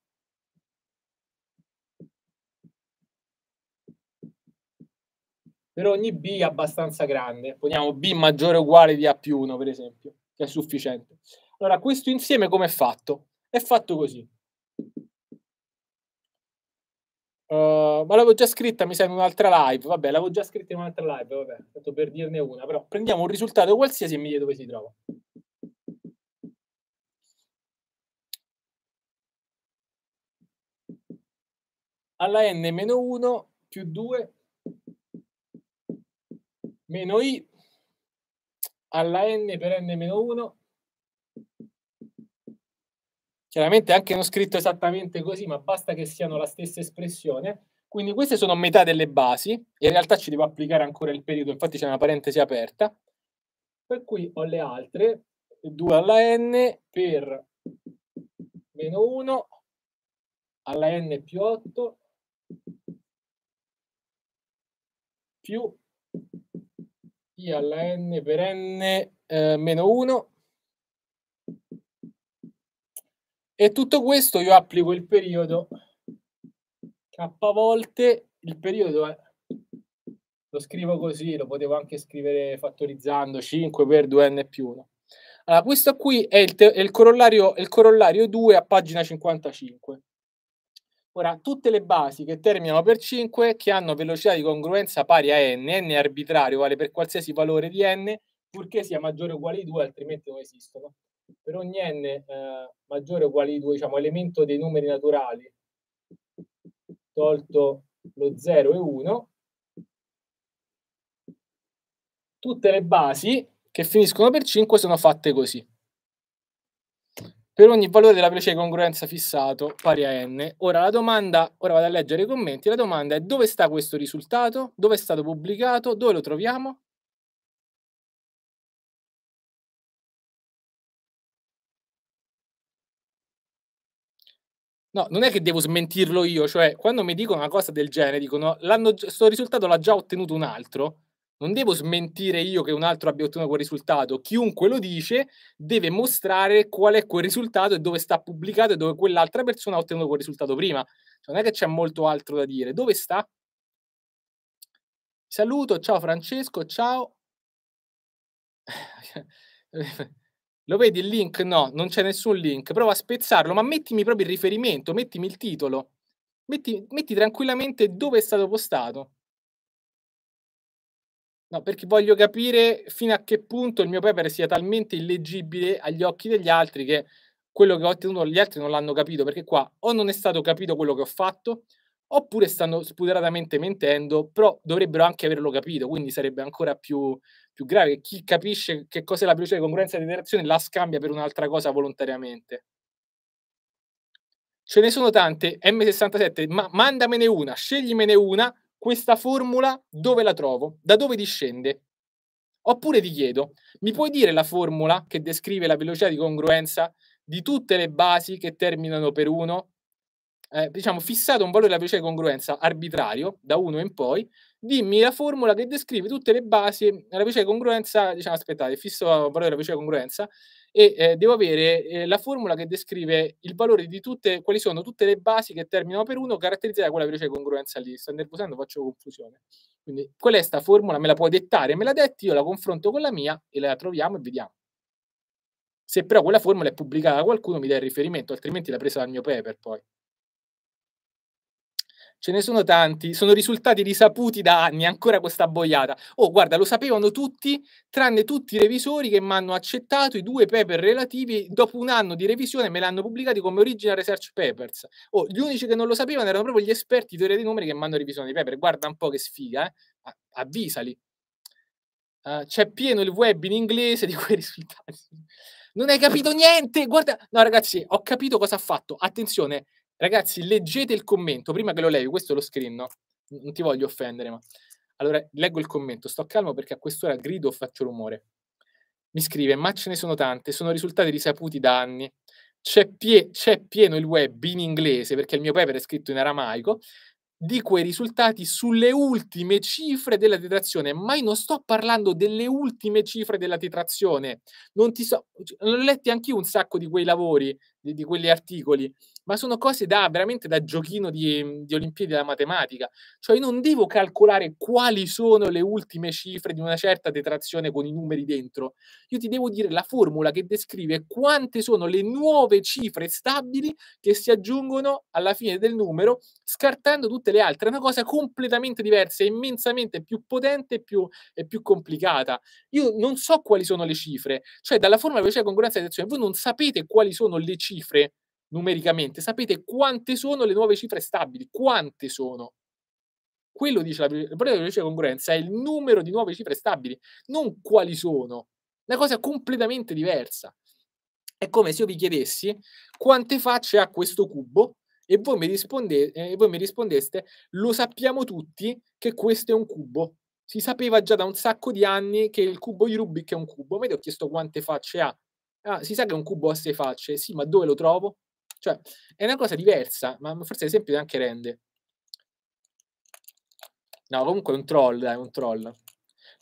per ogni b abbastanza grande. Poniamo b maggiore o uguale di a più 1, per esempio, che è sufficiente. Allora, questo insieme come è fatto? È fatto così. Uh, ma l'avevo già scritta, mi sa, in un'altra live. Vabbè, l'avevo già scritta in un'altra live, vabbè, tanto per dirne una. Però prendiamo un risultato qualsiasi e mi chiedo dove si trova. Alla n-1 più 2 meno i alla n per n meno 1. Chiaramente anche non scritto esattamente così, ma basta che siano la stessa espressione. Quindi queste sono metà delle basi, in realtà ci devo applicare ancora il periodo, infatti c'è una parentesi aperta. Per cui ho le altre, 2 alla n per meno 1 alla n più 8 più alla n per n eh, meno 1 e tutto questo io applico il periodo k volte il periodo è lo scrivo così, lo potevo anche scrivere fattorizzando 5 per 2n più 1. Allora, questo qui è il, è il, corollario, il corollario 2 a pagina 55. Ora, tutte le basi che terminano per 5, che hanno velocità di congruenza pari a n, n è arbitrario, vale per qualsiasi valore di n, purché sia maggiore o uguale di 2, altrimenti non esistono. Per ogni n eh, maggiore o uguale di 2, diciamo, elemento dei numeri naturali, tolto lo 0 e 1, tutte le basi che finiscono per 5 sono fatte così per ogni valore della precedente congruenza fissato pari a n. Ora la domanda, ora vado a leggere i commenti, la domanda è dove sta questo risultato? Dove è stato pubblicato? Dove lo troviamo? No, non è che devo smentirlo io, cioè quando mi dicono una cosa del genere, dicono questo risultato l'ha già ottenuto un altro, non devo smentire io che un altro abbia ottenuto quel risultato, chiunque lo dice deve mostrare qual è quel risultato e dove sta pubblicato e dove quell'altra persona ha ottenuto quel risultato prima. Cioè, non è che c'è molto altro da dire, dove sta? Saluto, ciao Francesco, ciao. Lo vedi il link? No, non c'è nessun link. Prova a spezzarlo, ma mettimi proprio il riferimento, mettimi il titolo, metti, metti tranquillamente dove è stato postato. No, perché voglio capire fino a che punto il mio paper sia talmente illeggibile agli occhi degli altri che quello che ho ottenuto gli altri non l'hanno capito, perché qua o non è stato capito quello che ho fatto, oppure stanno spuderatamente mentendo, però dovrebbero anche averlo capito, quindi sarebbe ancora più, più grave. Chi capisce che cos'è la velocità di congruenza di interazione la scambia per un'altra cosa volontariamente. Ce ne sono tante, M67, ma mandamene una, sceglimene una questa formula dove la trovo? Da dove discende? Oppure ti chiedo, mi puoi dire la formula che descrive la velocità di congruenza di tutte le basi che terminano per 1? Eh, diciamo, fissato un valore della velocità di congruenza arbitrario, da 1 in poi, dimmi la formula che descrive tutte le basi, la velocità di congruenza, diciamo, aspettate, fisso il valore della velocità di congruenza, e eh, devo avere eh, la formula che descrive il valore di tutte, quali sono tutte le basi che terminano per 1 caratterizzate da quella veloce congruenza lì. Sto nervosando, faccio confusione. Quindi qual è questa formula? Me la puoi dettare, me la detti, io la confronto con la mia e la troviamo e vediamo. Se però quella formula è pubblicata da qualcuno mi dà il riferimento, altrimenti l'ha presa dal mio paper poi. Ce ne sono tanti, sono risultati risaputi da anni, ancora questa boiata. Oh, guarda, lo sapevano tutti, tranne tutti i revisori che mi hanno accettato i due paper relativi, dopo un anno di revisione me l'hanno pubblicati come original research papers. Oh, gli unici che non lo sapevano erano proprio gli esperti di teoria dei numeri che mi hanno revisionato i paper. Guarda un po' che sfiga, eh? avvisali. Uh, c'è pieno il web in inglese di quei risultati. Non hai capito niente, guarda. No, ragazzi, ho capito cosa ha fatto. Attenzione, Ragazzi, leggete il commento prima che lo levi, questo lo screen, non ti voglio offendere, ma... Allora, leggo il commento, sto calmo perché a quest'ora grido o faccio rumore. Mi scrive, ma ce ne sono tante, sono risultati risaputi da anni. C'è, pie- c'è pieno il web in inglese, perché il mio paper è scritto in aramaico, di quei risultati sulle ultime cifre della titrazione, ma io non sto parlando delle ultime cifre della titrazione, non ti so, cioè, ho letti anch'io un sacco di quei lavori, di, di quegli articoli, ma sono cose da veramente da giochino di, di Olimpiadi della matematica. Cioè, io non devo calcolare quali sono le ultime cifre di una certa detrazione con i numeri dentro. Io ti devo dire la formula che descrive quante sono le nuove cifre stabili che si aggiungono alla fine del numero, scartando tutte le altre. È una cosa completamente diversa, immensamente più potente e più, e più complicata. Io non so quali sono le cifre, cioè dalla formula veloce di congruenza di azione, voi non sapete quali sono le cifre numericamente, sapete quante sono le nuove cifre stabili, quante sono. Quello dice la prevalenza di congruenza è il numero di nuove cifre stabili, non quali sono. Una cosa completamente diversa. È come se io vi chiedessi quante facce ha questo cubo e voi mi, risponde, eh, voi mi rispondeste lo sappiamo tutti che questo è un cubo. Si sapeva già da un sacco di anni che il cubo di Rubik è un cubo. Ma ti ho chiesto quante facce ha. Ah, si sa che è un cubo a sei facce. Sì, ma dove lo trovo? Cioè, è una cosa diversa, ma forse l'esempio neanche rende. No, comunque è un troll, dai, un troll.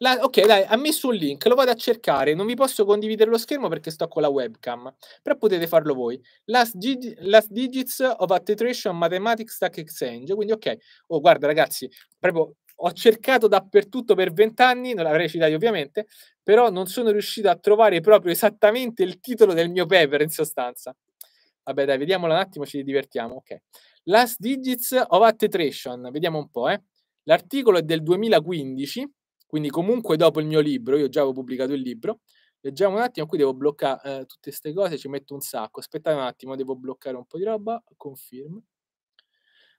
La, ok, dai, ha messo un link, lo vado a cercare. Non vi posso condividere lo schermo perché sto con la webcam, però potete farlo voi. Last, gig, last digits of a titration mathematics stack exchange. Quindi, ok, oh, guarda, ragazzi, proprio ho cercato dappertutto per vent'anni, non l'avrei citato ovviamente, però non sono riuscito a trovare proprio esattamente il titolo del mio paper in sostanza. Vabbè, dai, vediamola un attimo, ci divertiamo. Ok. Last Digits of Attestation, vediamo un po', eh. L'articolo è del 2015, quindi comunque dopo il mio libro, io già avevo pubblicato il libro. Leggiamo un attimo, qui devo bloccare eh, tutte queste cose, ci metto un sacco. Aspettate un attimo, devo bloccare un po' di roba, Confirm.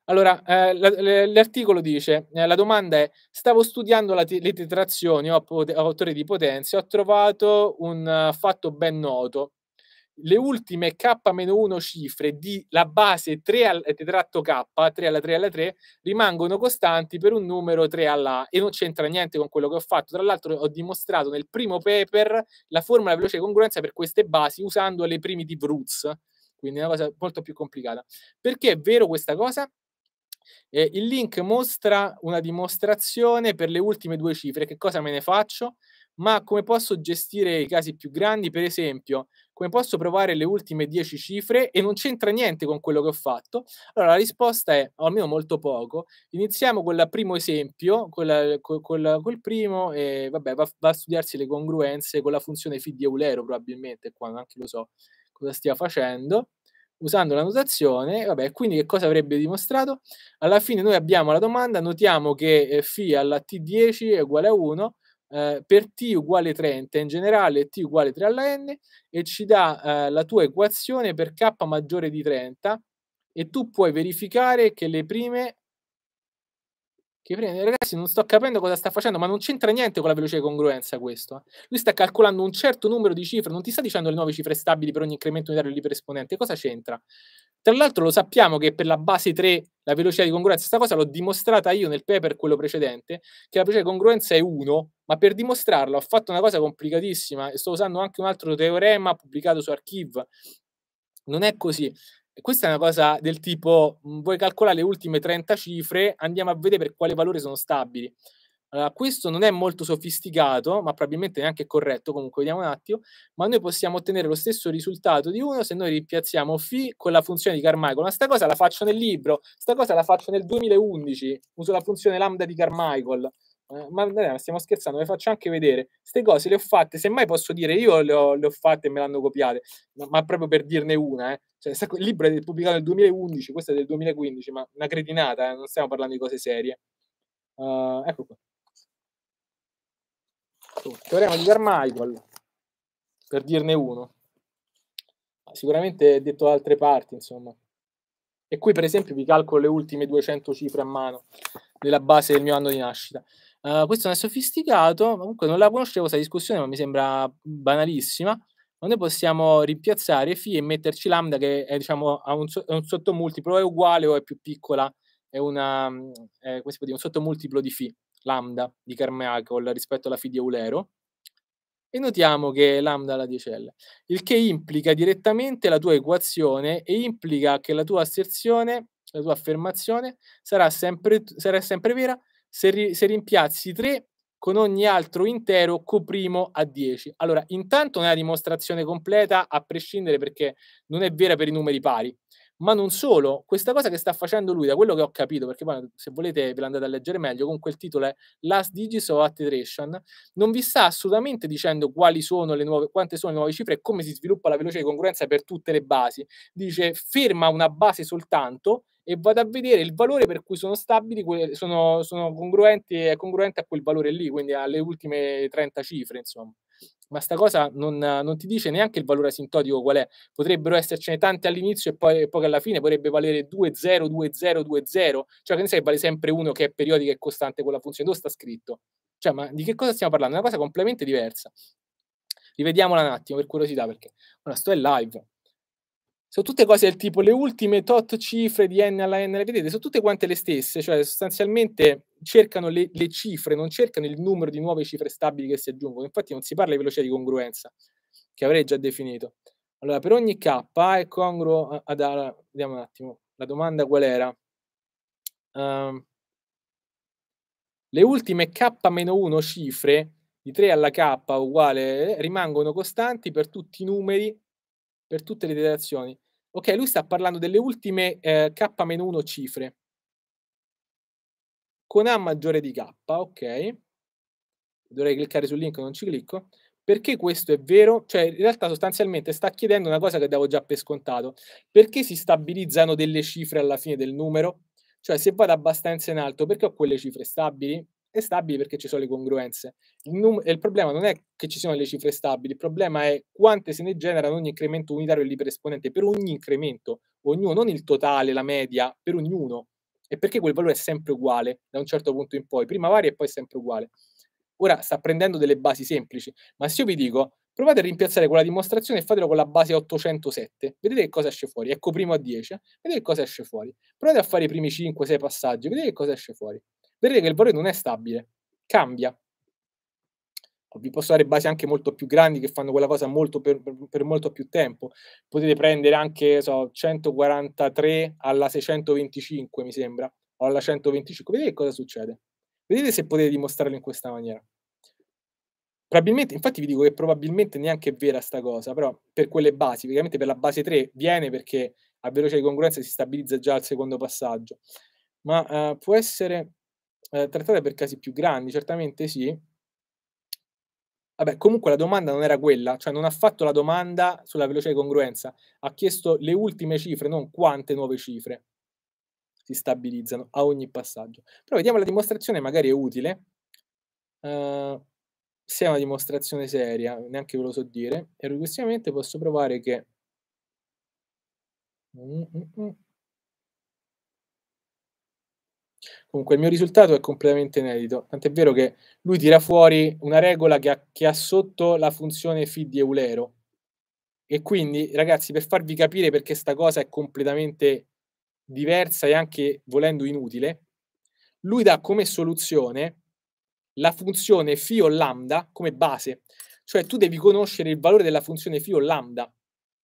Allora, eh, l'articolo dice, eh, la domanda è, stavo studiando le tetrazioni, ho, ho autore di potenze, ho trovato un uh, fatto ben noto, le ultime K-1 cifre di la base 3 al tetratto eh, K, 3 alla 3 alla 3, rimangono costanti per un numero 3 alla e non c'entra niente con quello che ho fatto. Tra l'altro ho dimostrato nel primo paper la formula veloce congruenza per queste basi usando le primi di roots, quindi è una cosa molto più complicata. Perché è vero questa cosa? Eh, il link mostra una dimostrazione per le ultime due cifre, che cosa me ne faccio? Ma come posso gestire i casi più grandi? Per esempio, come posso provare le ultime 10 cifre e non c'entra niente con quello che ho fatto? Allora la risposta è, o almeno molto poco, iniziamo con il primo esempio, col, primo, e vabbè, va, va, a studiarsi le congruenze con la funzione phi di Eulero probabilmente, qua anche lo so cosa stia facendo, usando la notazione, vabbè, quindi che cosa avrebbe dimostrato? Alla fine noi abbiamo la domanda, notiamo che φ eh, alla t10 è uguale a 1, eh, per t uguale 30 in generale t uguale 3 alla n e ci dà eh, la tua equazione per k maggiore di 30 e tu puoi verificare che le prime che prende, ragazzi non sto capendo cosa sta facendo ma non c'entra niente con la velocità di congruenza questo eh. lui sta calcolando un certo numero di cifre non ti sta dicendo le nuove cifre stabili per ogni incremento unitario di per cosa c'entra tra l'altro lo sappiamo che per la base 3 la velocità di congruenza, questa cosa l'ho dimostrata io nel paper, quello precedente, che la velocità di congruenza è 1, ma per dimostrarlo ho fatto una cosa complicatissima e sto usando anche un altro teorema pubblicato su Archive. Non è così. Questa è una cosa del tipo, vuoi calcolare le ultime 30 cifre, andiamo a vedere per quale valore sono stabili. Allora, questo non è molto sofisticato, ma probabilmente neanche corretto, comunque vediamo un attimo, ma noi possiamo ottenere lo stesso risultato di 1 se noi ripiazziamo φ con la funzione di Carmichael. Ma sta cosa la faccio nel libro, sta cosa la faccio nel 2011, uso la funzione lambda di Carmichael. Eh, ma, stiamo scherzando, le faccio anche vedere. Queste cose le ho fatte, semmai posso dire io le ho, le ho fatte e me l'hanno hanno copiate, ma, ma proprio per dirne una. Eh. Cioè, il libro è pubblicato nel 2011, questo è del 2015, ma una cretinata, eh, non stiamo parlando di cose serie. Uh, ecco qua. Il teorema di Carmichael, per dirne uno, sicuramente è detto da altre parti, insomma. E qui, per esempio, vi calcolo le ultime 200 cifre a mano della base del mio anno di nascita. Uh, questo non è sofisticato, ma comunque non la conoscevo questa discussione, ma mi sembra banalissima. Ma noi possiamo rimpiazzare φ e metterci lambda che è, diciamo, ha un, so- un sottomultiplo, è uguale o è più piccola, è, una, è eh, dire, un sottomultiplo di φ lambda di Carmeacol rispetto alla phi di Eulero e notiamo che lambda la 10 L, il che implica direttamente la tua equazione e implica che la tua asserzione, la tua affermazione sarà sempre, sarà sempre vera se, ri, se rimpiazzi 3 con ogni altro intero coprimo a 10. Allora, intanto non è una dimostrazione completa a prescindere perché non è vera per i numeri pari, ma non solo, questa cosa che sta facendo lui, da quello che ho capito, perché poi se volete ve l'andate a leggere meglio, comunque il titolo è Last Digis of Attitration, non vi sta assolutamente dicendo quali sono le nuove, quante sono le nuove cifre e come si sviluppa la velocità di congruenza per tutte le basi. Dice ferma una base soltanto e vado a vedere il valore per cui sono stabili, sono, sono congruenti, è congruente a quel valore lì, quindi alle ultime 30 cifre, insomma ma sta cosa non, non, ti dice neanche il valore asintotico qual è. Potrebbero essercene tante all'inizio e poi, e poi alla fine potrebbe valere 2-0, 2-0, 2-0, cioè che ne sai, vale sempre uno che è periodica e costante quella funzione, dove sta scritto? Cioè, ma di che cosa stiamo parlando? È una cosa completamente diversa. Rivediamola un attimo per curiosità, perché ora sto in live, sono tutte cose del tipo le ultime tot cifre di n alla n, le vedete, sono tutte quante le stesse, cioè sostanzialmente cercano le, le, cifre, non cercano il numero di nuove cifre stabili che si aggiungono, infatti non si parla di velocità di congruenza, che avrei già definito. Allora, per ogni k è congruo ad A, vediamo un attimo, la domanda qual era? Uh, le ultime k-1 cifre di 3 alla k uguale eh, rimangono costanti per tutti i numeri per tutte le iterazioni. Ok, lui sta parlando delle ultime eh, k-1 cifre con A maggiore di K, ok? Dovrei cliccare sul link, non ci clicco. Perché questo è vero? Cioè, in realtà sostanzialmente sta chiedendo una cosa che davo già per scontato. Perché si stabilizzano delle cifre alla fine del numero? Cioè, se vado abbastanza in alto, perché ho quelle cifre stabili? è stabili perché ci sono le congruenze. Il, num- il, problema non è che ci siano le cifre stabili, il problema è quante se ne generano ogni incremento unitario e dell'iperesponente per ogni incremento, ognuno, non il totale, la media, per ognuno. E perché quel valore è sempre uguale da un certo punto in poi, prima varia e poi è sempre uguale. Ora sta prendendo delle basi semplici, ma se io vi dico provate a rimpiazzare quella dimostrazione e fatelo con la base 807, vedete che cosa esce fuori, ecco primo a 10, vedete che cosa esce fuori, provate a fare i primi 5-6 passaggi, vedete che cosa esce fuori. Vedete che il valore non è stabile, cambia. Vi posso dare basi anche molto più grandi che fanno quella cosa molto per, per, molto più tempo. Potete prendere anche so, 143 alla 625, mi sembra, o alla 125. Vedete cosa succede. Vedete se potete dimostrarlo in questa maniera. Probabilmente, infatti vi dico che probabilmente neanche è vera sta cosa, però per quelle basi, praticamente per la base 3 viene perché a veloce di congruenza si stabilizza già al secondo passaggio. Ma eh, può essere eh, trattata per casi più grandi, certamente sì. Vabbè, comunque la domanda non era quella, cioè non ha fatto la domanda sulla velocità di congruenza, ha chiesto le ultime cifre, non quante nuove cifre si stabilizzano a ogni passaggio. Però vediamo la dimostrazione, magari è utile. Uh, se è una dimostrazione seria, neanche ve lo so dire, e regressivamente posso provare che... Mm -mm. mm. Comunque il mio risultato è completamente inedito, tant'è vero che lui tira fuori una regola che ha, che ha sotto la funzione phi di Eulero. E quindi, ragazzi, per farvi capire perché sta cosa è completamente diversa e anche volendo inutile, lui dà come soluzione la funzione phi o lambda come base, cioè tu devi conoscere il valore della funzione phi o lambda,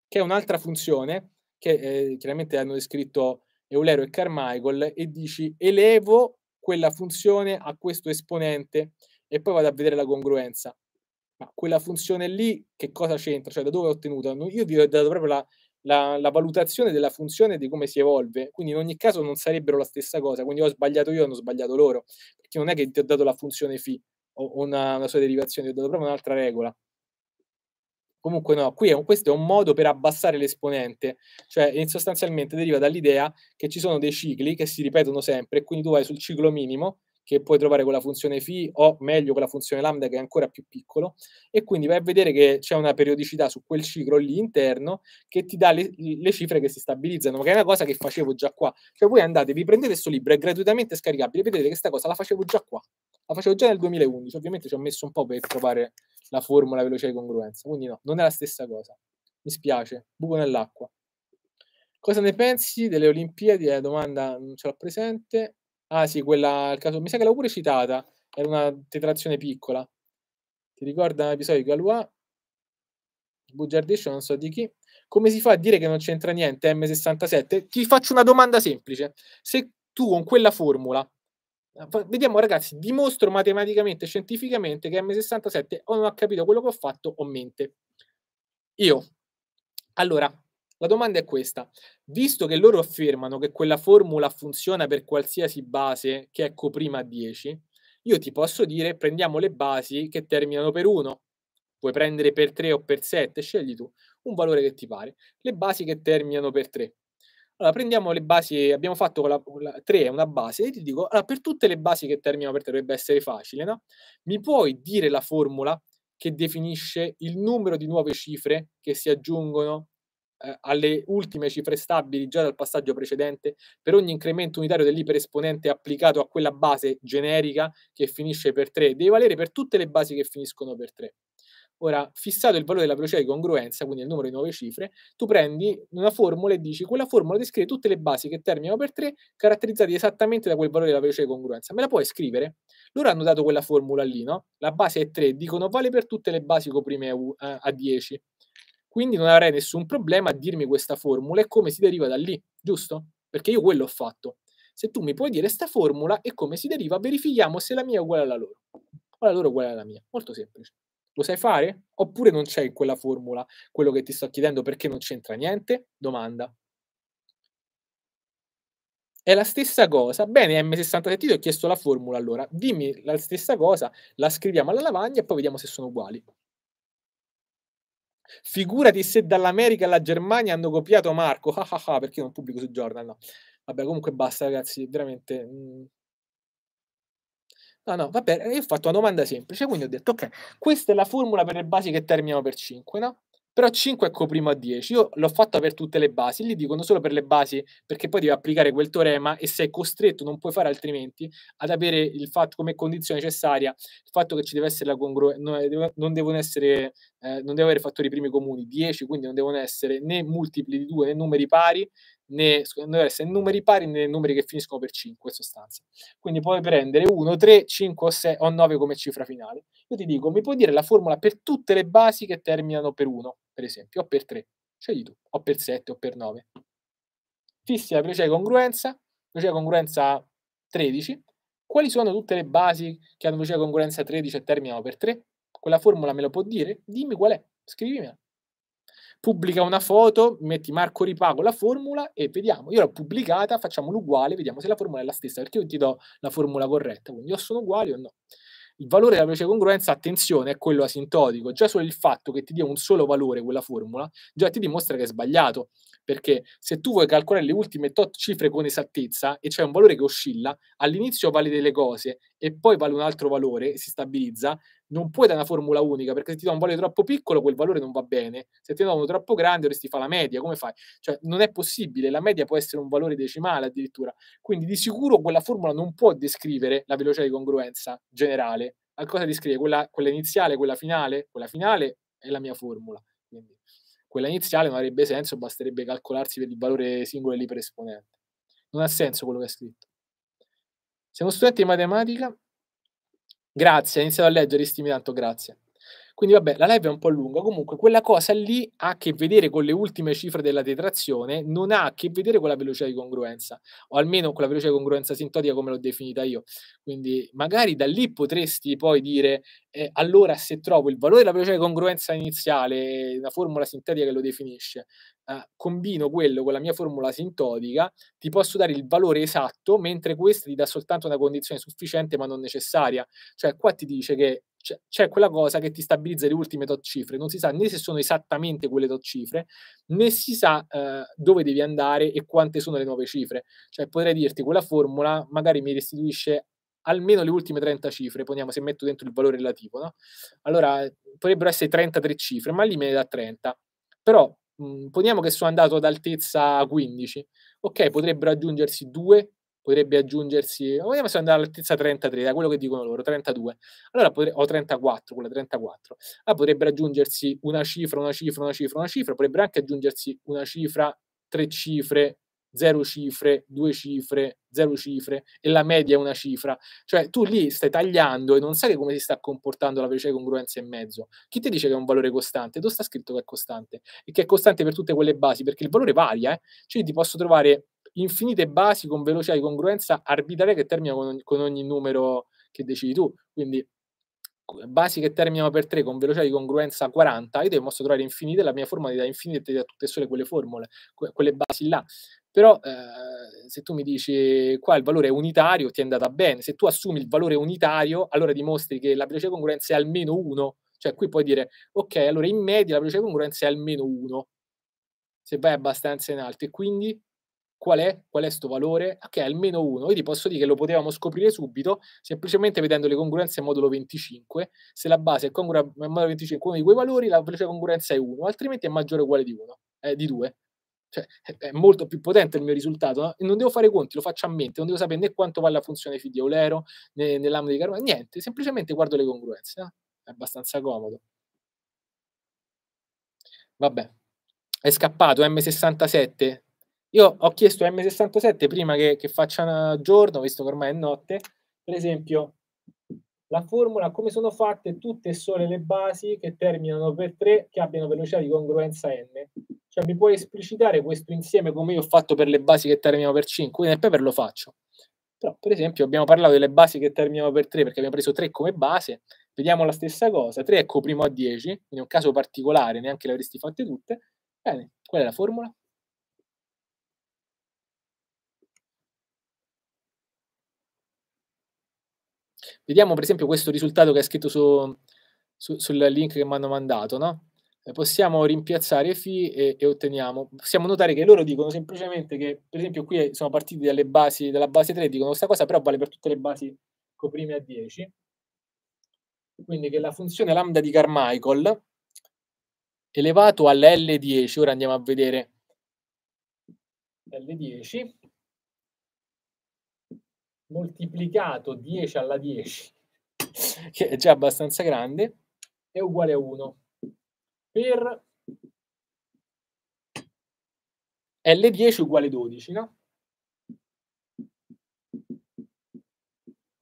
che è un'altra funzione che eh, chiaramente hanno descritto Eulero e Carmichael e dici elevo quella funzione a questo esponente e poi vado a vedere la congruenza. Ma quella funzione lì che cosa c'entra? Cioè da dove è ottenuta? Io vi ho dato proprio la, la, la, valutazione della funzione di come si evolve. Quindi in ogni caso non sarebbero la stessa cosa. Quindi ho sbagliato io hanno sbagliato loro. Perché non è che ti ho dato la funzione φ o una, una sua derivazione, ti ho dato proprio un'altra regola. Comunque no, qui è un, questo è un modo per abbassare l'esponente, cioè sostanzialmente deriva dall'idea che ci sono dei cicli che si ripetono sempre, quindi tu vai sul ciclo minimo che puoi trovare con la funzione phi o meglio con la funzione lambda che è ancora più piccolo e quindi vai a vedere che c'è una periodicità su quel ciclo lì interno che ti dà le, le cifre che si stabilizzano, che è una cosa che facevo già qua. Cioè voi andate, vi prendete questo libro, è gratuitamente scaricabile, vedete che questa cosa la facevo già qua, la facevo già nel 2011, ovviamente ci ho messo un po' per trovare la formula velocità di congruenza. Quindi no, non è la stessa cosa. Mi spiace, buco nell'acqua. Cosa ne pensi delle Olimpiadi? La domanda non mm, ce l'ho presente. Ah sì, quella, il caso, mi sa che l'ho pure citata, era una tetrazione piccola. Ti ricorda l'episodio di Galois? Bugiardescio, non so di chi. Come si fa a dire che non c'entra niente M67? Ti faccio una domanda semplice. Se tu con quella formula Vediamo ragazzi, dimostro matematicamente, scientificamente che M67 o non ha capito quello che ho fatto o mente. Io. Allora, la domanda è questa. Visto che loro affermano che quella formula funziona per qualsiasi base che è coprima a 10, io ti posso dire prendiamo le basi che terminano per 1, puoi prendere per 3 o per 7, scegli tu un valore che ti pare, le basi che terminano per 3. Allora, prendiamo le basi, abbiamo fatto con la, con la 3 una base e ti dico, allora, per tutte le basi che terminano per te dovrebbe essere facile, no? Mi puoi dire la formula che definisce il numero di nuove cifre che si aggiungono eh, alle ultime cifre stabili già dal passaggio precedente per ogni incremento unitario dell'iperesponente applicato a quella base generica che finisce per 3 deve valere per tutte le basi che finiscono per 3 Ora, fissato il valore della velocità di congruenza, quindi il numero di nuove cifre, tu prendi una formula e dici quella formula descrive tutte le basi che terminano per 3 caratterizzate esattamente da quel valore della velocità di congruenza. Me la puoi scrivere? Loro hanno dato quella formula lì, no? La base è 3, dicono vale per tutte le basi coprime eh, eh, a, a 10. Quindi non avrei nessun problema a dirmi questa formula e come si deriva da lì, giusto? Perché io quello ho fatto. Se tu mi puoi dire questa formula e come si deriva, verifichiamo se la mia è uguale alla loro. O la loro è uguale alla mia. Molto semplice. Lo sai fare? Oppure non c'è in quella formula quello che ti sto chiedendo perché non c'entra niente? Domanda. È la stessa cosa. Bene, M67, ti ho chiesto la formula allora. Dimmi la stessa cosa, la scriviamo alla lavagna e poi vediamo se sono uguali. Figurati se dall'America alla Germania hanno copiato Marco. Ah ah ah, perché non pubblico su Jordan? No. Vabbè, comunque basta, ragazzi. Veramente. Mh, mm, No, no, vabbè, io ho fatto una domanda semplice, quindi ho detto, ok, questa è la formula per le basi che terminano per 5, no? Però 5 è coprimo a 10, io l'ho fatta per tutte le basi, lì dicono solo per le basi perché poi devi applicare quel teorema e sei costretto, non puoi fare altrimenti, ad avere il fatto come condizione necessaria il fatto che ci deve essere la congruenza, eh, non, devono essere, eh, non deve avere fattori primi comuni, 10, quindi non devono essere né multipli di 2 né numeri pari, né, deve essere eh, numeri pari né numeri che finiscono per 5 in sostanza. Quindi puoi prendere 1, 3, 5 6, o 9 come cifra finale. Io ti dico, mi puoi dire la formula per tutte le basi che terminano per 1, per esempio, o per 3, scegli tu, o per 7 o per 9. Fissi la velocità di congruenza, velocità di congruenza 13. Quali sono tutte le basi che hanno velocità di congruenza 13 e terminano per 3? Quella formula me lo può dire? Dimmi qual è, scrivimela pubblica una foto, metti Marco Ripago la formula e vediamo, io l'ho pubblicata, facciamo l'uguale, vediamo se la formula è la stessa, perché io ti do la formula corretta, quindi o sono uguali o no. Il valore della veloce congruenza, attenzione, è quello asintotico. Già solo il fatto che ti dia un solo valore quella formula, già ti dimostra che è sbagliato perché se tu vuoi calcolare le ultime tot cifre con esattezza e c'è un valore che oscilla, all'inizio vale delle cose e poi vale un altro valore, e si stabilizza, non puoi dare una formula unica, perché se ti do un valore troppo piccolo quel valore non va bene, se ti do uno troppo grande dovresti fare la media, come fai? Cioè non è possibile, la media può essere un valore decimale addirittura, quindi di sicuro quella formula non può descrivere la velocità di congruenza generale, a cosa descrive? Quella, quella iniziale, quella finale? Quella finale è la mia formula. Quindi. Quella iniziale non avrebbe senso, basterebbe calcolarsi per il valore singolo dell'iperesponente. Non ha senso quello che è scritto. Siamo studenti di matematica, grazie, ha iniziato a leggere, stimi tanto grazie. Quindi vabbè, la live è un po' lunga, comunque quella cosa lì ha a che vedere con le ultime cifre della detrazione, non ha a che vedere con la velocità di congruenza, o almeno con la velocità di congruenza sintotica come l'ho definita io. Quindi magari da lì potresti poi dire, eh, allora se trovo il valore della velocità di congruenza iniziale, una formula sintetica che lo definisce, eh, combino quello con la mia formula sintotica, ti posso dare il valore esatto, mentre questa ti dà soltanto una condizione sufficiente ma non necessaria. Cioè qua ti dice che c'è quella cosa che ti stabilizza le ultime tot cifre, non si sa né se sono esattamente quelle tot cifre, né si sa eh, dove devi andare e quante sono le nuove cifre. Cioè potrei dirti quella formula magari mi restituisce almeno le ultime 30 cifre, poniamo se metto dentro il valore relativo, no? Allora potrebbero essere 33 cifre, ma lì me ne dà 30. Però mh, mhmm, poniamo che sono andato ad altezza 15, ok, potrebbero aggiungersi 2, potrebbe aggiungersi, vediamo se andare all'altezza 33, da quello che dicono loro, 32, allora potre, o 34, quella 34, allora ah, potrebbero aggiungersi una cifra, una cifra, una cifra, una cifra, potrebbero anche aggiungersi una cifra, tre cifre, zero cifre, due cifre, zero cifre e la media è una cifra. Cioè tu lì stai tagliando e non sai come si sta comportando la velocità di congruenza in mezzo. Chi ti dice che è un valore costante? Dove sta scritto che è costante? E che è costante per tutte quelle basi, perché il valore varia, eh? cioè ti posso trovare infinite basi con velocità di congruenza arbitraria che terminano con ogni, con ogni numero che decidi tu. Quindi basi che terminano per 3 con velocità di congruenza 40, io devo trovare infinite, la mia formula ti dà infinite, ti tutte e sole quelle formule, que- quelle basi là. Però eh, se tu mi dici qua il valore è unitario, ti è andata bene. Se tu assumi il valore unitario, allora dimostri che la velocità di congruenza è almeno 1. Cioè qui puoi dire, ok, allora in media la velocità di congruenza è almeno 1, se vai abbastanza in alto. E quindi qual è? Qual è sto valore? Ok, almeno 1. Io ti posso dire che lo potevamo scoprire subito, semplicemente vedendo le congruenze in modulo 25. Se la base è congrua in modulo 25 uno di quei valori, la velocità di congruenza è 1, altrimenti è maggiore o uguale di 1, eh, di 2. Cioè, è molto più potente il mio risultato, no? non devo fare conti, lo faccio a mente, non devo sapere né quanto vale la funzione Eulero, né, nell'amo di Carmona, niente, semplicemente guardo le congruenze, no? è abbastanza comodo. Vabbè, è scappato M67, io ho chiesto M67 prima che, che faccia giorno, visto che ormai è notte, per esempio la formula come sono fatte tutte e sole le basi che terminano per 3 che abbiano velocità di congruenza n. Cioè mi puoi esplicitare questo insieme come io ho fatto per le basi che terminano per 5? Io nel paper lo faccio. Però per esempio abbiamo parlato delle basi che terminano per 3 perché abbiamo preso 3 come base, vediamo la stessa cosa, 3 è coprimo ecco a 10, quindi è un caso particolare, neanche le avresti fatte tutte. Bene, qual è la formula? Vediamo per esempio questo risultato che è scritto su, su, sul link che mi hanno mandato, no? Eh, possiamo rimpiazzare FI e, e, otteniamo. Possiamo notare che loro dicono semplicemente che, per esempio, qui sono partiti dalle basi, dalla base 3, dicono questa cosa, però vale per tutte le basi coprime a 10. Quindi che la funzione lambda di Carmichael elevato all'L10, ora andiamo a vedere L10, moltiplicato 10 alla 10, che è già abbastanza grande, è uguale a 1 per L10 uguale 12, no?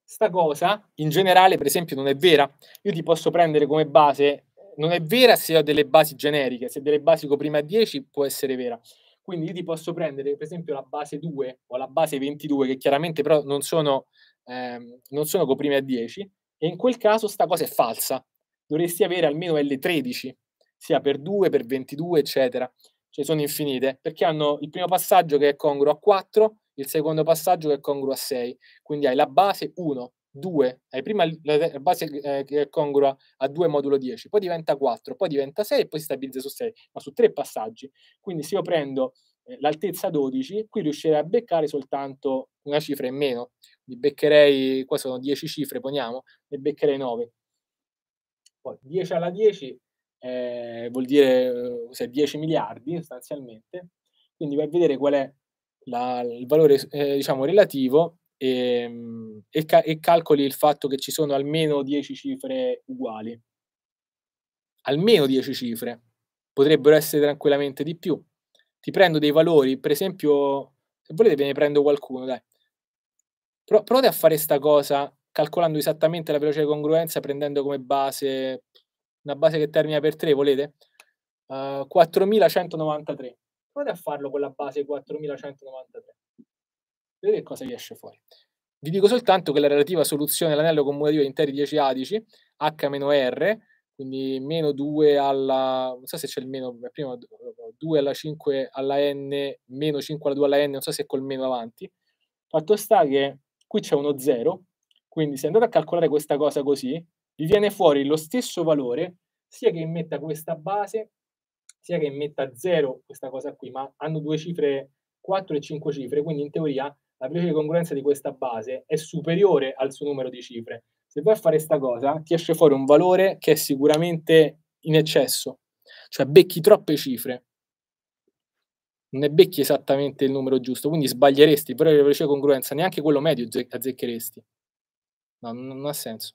Sta cosa, in generale, per esempio, non è vera. Io ti posso prendere come base non è vera se ho delle basi generiche, se delle basi coprime a 10 può essere vera. Quindi io ti posso prendere, per esempio, la base 2 o la base 22, che chiaramente però non sono, ehm, non sono coprime a 10, e in quel caso sta cosa è falsa. Dovresti avere almeno L13, sia per 2, per 22, eccetera. Cioè sono infinite, perché hanno il primo passaggio che è congruo a 4, il secondo passaggio che è congruo a 6. Quindi hai la base 1, 2, hai eh, prima la base eh, che è congrua a 2 modulo 10, poi diventa 4, poi diventa 6 e poi si stabilizza su 6, ma su 3 passaggi. Quindi se io prendo eh, l'altezza 12, qui riuscirei a beccare soltanto una cifra in meno, quindi beccherei, qua sono 10 cifre, poniamo, ne beccherei 9. Poi 10 alla 10 eh, vuol dire cioè, 10 miliardi sostanzialmente, quindi vai a vedere qual è la, il valore diciamo relativo e, ehm, e, ca- e calcoli il fatto che ci sono almeno 10 cifre uguali. Almeno 10 cifre, potrebbero essere tranquillamente di più. Ti prendo dei valori, per esempio, se volete ve ne prendo qualcuno, dai. Pro- provate a fare sta cosa calcolando esattamente la velocità di congruenza, prendendo come base una base che termina per 3, volete? Uh, eh, 4193. Provate a farlo con la base 4193. Vedete cosa vi esce fuori. Vi dico soltanto che la relativa soluzione all'anello commutativa di interi 10 adici, H-R, quindi meno 2 alla, non so se c'è il meno, prima 2 alla 5 alla n, meno 5 alla 2 alla n, non so se è col meno avanti. Fatto sta che qui c'è uno 0, quindi se andate a calcolare questa cosa così, vi viene fuori lo stesso valore, sia che metta questa base, sia che metta 0 questa cosa qui, ma hanno due cifre, 4 e 5 cifre, quindi in teoria la di congruenza di questa base è superiore al suo numero di cifre. Se vai a fare questa cosa, ti esce fuori un valore che è sicuramente in eccesso, cioè becchi troppe cifre. Non ne becchi esattamente il numero giusto, quindi sbaglieresti, però la di congruenza neanche quello medio azzeccheresti. No, non ha senso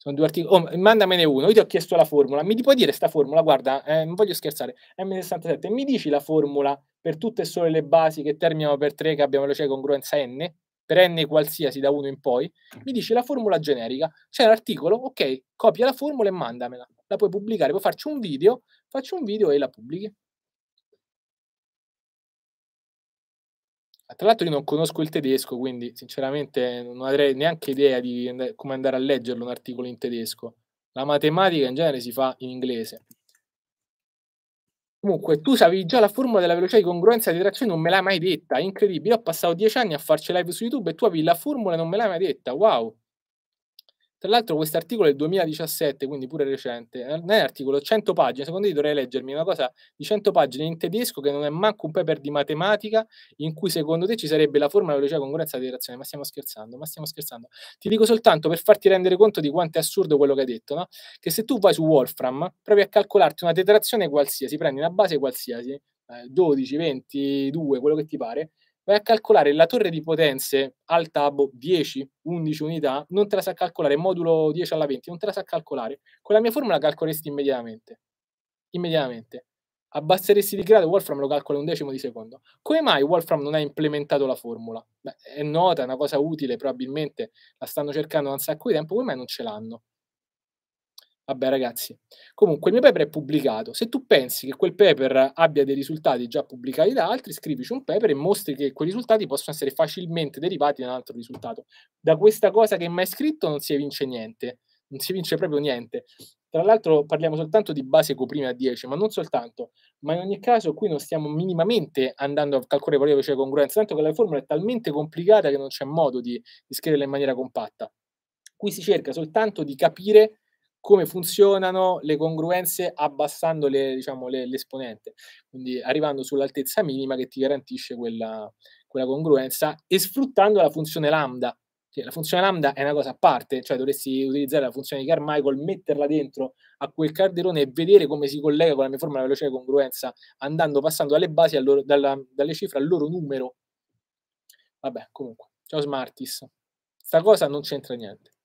sono due articoli, oh, mandamene uno, io ti ho chiesto la formula, mi puoi dire sta formula, guarda, eh, non voglio scherzare, M67, mi dici la formula per tutte e sole le basi che terminano per 3 che abbiamo velocità cioè di congruenza n, per n qualsiasi da 1 in poi, mi dici la formula generica, c'è l'articolo, ok, copia la formula e mandamela, la puoi pubblicare, Poi faccio un video, faccio un video e la pubblichi. Tra l'altro io non conosco il tedesco, quindi sinceramente non avrei neanche idea di come andare a leggerlo un articolo in tedesco. La matematica in genere si fa in inglese. Comunque, tu sapevi già la formula della velocità di congruenza di trazione, non me l'hai mai detta, incredibile. Io ho passato dieci anni a farci live su YouTube e tu avevi la formula e non me l'hai mai detta, wow. Tra l'altro questo articolo è del 2017, quindi pure recente, eh, non è un articolo, 100 pagine, secondo te dovrei leggermi una cosa di 100 pagine in tedesco che non è manco un paper di matematica in cui secondo te ci sarebbe la formula velocità congruenza della direzione, ma stiamo scherzando, ma stiamo scherzando. Ti dico soltanto per farti rendere conto di quanto è assurdo quello che hai detto, no? Che se tu vai su Wolfram, provi a calcolarti una detrazione qualsiasi, prendi una base qualsiasi, 12, eh, 22, quello che ti pare, vai a calcolare la torre di potenze al tabo 10, 11 unità, non te la sa calcolare, modulo 10 alla 20, non te la sa calcolare. Con la mia formula calcoleresti immediatamente. Immediatamente. Abbasseresti di grado, Wolfram lo calcola un decimo di secondo. Come mai Wolfram non ha implementato la formula? Beh, è nota, è una cosa utile, probabilmente la stanno cercando da un sacco di tempo, come mai non ce l'hanno? Vabbè ragazzi, comunque il mio paper è pubblicato. Se tu pensi che quel paper abbia dei risultati già pubblicati da altri, scrivici un paper e mostri che quei risultati possono essere facilmente derivati da un altro risultato. Da questa cosa che hai mai scritto non si evince niente, non si evince proprio niente. Tra l'altro parliamo soltanto di base coprime a 10, ma non soltanto, ma in ogni caso qui non stiamo minimamente andando a calcolare valore veloce di cioè congruenza, tanto che la formula è talmente complicata che non c'è modo di, di scriverla in maniera compatta. Qui si cerca soltanto di capire come funzionano le congruenze abbassando le, diciamo, le, l'esponente, quindi arrivando sull'altezza minima che ti garantisce quella, quella congruenza e sfruttando la funzione lambda. che cioè, la funzione lambda è una cosa a parte, cioè dovresti utilizzare la funzione di Carmichael, metterla dentro a quel calderone e vedere come si collega con la mia forma formula velocità di congruenza, andando passando dalle basi, al loro, dalla, dalle cifre al loro numero. Vabbè, comunque, ciao Smartis. Sta cosa non c'entra niente.